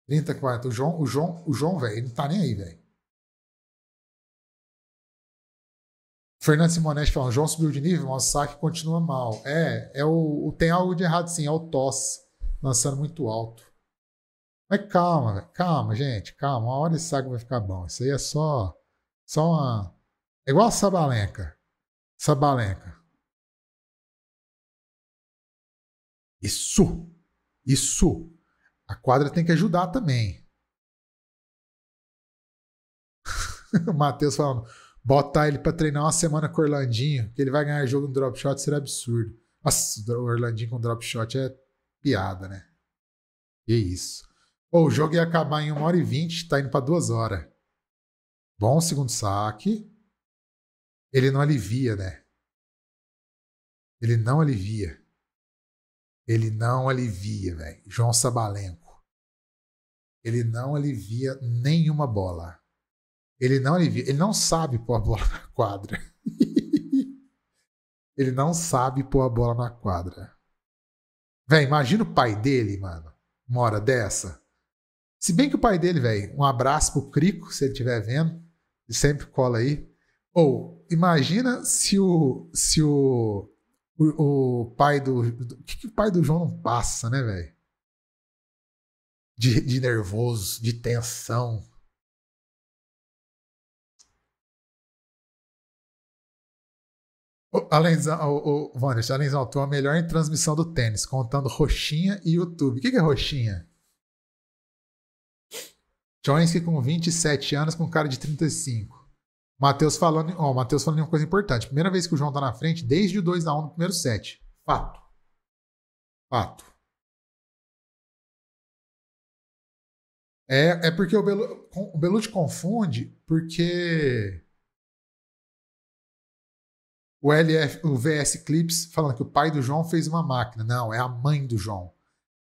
30, 40. O João, o João, o João, velho, ele não tá nem aí, velho. Fernando Simonetti falando, João subiu de nível, mas o saque continua mal. É, é o, o, tem algo de errado sim, é o tosse, lançando muito alto. Mas calma, véio, calma, gente, calma. Uma hora esse saque vai ficar bom. Isso aí é só, só uma... É igual a Sabalenka. Sabalenka. Isso! Isso. A quadra tem que ajudar também. o Matheus falando, botar ele para treinar uma semana com o Orlandinho, que ele vai ganhar jogo no drop shot, será absurdo. Nossa, o Orlandinho com drop shot é piada, né? Que isso. Pô, o jogo ia acabar em 1 hora e 20, tá indo para 2 horas. Bom segundo saque. Ele não alivia, né? Ele não alivia. Ele não alivia, velho. João Sabalenco. Ele não alivia nenhuma bola. Ele não alivia. Ele não sabe pôr a bola na quadra. ele não sabe pôr a bola na quadra. Velho, imagina o pai dele, mano. Uma hora dessa. Se bem que o pai dele, velho, um abraço pro Crico, se ele estiver vendo. Ele sempre cola aí. Ou, imagina se o, se o o, o pai do. O que, que o pai do João não passa, né, velho? De, de nervoso, de tensão. Alenzão, o, o Vanessa, Alenzão, tu é a melhor em transmissão do tênis, contando Roxinha e YouTube. O que, que é Roxinha? Joinski com 27 anos com cara de 35. Matheus falando, ó, Matheus falando uma coisa importante. Primeira vez que o João tá na frente desde o 2 a 1 no primeiro set. Fato. Fato. É, é porque o, Belu, o Belucci confunde porque o LF, o VS Clips falando que o pai do João fez uma máquina. Não, é a mãe do João.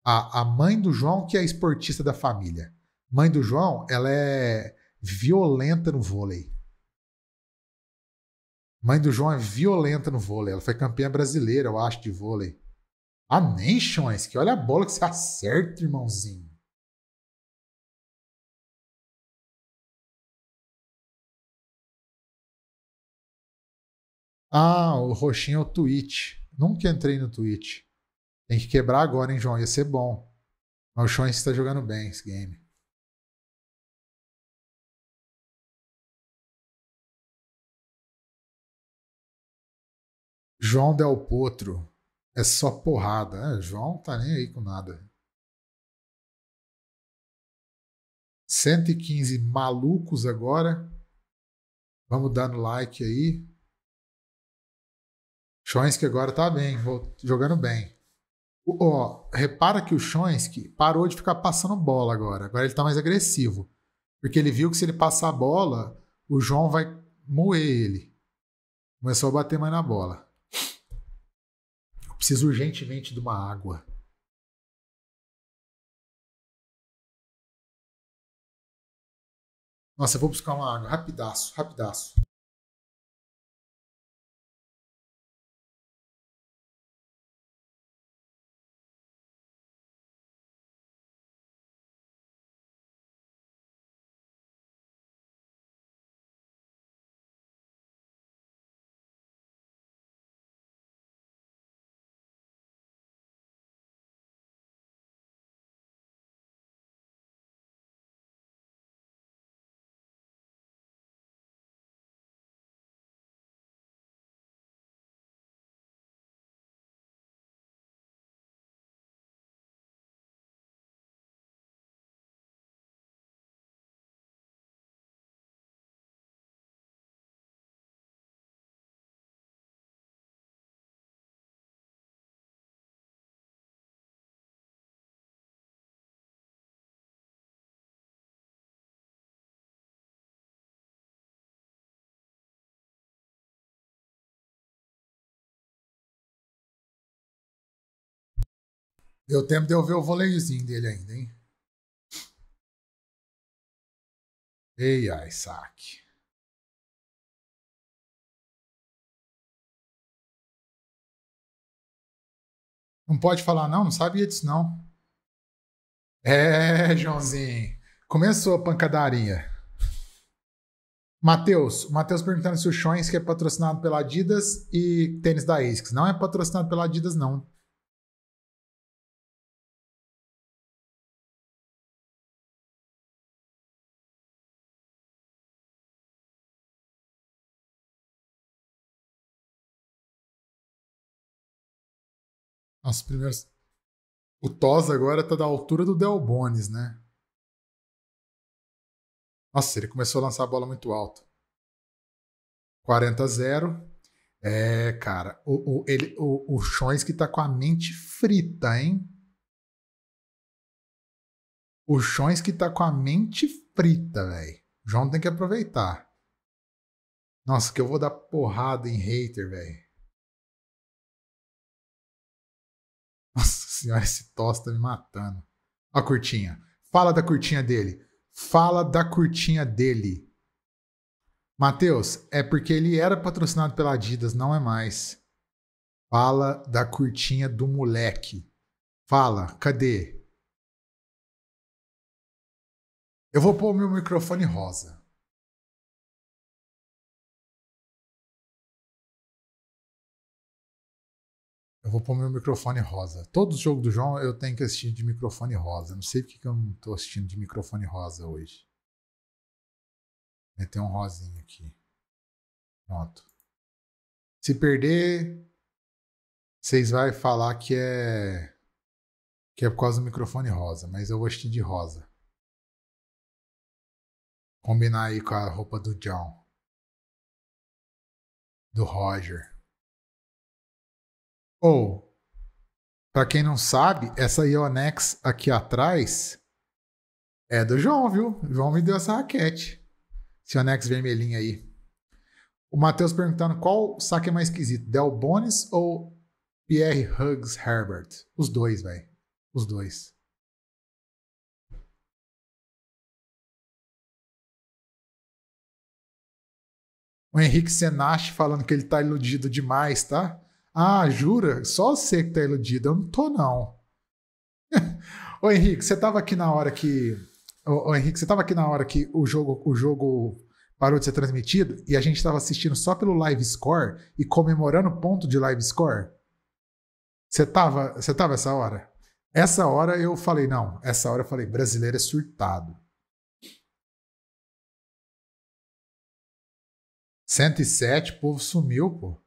A, a mãe do João que é esportista da família. Mãe do João, ela é violenta no vôlei. Mãe do João é violenta no vôlei. Ela foi campeã brasileira, eu acho, de vôlei. A Nations, que olha a bola que você acerta, irmãozinho. Ah, o roxinho é o Twitch. Nunca entrei no Twitch. Tem que quebrar agora, hein, João? Ia ser bom. Mas o João está jogando bem esse game. João Del Potro. É só porrada. É, João tá nem aí com nada. 115 malucos agora. Vamos dando like aí. que agora tá bem, jogando bem. Ó, oh, repara que o Chonsky parou de ficar passando bola agora. Agora ele tá mais agressivo. Porque ele viu que se ele passar a bola, o João vai moer ele. Começou a bater mais na bola. Preciso urgentemente de uma água. Nossa, eu vou buscar uma água, rapidaço, rapidaço. Deu tempo de eu ver o voleizinho dele ainda, hein? Ei, Isaac. Não pode falar, não? Não sabia disso, não. É, Joãozinho. Começou a pancadaria. Matheus, Matheus perguntando se o Shoins que é patrocinado pela Adidas e tênis da ASICS. Não é patrocinado pela Adidas, não. As primeiras. O Tos agora tá da altura do Delbones, né? Nossa, ele começou a lançar a bola muito alto. 40 a 0. É, cara, o, o, ele, o, o Chons que tá com a mente frita, hein? O Chões que tá com a mente frita, velho. João tem que aproveitar. Nossa, que eu vou dar porrada em hater, velho. senhora, esse tosse tá me matando. A curtinha. Fala da curtinha dele. Fala da curtinha dele. Matheus, é porque ele era patrocinado pela Adidas, não é mais. Fala da curtinha do moleque. Fala, cadê? Eu vou pôr o meu microfone rosa. Eu vou pôr meu microfone rosa. Todo jogo do João eu tenho que assistir de microfone rosa. Não sei porque que eu não tô assistindo de microfone rosa hoje. Meter um rosinho aqui. Pronto. Se perder, vocês vão falar que é que é por causa do microfone rosa, mas eu vou assistir de rosa. Combinar aí com a roupa do John. Do Roger. Ou, para quem não sabe, essa Ionex aqui atrás é do João, viu? O João me deu essa raquete. Esse Ionex vermelhinho aí. O Matheus perguntando qual saque é mais esquisito, Del Bonis ou Pierre Hugs Herbert? Os dois, velho. Os dois. O Henrique Senache falando que ele tá iludido demais, tá? Ah, jura? Só você que tá iludido, eu não tô, não. Ô Henrique, você tava aqui na hora que. Ô, ô, Henrique, você tava aqui na hora que o jogo, o jogo parou de ser transmitido e a gente tava assistindo só pelo live score e comemorando ponto de live score? Você tava, você tava essa hora? Essa hora eu falei, não, essa hora eu falei, brasileiro é surtado. 107, o povo sumiu, pô.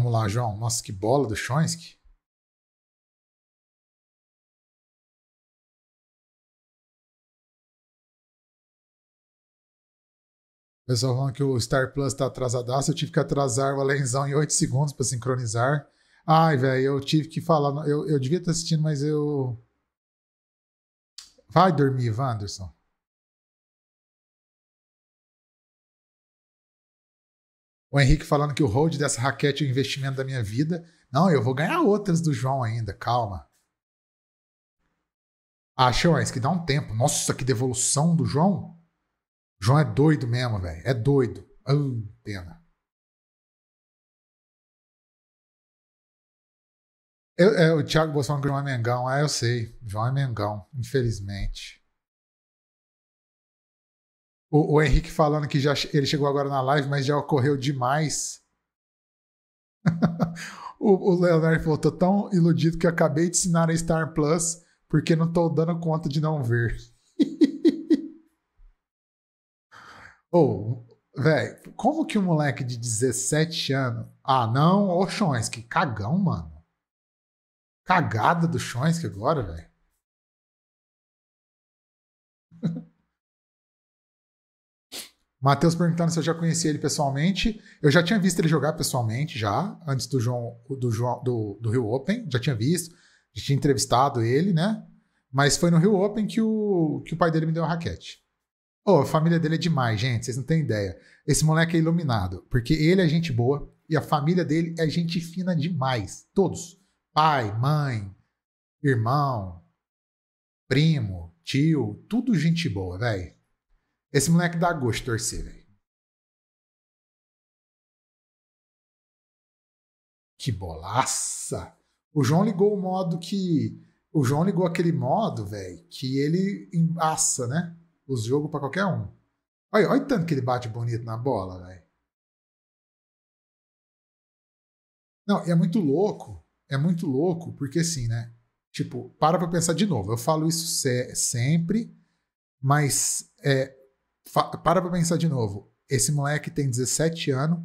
Vamos lá, João. Nossa, que bola do Chomsky. pessoal falando que o Star Plus tá atrasadaço. Eu tive que atrasar o Alenzão em 8 segundos para sincronizar. Ai, velho, eu tive que falar. Eu, eu devia estar assistindo, mas eu. Vai dormir, Wanderson. O Henrique falando que o hold dessa raquete é o investimento da minha vida. Não, eu vou ganhar outras do João ainda, calma. Ah, Chões, é que dá um tempo. Nossa, que devolução do João. João é doido mesmo, velho. É doido. Ah, pena. Eu, é, o Thiago Bolsonaro ganhou é Mengão. Ah, eu sei. João é Mengão, infelizmente. O, o Henrique falando que já, ele chegou agora na live, mas já ocorreu demais. o, o Leonardo falou: tô tão iludido que eu acabei de assinar a Star Plus porque não tô dando conta de não ver. Ô, oh, velho, como que um moleque de 17 anos. Ah, não, ô oh, que cagão, mano. Cagada do Chonski agora, velho. Matheus perguntando se eu já conhecia ele pessoalmente. Eu já tinha visto ele jogar pessoalmente, já, antes do João do, João, do, do Rio Open, já tinha visto, já tinha entrevistado ele, né? Mas foi no Rio Open que o, que o pai dele me deu a raquete. Oh, a família dele é demais, gente. Vocês não têm ideia. Esse moleque é iluminado, porque ele é gente boa e a família dele é gente fina demais. Todos. Pai, mãe, irmão, primo, tio, tudo gente boa, velho. Esse moleque dá gosto de torcer, velho. Que bolaça! O João ligou o modo que. O João ligou aquele modo, velho, que ele embaça, né? Os jogos para qualquer um. Olha, olha o tanto que ele bate bonito na bola, velho. Não, e é muito louco. É muito louco, porque assim, né? Tipo, para pra pensar de novo. Eu falo isso se sempre, mas é, para pra pensar de novo. Esse moleque tem 17 anos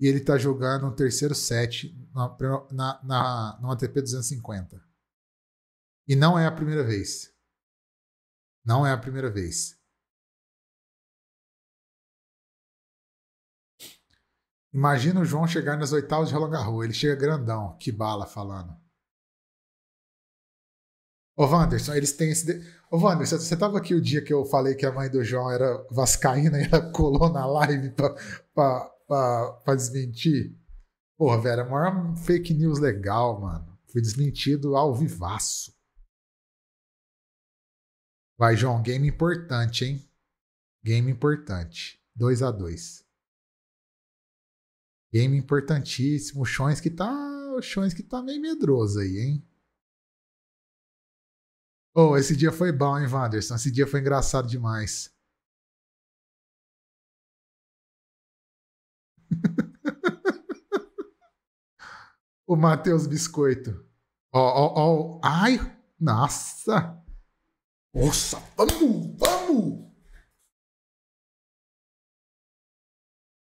e ele tá jogando um terceiro set na, na, na, no ATP 250. E não é a primeira vez. Não é a primeira vez. Imagina o João chegar nas oitavas de Roland Garros. Ele chega grandão, que bala, falando. Ô, Wanderson, eles têm esse. De... Ô, Wanderson, você tava aqui o dia que eu falei que a mãe do João era vascaína e ela colou na live para desmentir? Porra, velho, é a maior fake news legal, mano. Fui desmentido ao vivaço. Vai, João, game importante, hein? Game importante. 2 a 2 Game importantíssimo. O Chões que tá. O Chões que tá meio medroso aí, hein? Oh, esse dia foi bom, hein, Wanderson? Esse dia foi engraçado demais. o Matheus Biscoito. Ó, ó, ó. Ai, nossa. Nossa, vamos, vamos.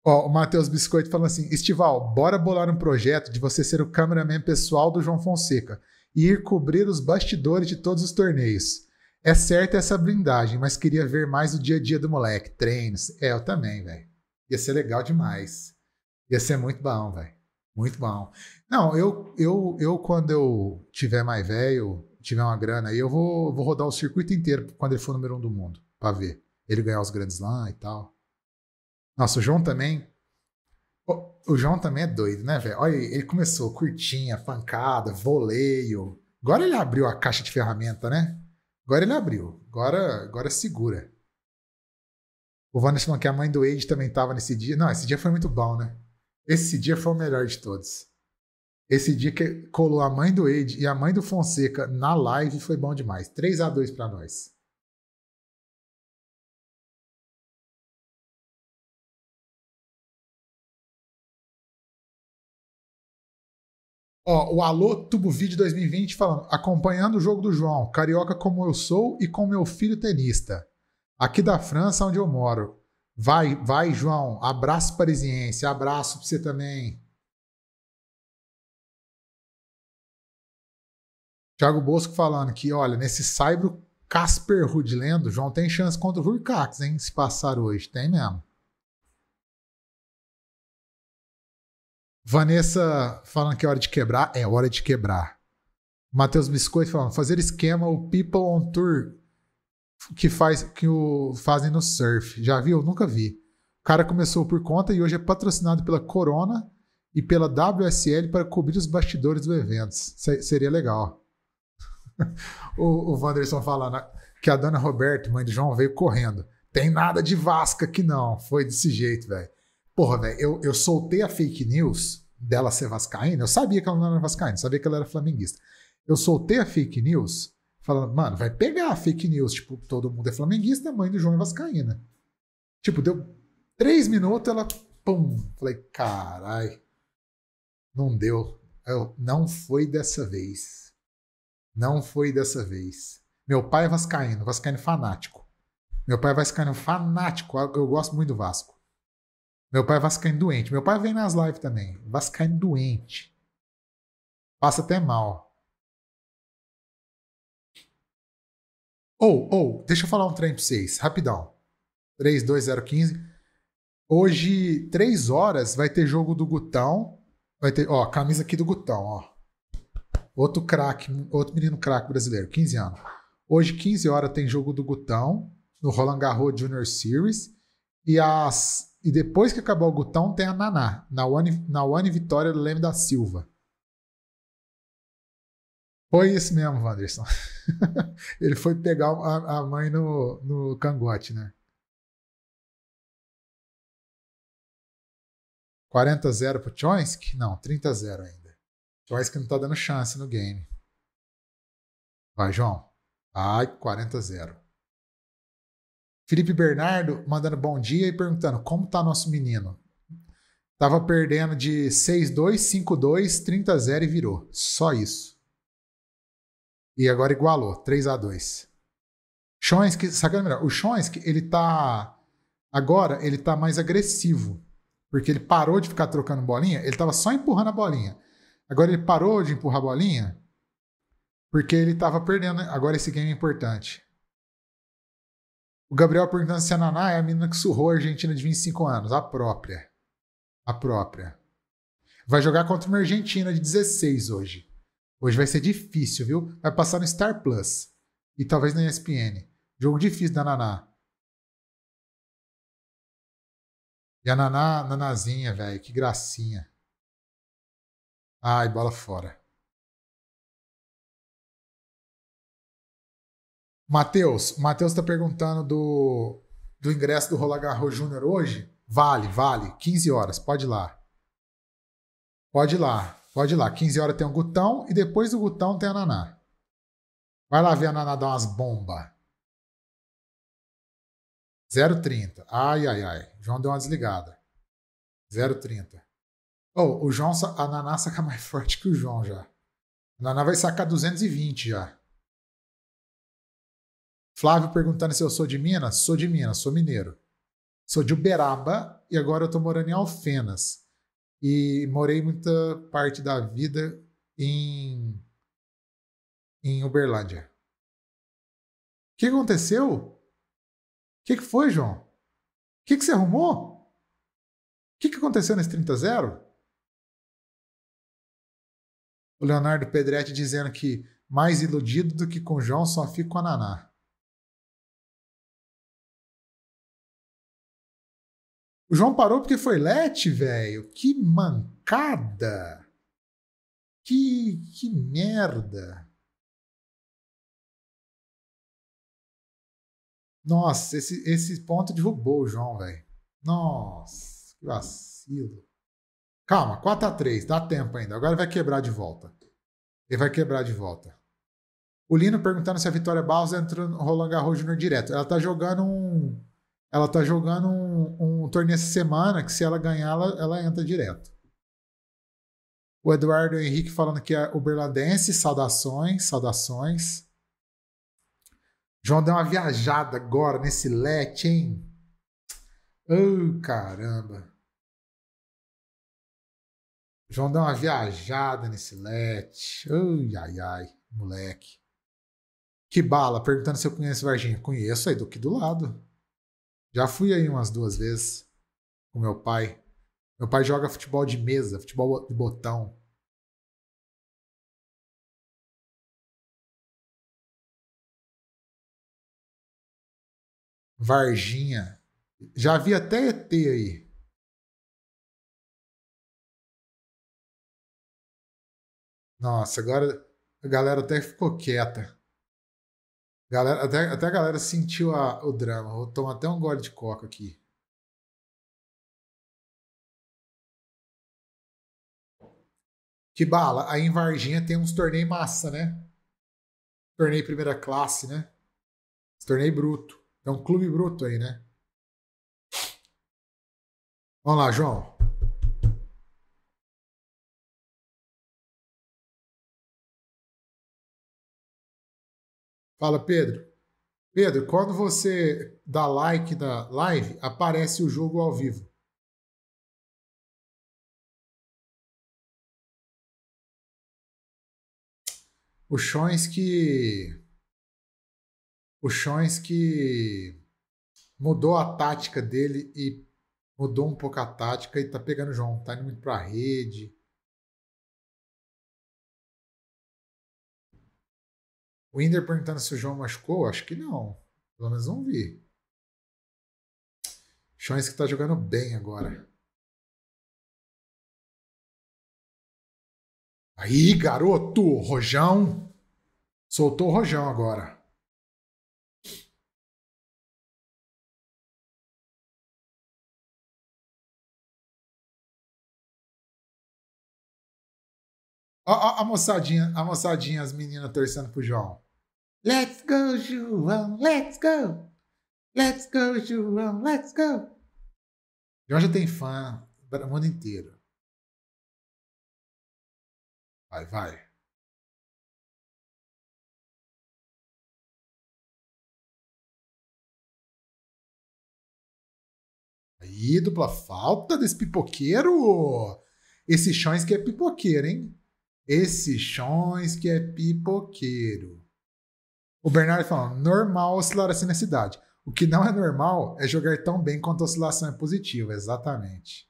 Ó, o Matheus Biscoito falando assim: Estival, bora bolar um projeto de você ser o cameraman pessoal do João Fonseca e ir cobrir os bastidores de todos os torneios. É certa essa blindagem, mas queria ver mais o dia a dia do moleque. Treinos. É, eu também, velho. Ia ser legal demais. Ia ser muito bom, velho. Muito bom. Não, eu, eu, eu quando eu tiver mais velho, tiver uma grana aí, eu vou, vou rodar o circuito inteiro quando ele for número um do mundo, pra ver. Ele ganhar os grandes Lãs e tal. Nossa, o João também o João também é doido, né, velho? Olha, ele começou curtinha, pancada, voleio. Agora ele abriu a caixa de ferramenta, né? Agora ele abriu. Agora, agora segura. O Vanessa falando que a mãe do Wade também tava nesse dia. Não, esse dia foi muito bom, né? Esse dia foi o melhor de todos. Esse dia que colou a mãe do Wade e a mãe do Fonseca na live foi bom demais. 3 a 2 para nós. Ó, o Alô Tubo Vídeo 2020 falando, acompanhando o jogo do João, carioca como eu sou e com meu filho tenista. Aqui da França, onde eu moro. Vai, vai, João. Abraço parisiense, abraço pra você também. Thiago Bosco falando que, olha, nesse Saibro Casper lendo João tem chance contra o Hurcax, hein? Se passar hoje, tem mesmo. Vanessa falando que é hora de quebrar, é hora de quebrar. Matheus Biscoito falando, fazer esquema o People on Tour que faz que o fazem no surf. Já viu? Nunca vi. O cara começou por conta e hoje é patrocinado pela Corona e pela WSL para cobrir os bastidores do evento. Seria legal. o, o Wanderson falando que a dona Roberta mãe do João, veio correndo. Tem nada de Vasca aqui não. Foi desse jeito, velho. Porra, velho, eu, eu soltei a fake news dela ser vascaína. Eu sabia que ela não era vascaína, sabia que ela era flamenguista. Eu soltei a fake news falando, mano, vai pegar a fake news. Tipo, todo mundo é flamenguista, a mãe do João é vascaína. Tipo, deu três minutos, ela, pum. Falei, carai, não deu. Eu, não foi dessa vez. Não foi dessa vez. Meu pai é vascaíno, vascaíno fanático. Meu pai é vascaíno fanático. Eu gosto muito do Vasco. Meu pai é vascaíno doente. Meu pai vem nas lives também. Vascaíno doente. Passa até mal. Ou, oh, ou, oh, deixa eu falar um trem pra vocês, rapidão. 15. Hoje, 3 horas, vai ter jogo do Gutão. Vai ter, ó, camisa aqui do Gutão, ó. Outro craque, outro menino craque brasileiro, 15 anos. Hoje, 15 horas, tem jogo do Gutão, no Roland Garros Junior Series. E às e depois que acabou o Gutão, tem a Naná. na Nawane Vitória Leme da Silva. Foi isso mesmo, Wanderson. Ele foi pegar a, a mãe no, no cangote, né? 40 a 0 pro Choinsk? Não, 30 a 0 ainda. Choinsk não tá dando chance no game. Vai, João. Ai, 40 a 0. Felipe Bernardo mandando bom dia e perguntando como tá nosso menino. Tava perdendo de 6-2, 5-2, 30-0 e virou. Só isso. E agora igualou, 3 a 2 o Chonski, ele tá. Agora, ele tá mais agressivo. Porque ele parou de ficar trocando bolinha, ele tava só empurrando a bolinha. Agora ele parou de empurrar a bolinha, porque ele tava perdendo. Né? Agora esse game é importante. O Gabriel perguntando se a Naná é a menina que surrou a Argentina de 25 anos. A própria. A própria. Vai jogar contra uma Argentina de 16 hoje. Hoje vai ser difícil, viu? Vai passar no Star Plus. E talvez na ESPN. Jogo difícil da Naná. E a Naná, Nanazinha, velho, que gracinha. Ai, bola fora. Matheus, Matheus está perguntando do, do ingresso do Roland Garros Júnior hoje. Vale, vale. 15 horas, pode ir lá. Pode ir lá, pode ir lá. 15 horas tem o Gutão e depois do Gutão tem a Naná. Vai lá ver a Naná dar umas bombas. 0,30. Ai, ai, ai. João deu uma desligada. 0,30. Oh, o João, a Naná saca mais forte que o João já. A Naná vai sacar 220 já. Flávio perguntando se eu sou de Minas. Sou de Minas, sou mineiro. Sou de Uberaba e agora eu tô morando em Alfenas. E morei muita parte da vida em, em Uberlândia. O que aconteceu? O que, que foi, João? O que, que você arrumou? O que, que aconteceu nesse 30 0? O Leonardo Pedretti dizendo que mais iludido do que com o João só fico com a Naná. O João parou porque foi Lete, velho. Que mancada. Que, que merda. Nossa, esse, esse ponto derrubou o João, velho. Nossa, que vacilo. Calma, 4 a 3 dá tempo ainda. Agora vai quebrar de volta. Ele vai quebrar de volta. O Lino perguntando se a Vitória Barros entrou no Roland Garros Jr. direto. Ela tá jogando um ela tá jogando um, um torneio essa semana que se ela ganhar, ela, ela entra direto. O Eduardo Henrique falando que é Berlandense, saudações, saudações. João deu uma viajada agora nesse let, hein? Oh, caramba. João deu uma viajada nesse let. Ai, ai, ai, moleque. Que bala, perguntando se eu conheço Varginha. Conheço aí é do que do lado. Já fui aí umas duas vezes com meu pai. Meu pai joga futebol de mesa, futebol de botão. Varginha. Já vi até ET aí. Nossa, agora a galera até ficou quieta. Galera, até, até a galera sentiu a, o drama. Vou tomar até um gole de coca aqui. Que bala. Aí em Varginha tem uns torneios massa, né? Torneio primeira classe, né? Esse torneio bruto. É um clube bruto aí, né? Vamos lá, João. Fala, Pedro. Pedro, quando você dá like na live, aparece o jogo ao vivo. O Chões que. O Chões que mudou a tática dele e mudou um pouco a tática e tá pegando o João. Tá indo muito pra rede. O Inder perguntando se o João machucou, acho que não. Pelo menos não vi. Chões que tá jogando bem agora. Aí, garoto! Rojão! Soltou o Rojão agora. Ó, ó, a moçadinha, a moçadinha, as meninas torcendo pro João. Let's go, João, let's go! Let's go, João, let's go! Jorge tem fã para o mundo inteiro. Vai, vai. Aí, dupla falta desse pipoqueiro. Esse chões que é pipoqueiro, hein? Esse chões que é pipoqueiro. O Bernardo falou: normal oscilar assim na cidade. O que não é normal é jogar tão bem quanto a oscilação é positiva, exatamente.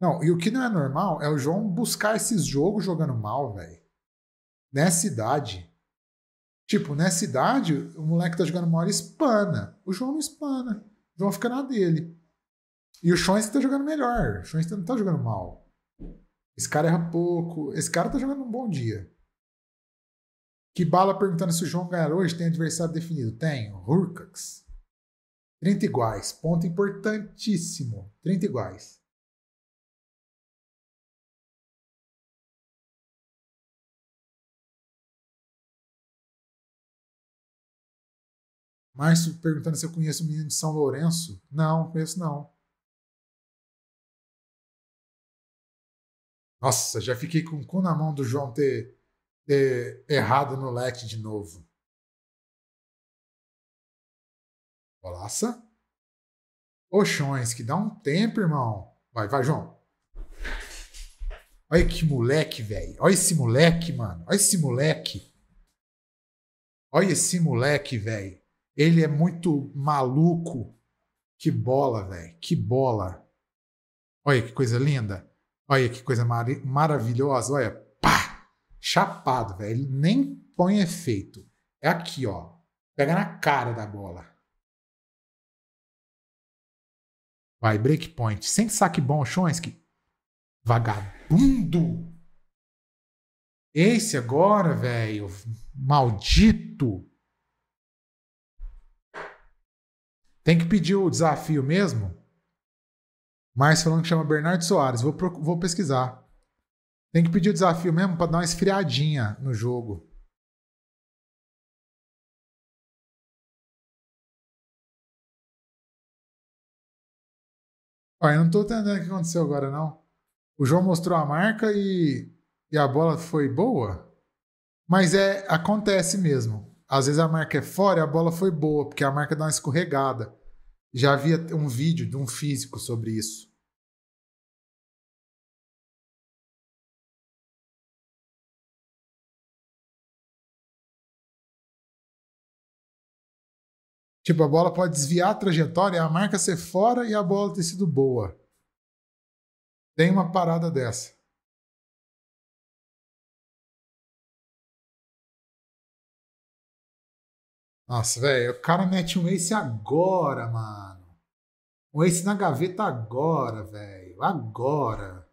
Não, e o que não é normal é o João buscar esses jogos jogando mal, velho. Nessa idade. Tipo, nessa idade, o moleque tá jogando mal, e espana. O João não espana. O João fica na dele. E o Chonce tá jogando melhor. O Chonce não tá jogando mal. Esse cara erra pouco. Esse cara tá jogando um bom dia. Que bala perguntando se o João ganhar hoje tem adversário definido. Tem, Hurkax. 30 iguais, ponto importantíssimo. 30 iguais. Márcio perguntando se eu conheço o menino de São Lourenço. Não, conheço não. Nossa, já fiquei com o cu na mão do João ter ter errado no let de novo. Bolaça. Oxões, que dá um tempo, irmão. Vai, vai, João. Olha que moleque, velho. Olha esse moleque, mano. Olha esse moleque. Olha esse moleque, velho. Ele é muito maluco. Que bola, velho. Que bola. Olha que coisa linda. Olha que coisa mar maravilhosa. Olha, chapado, velho. Ele nem põe efeito. É aqui, ó. Pega na cara da bola. Vai, breakpoint. Sem saque bom, Chonski. Vagabundo! Esse agora, velho. Maldito! Tem que pedir o desafio mesmo? Mas falando que chama Bernardo Soares. Vou, vou pesquisar. Tem que pedir o desafio mesmo para dar uma esfriadinha no jogo. eu não estou entendendo o que aconteceu agora, não. O João mostrou a marca e, e a bola foi boa. Mas é acontece mesmo. Às vezes a marca é fora e a bola foi boa, porque a marca dá uma escorregada. Já havia um vídeo de um físico sobre isso. Tipo, a bola pode desviar a trajetória, a marca ser fora e a bola ter sido boa. Tem uma parada dessa. Nossa, velho, o cara mete um ace agora, mano. Um ace na gaveta agora, velho. Agora.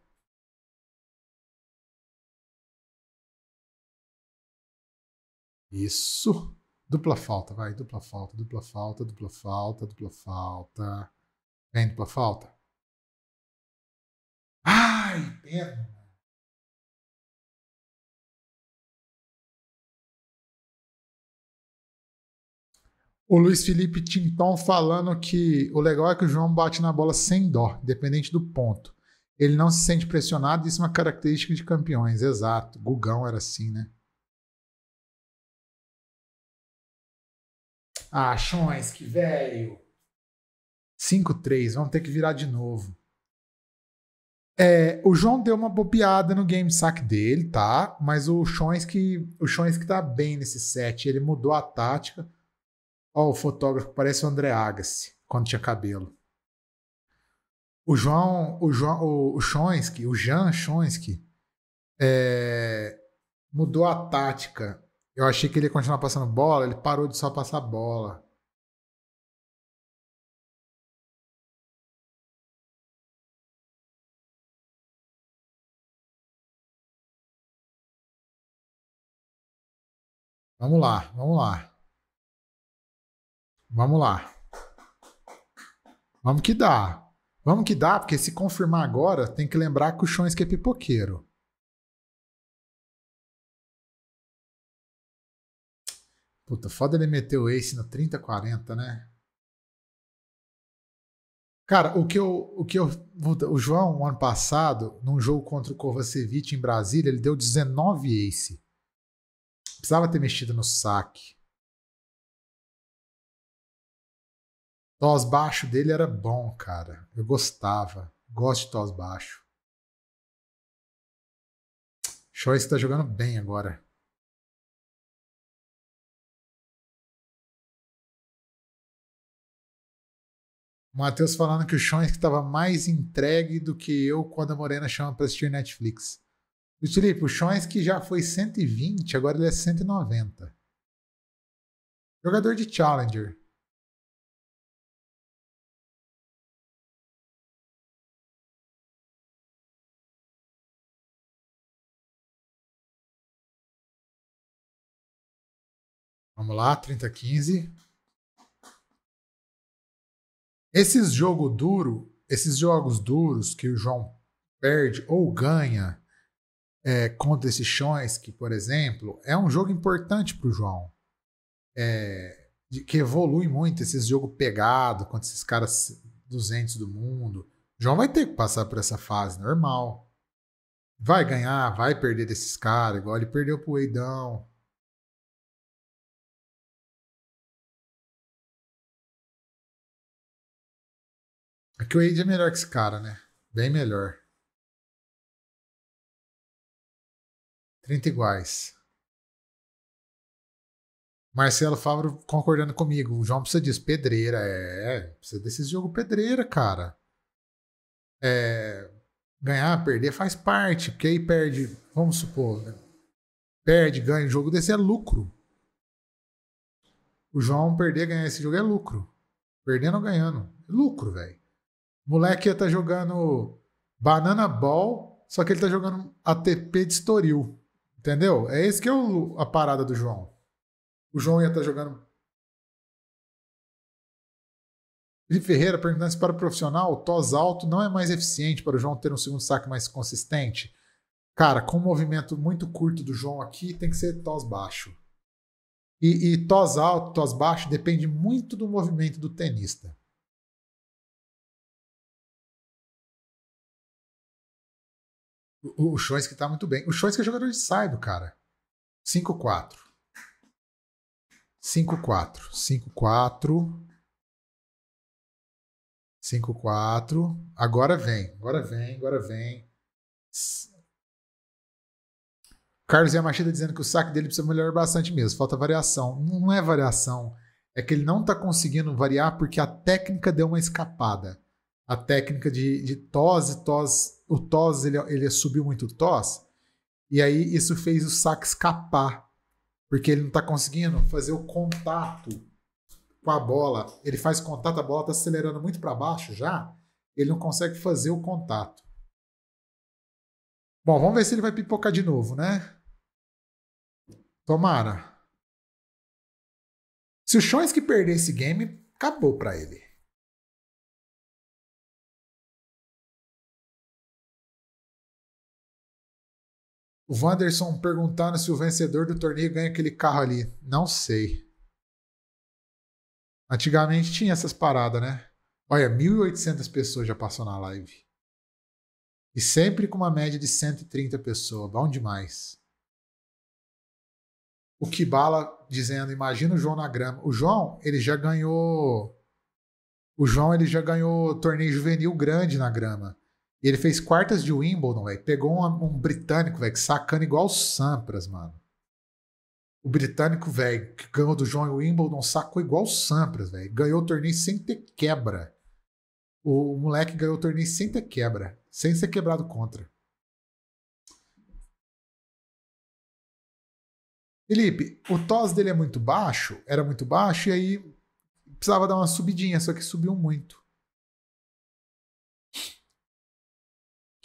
Isso. Dupla falta, vai, dupla falta, dupla falta, dupla falta, dupla falta. Vem dupla falta. Ai, perna. Né? O Luiz Felipe Tinton falando que o legal é que o João bate na bola sem dó, independente do ponto. Ele não se sente pressionado, isso é uma característica de campeões, exato. Gugão era assim, né? Ah, Chões, que velho. 5-3, vamos ter que virar de novo. É, o João deu uma bobeada no game sack dele, tá? Mas o Chões que o Chões que tá bem nesse set, ele mudou a tática. Ó, o fotógrafo parece o André Agassi quando tinha cabelo. O João, o João, o, o Chonsky, o Jean Chonsky, é, mudou a tática eu achei que ele ia continuar passando bola, ele parou de só passar bola. Vamos lá, vamos lá. Vamos lá. Vamos que dá. Vamos que dá, porque se confirmar agora, tem que lembrar que o Chões é pipoqueiro. Puta, foda ele meter o Ace no 30-40, né? Cara, o que eu. O, que eu o João, ano passado, num jogo contra o Kovacevic em Brasília, ele deu 19 ace. Precisava ter mexido no saque. Tos baixo dele era bom, cara. Eu gostava. Gosto de tos baixo. Choice tá jogando bem agora. Matheus falando que o Sean é estava mais entregue do que eu quando a Morena chama para assistir Netflix. O Felipe, o Sean é que já foi 120, agora ele é 190. Jogador de Challenger. Vamos lá, 30, 15. Esses jogo duro, esses jogos duros que o João perde ou ganha é, contra chões que, por exemplo, é um jogo importante para o João. É, que evolui muito esses jogo pegado contra esses caras 200 do mundo. O João vai ter que passar por essa fase normal. Vai ganhar, vai perder desses caras, igual ele perdeu pro Eidão, Aqui é o Wade é melhor que esse cara, né? Bem melhor. 30 iguais. Marcelo Fábio concordando comigo. O João precisa disso. Pedreira, é. Precisa desse jogo pedreira, cara. É, ganhar, perder faz parte. Porque aí perde, vamos supor, né? perde, ganha. O jogo desse é lucro. O João perder, ganhar esse jogo é lucro. Perdendo ou ganhando. É lucro, velho. O moleque ia estar tá jogando Banana Ball, só que ele tá jogando ATP de Estoril. Entendeu? É esse que é o, a parada do João. O João ia estar tá jogando. Felipe Ferreira perguntando se para o profissional, o tos alto não é mais eficiente para o João ter um segundo saque mais consistente. Cara, com o um movimento muito curto do João aqui, tem que ser tos baixo. E, e tos alto, tos baixo, depende muito do movimento do tenista. O, o que tá muito bem. O que é jogador de saido, cara. 5-4. 5-4. 5-4. 5-4. Agora vem, agora vem, agora vem. Carlos Yamashita tá dizendo que o saque dele precisa melhorar bastante mesmo. Falta variação. Não é variação. É que ele não tá conseguindo variar porque a técnica deu uma escapada. A técnica de, de tos e tos o TOS ele, é, ele subiu muito o TOS, e aí isso fez o saque escapar, porque ele não está conseguindo fazer o contato com a bola. Ele faz contato, a bola está acelerando muito para baixo já, ele não consegue fazer o contato. Bom, vamos ver se ele vai pipocar de novo, né? Tomara. Se o chões que perder esse game, acabou para ele. O Wanderson perguntando se o vencedor do torneio ganha aquele carro ali. Não sei. Antigamente tinha essas paradas, né? Olha, 1.800 pessoas já passou na live. E sempre com uma média de 130 pessoas. Bom demais. O Kibala dizendo, imagina o João na grama. O João, ele já ganhou... O João, ele já ganhou torneio juvenil grande na grama. E ele fez quartas de Wimbledon, velho. Pegou um, um britânico, velho, que sacana igual o Sampras, mano. O britânico, velho, que ganhou do John Wimbledon, sacou igual o Sampras, velho. Ganhou o torneio sem ter quebra. O, o moleque ganhou o torneio sem ter quebra. Sem ser quebrado contra. Felipe, o tos dele é muito baixo, era muito baixo, e aí precisava dar uma subidinha, só que subiu muito.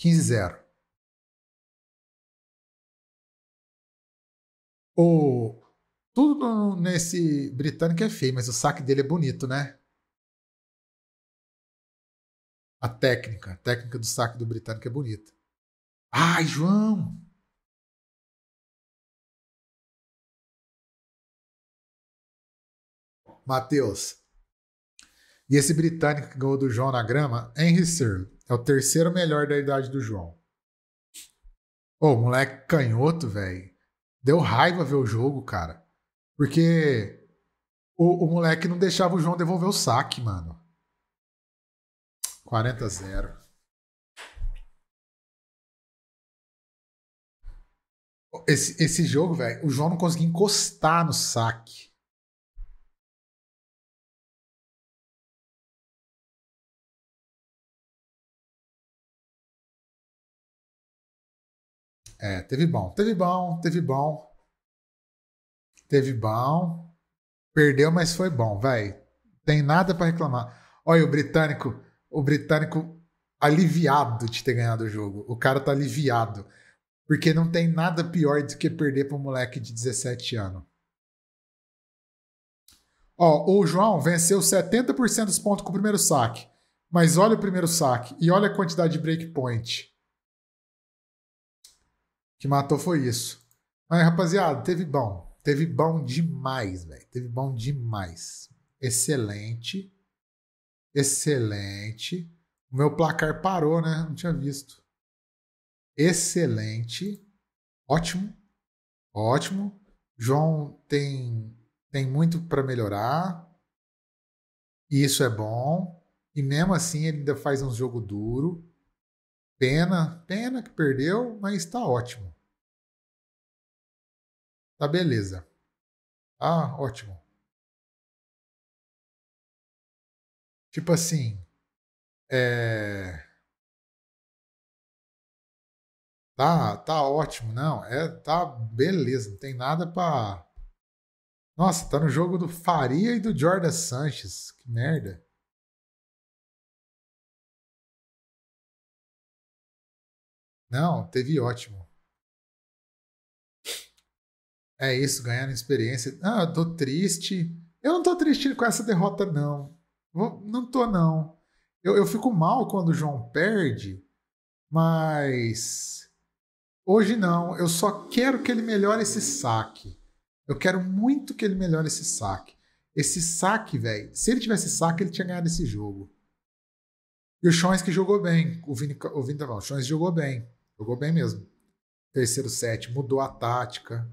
quiser. O... Tudo nesse britânico é feio, mas o saque dele é bonito, né? A técnica, a técnica do saque do britânico é bonita. Ai, João! Matheus. E esse britânico que ganhou do João na grama, Henry Searle. É o terceiro melhor da idade do João. Ô, moleque canhoto, velho. Deu raiva ver o jogo, cara. Porque o, o, moleque não deixava o João devolver o saque, mano. 40 a 0. Esse, esse jogo, velho, o João não conseguia encostar no saque. É, teve bom, teve bom, teve bom. Teve bom. Perdeu, mas foi bom, velho. Tem nada para reclamar. Olha o britânico, o britânico aliviado de ter ganhado o jogo. O cara tá aliviado. Porque não tem nada pior do que perder para um moleque de 17 anos. Ó, o João venceu 70% dos pontos com o primeiro saque. Mas olha o primeiro saque e olha a quantidade de breakpoint que matou foi isso. Mas, rapaziada, teve bom. Teve bom demais, velho. Teve bom demais. Excelente. Excelente. O meu placar parou, né? Não tinha visto. Excelente. Ótimo. Ótimo. João tem, tem muito para melhorar. e Isso é bom. E mesmo assim ele ainda faz um jogo duro. Pena, pena que perdeu, mas está ótimo. Tá beleza. Ah, ótimo. Tipo assim, é... Tá, tá ótimo, não, é, tá beleza, não tem nada para Nossa, tá no jogo do Faria e do Jordan Sanches, que merda. Não, teve ótimo. É isso, ganhando experiência. Ah, eu tô triste. Eu não tô triste com essa derrota, não. Não tô, não. Eu, eu fico mal quando o João perde, mas. Hoje não. Eu só quero que ele melhore esse saque. Eu quero muito que ele melhore esse saque. Esse saque, velho. Se ele tivesse saque, ele tinha ganhado esse jogo. E o Chões que jogou bem. O Vini, o Vini tá falando, o jogou bem. Jogou bem mesmo. Terceiro set, mudou a tática.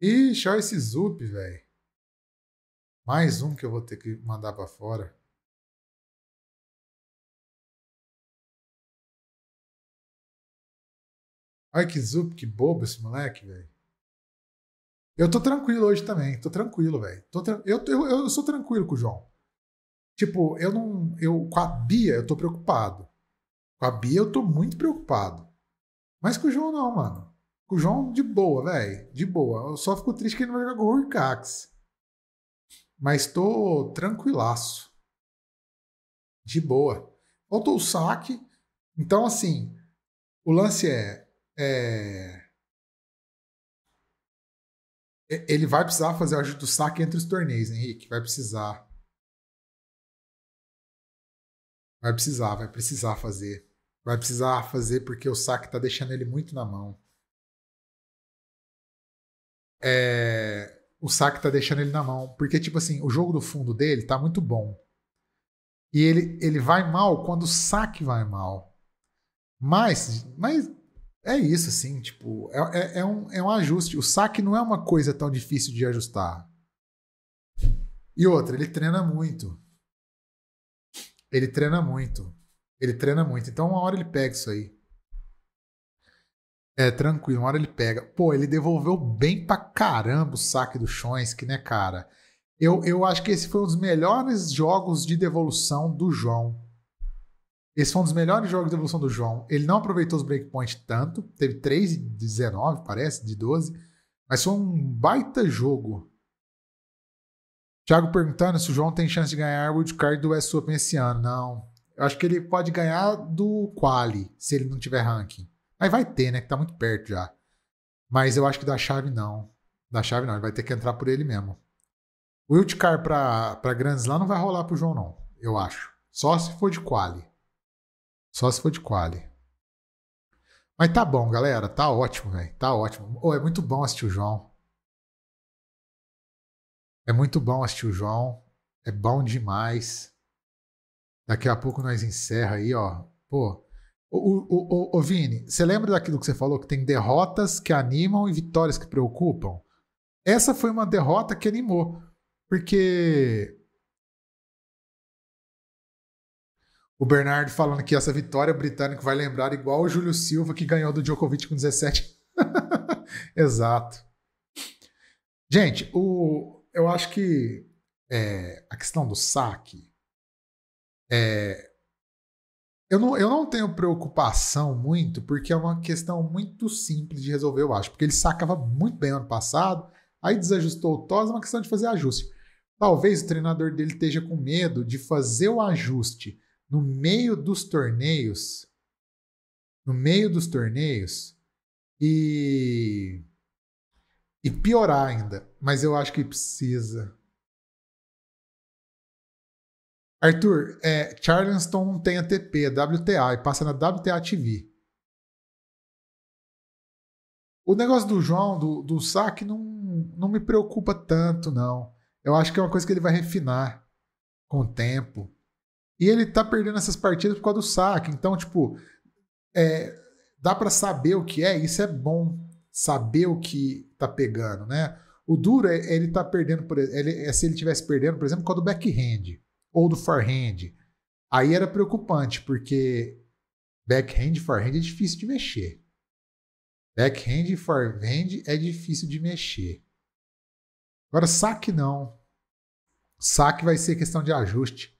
E esse Zup, velho. Mais um que eu vou ter que mandar para fora. Olha que Zup, que bobo esse moleque, velho. Eu tô tranquilo hoje também, tô tranquilo, velho. Tra... Eu, eu, eu sou tranquilo com o João. Tipo, eu não. Eu, com a Bia, eu tô preocupado. Com a Bia, eu tô muito preocupado. Mas com o João, não, mano. Com o João, de boa, velho. De boa. Eu só fico triste que ele não vai jogar com o Urcax. Mas tô tranquilaço. De boa. Faltou o saque. Então, assim, o lance é, é, é. Ele vai precisar fazer o ajuste do saque entre os torneios, Henrique. Vai precisar. Vai precisar, vai precisar fazer. Vai precisar fazer porque o saque tá deixando ele muito na mão. É, o saque tá deixando ele na mão. Porque, tipo assim, o jogo do fundo dele tá muito bom. E ele, ele vai mal quando o saque vai mal. Mas, mas é isso, assim, tipo, é, é, é um, é um ajuste. O saque não é uma coisa tão difícil de ajustar. E outra, ele treina muito. Ele treina muito. Ele treina muito. Então uma hora ele pega isso aí. É, tranquilo, uma hora ele pega. Pô, ele devolveu bem pra caramba o saque do Chonski, né, cara? Eu, eu acho que esse foi um dos melhores jogos de devolução do João. Esse foi um dos melhores jogos de devolução do João. Ele não aproveitou os breakpoints tanto, teve 3 de 19, parece, de 12, mas foi um baita jogo Thiago perguntando se o João tem chance de ganhar o wildcard do West Open esse ano. Não. Eu acho que ele pode ganhar do Quali, se ele não tiver ranking. Mas vai ter, né? Que tá muito perto já. Mas eu acho que da chave não. Da chave não, ele vai ter que entrar por ele mesmo. O wildcard pra, pra grandes lá não vai rolar pro João, não. Eu acho. Só se for de Quali. Só se for de Quali. Mas tá bom, galera. Tá ótimo, velho. Tá ótimo. Oh, é muito bom assistir o João. É muito bom assistir o João. É bom demais. Daqui a pouco nós encerra aí, ó. Pô. O ô Vini, você lembra daquilo que você falou que tem derrotas que animam e vitórias que preocupam? Essa foi uma derrota que animou. Porque O Bernardo falando que essa vitória britânica vai lembrar igual o Júlio Silva que ganhou do Djokovic com 17. Exato. Gente, o, eu acho que é, a questão do saque. É, eu, não, eu não tenho preocupação muito, porque é uma questão muito simples de resolver, eu acho. Porque ele sacava muito bem ano passado, aí desajustou o TOS, é uma questão de fazer ajuste. Talvez o treinador dele esteja com medo de fazer o ajuste no meio dos torneios. No meio dos torneios. E e piorar ainda. Mas eu acho que precisa. Arthur, é, Charleston tem a ATP, WTA, e passa na WTA TV. O negócio do João, do, do saque, não, não me preocupa tanto, não. Eu acho que é uma coisa que ele vai refinar com o tempo. E ele tá perdendo essas partidas por causa do saque. Então, tipo, é, dá para saber o que é, isso é bom. Saber o que, tá pegando, né? O duro é ele tá perdendo, por, ele, é se ele tivesse perdendo, por exemplo, com a do backhand ou do forehand. Aí era preocupante, porque backhand e forehand é difícil de mexer. Backhand e forehand é difícil de mexer. Agora, saque não. Saque vai ser questão de ajuste.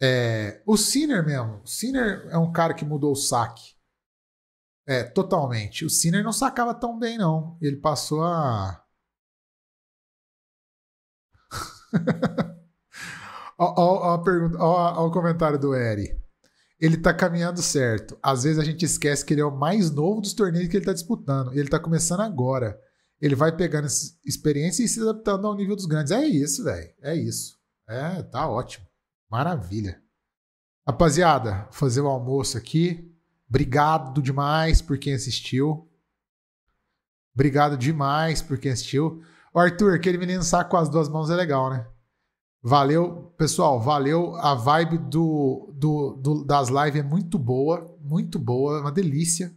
É, o Sinner mesmo. O Sinner é um cara que mudou o saque. É, totalmente. O Sinner não sacava tão bem, não. Ele passou a. Olha pergunta, ó, ó, o comentário do Eri. Ele tá caminhando certo. Às vezes a gente esquece que ele é o mais novo dos torneios que ele tá disputando. Ele tá começando agora. Ele vai pegando experiência e se adaptando ao nível dos grandes. É isso, velho. É isso. É, tá ótimo. Maravilha. Rapaziada, fazer o almoço aqui. Obrigado demais por quem assistiu. Obrigado demais por quem assistiu. Arthur, aquele menino saco com as duas mãos é legal, né? Valeu, pessoal, valeu. A vibe do, do, do das lives é muito boa, muito boa, é uma delícia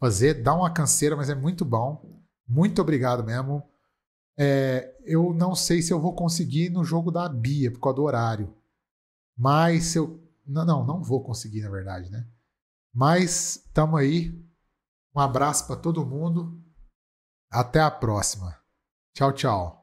fazer. Dá uma canseira, mas é muito bom. Muito obrigado mesmo. É, eu não sei se eu vou conseguir no jogo da Bia, por causa do horário. Mas eu. Não, não, não vou conseguir, na verdade, né? Mas tamo aí. Um abraço para todo mundo. Até a próxima. Tchau, tchau.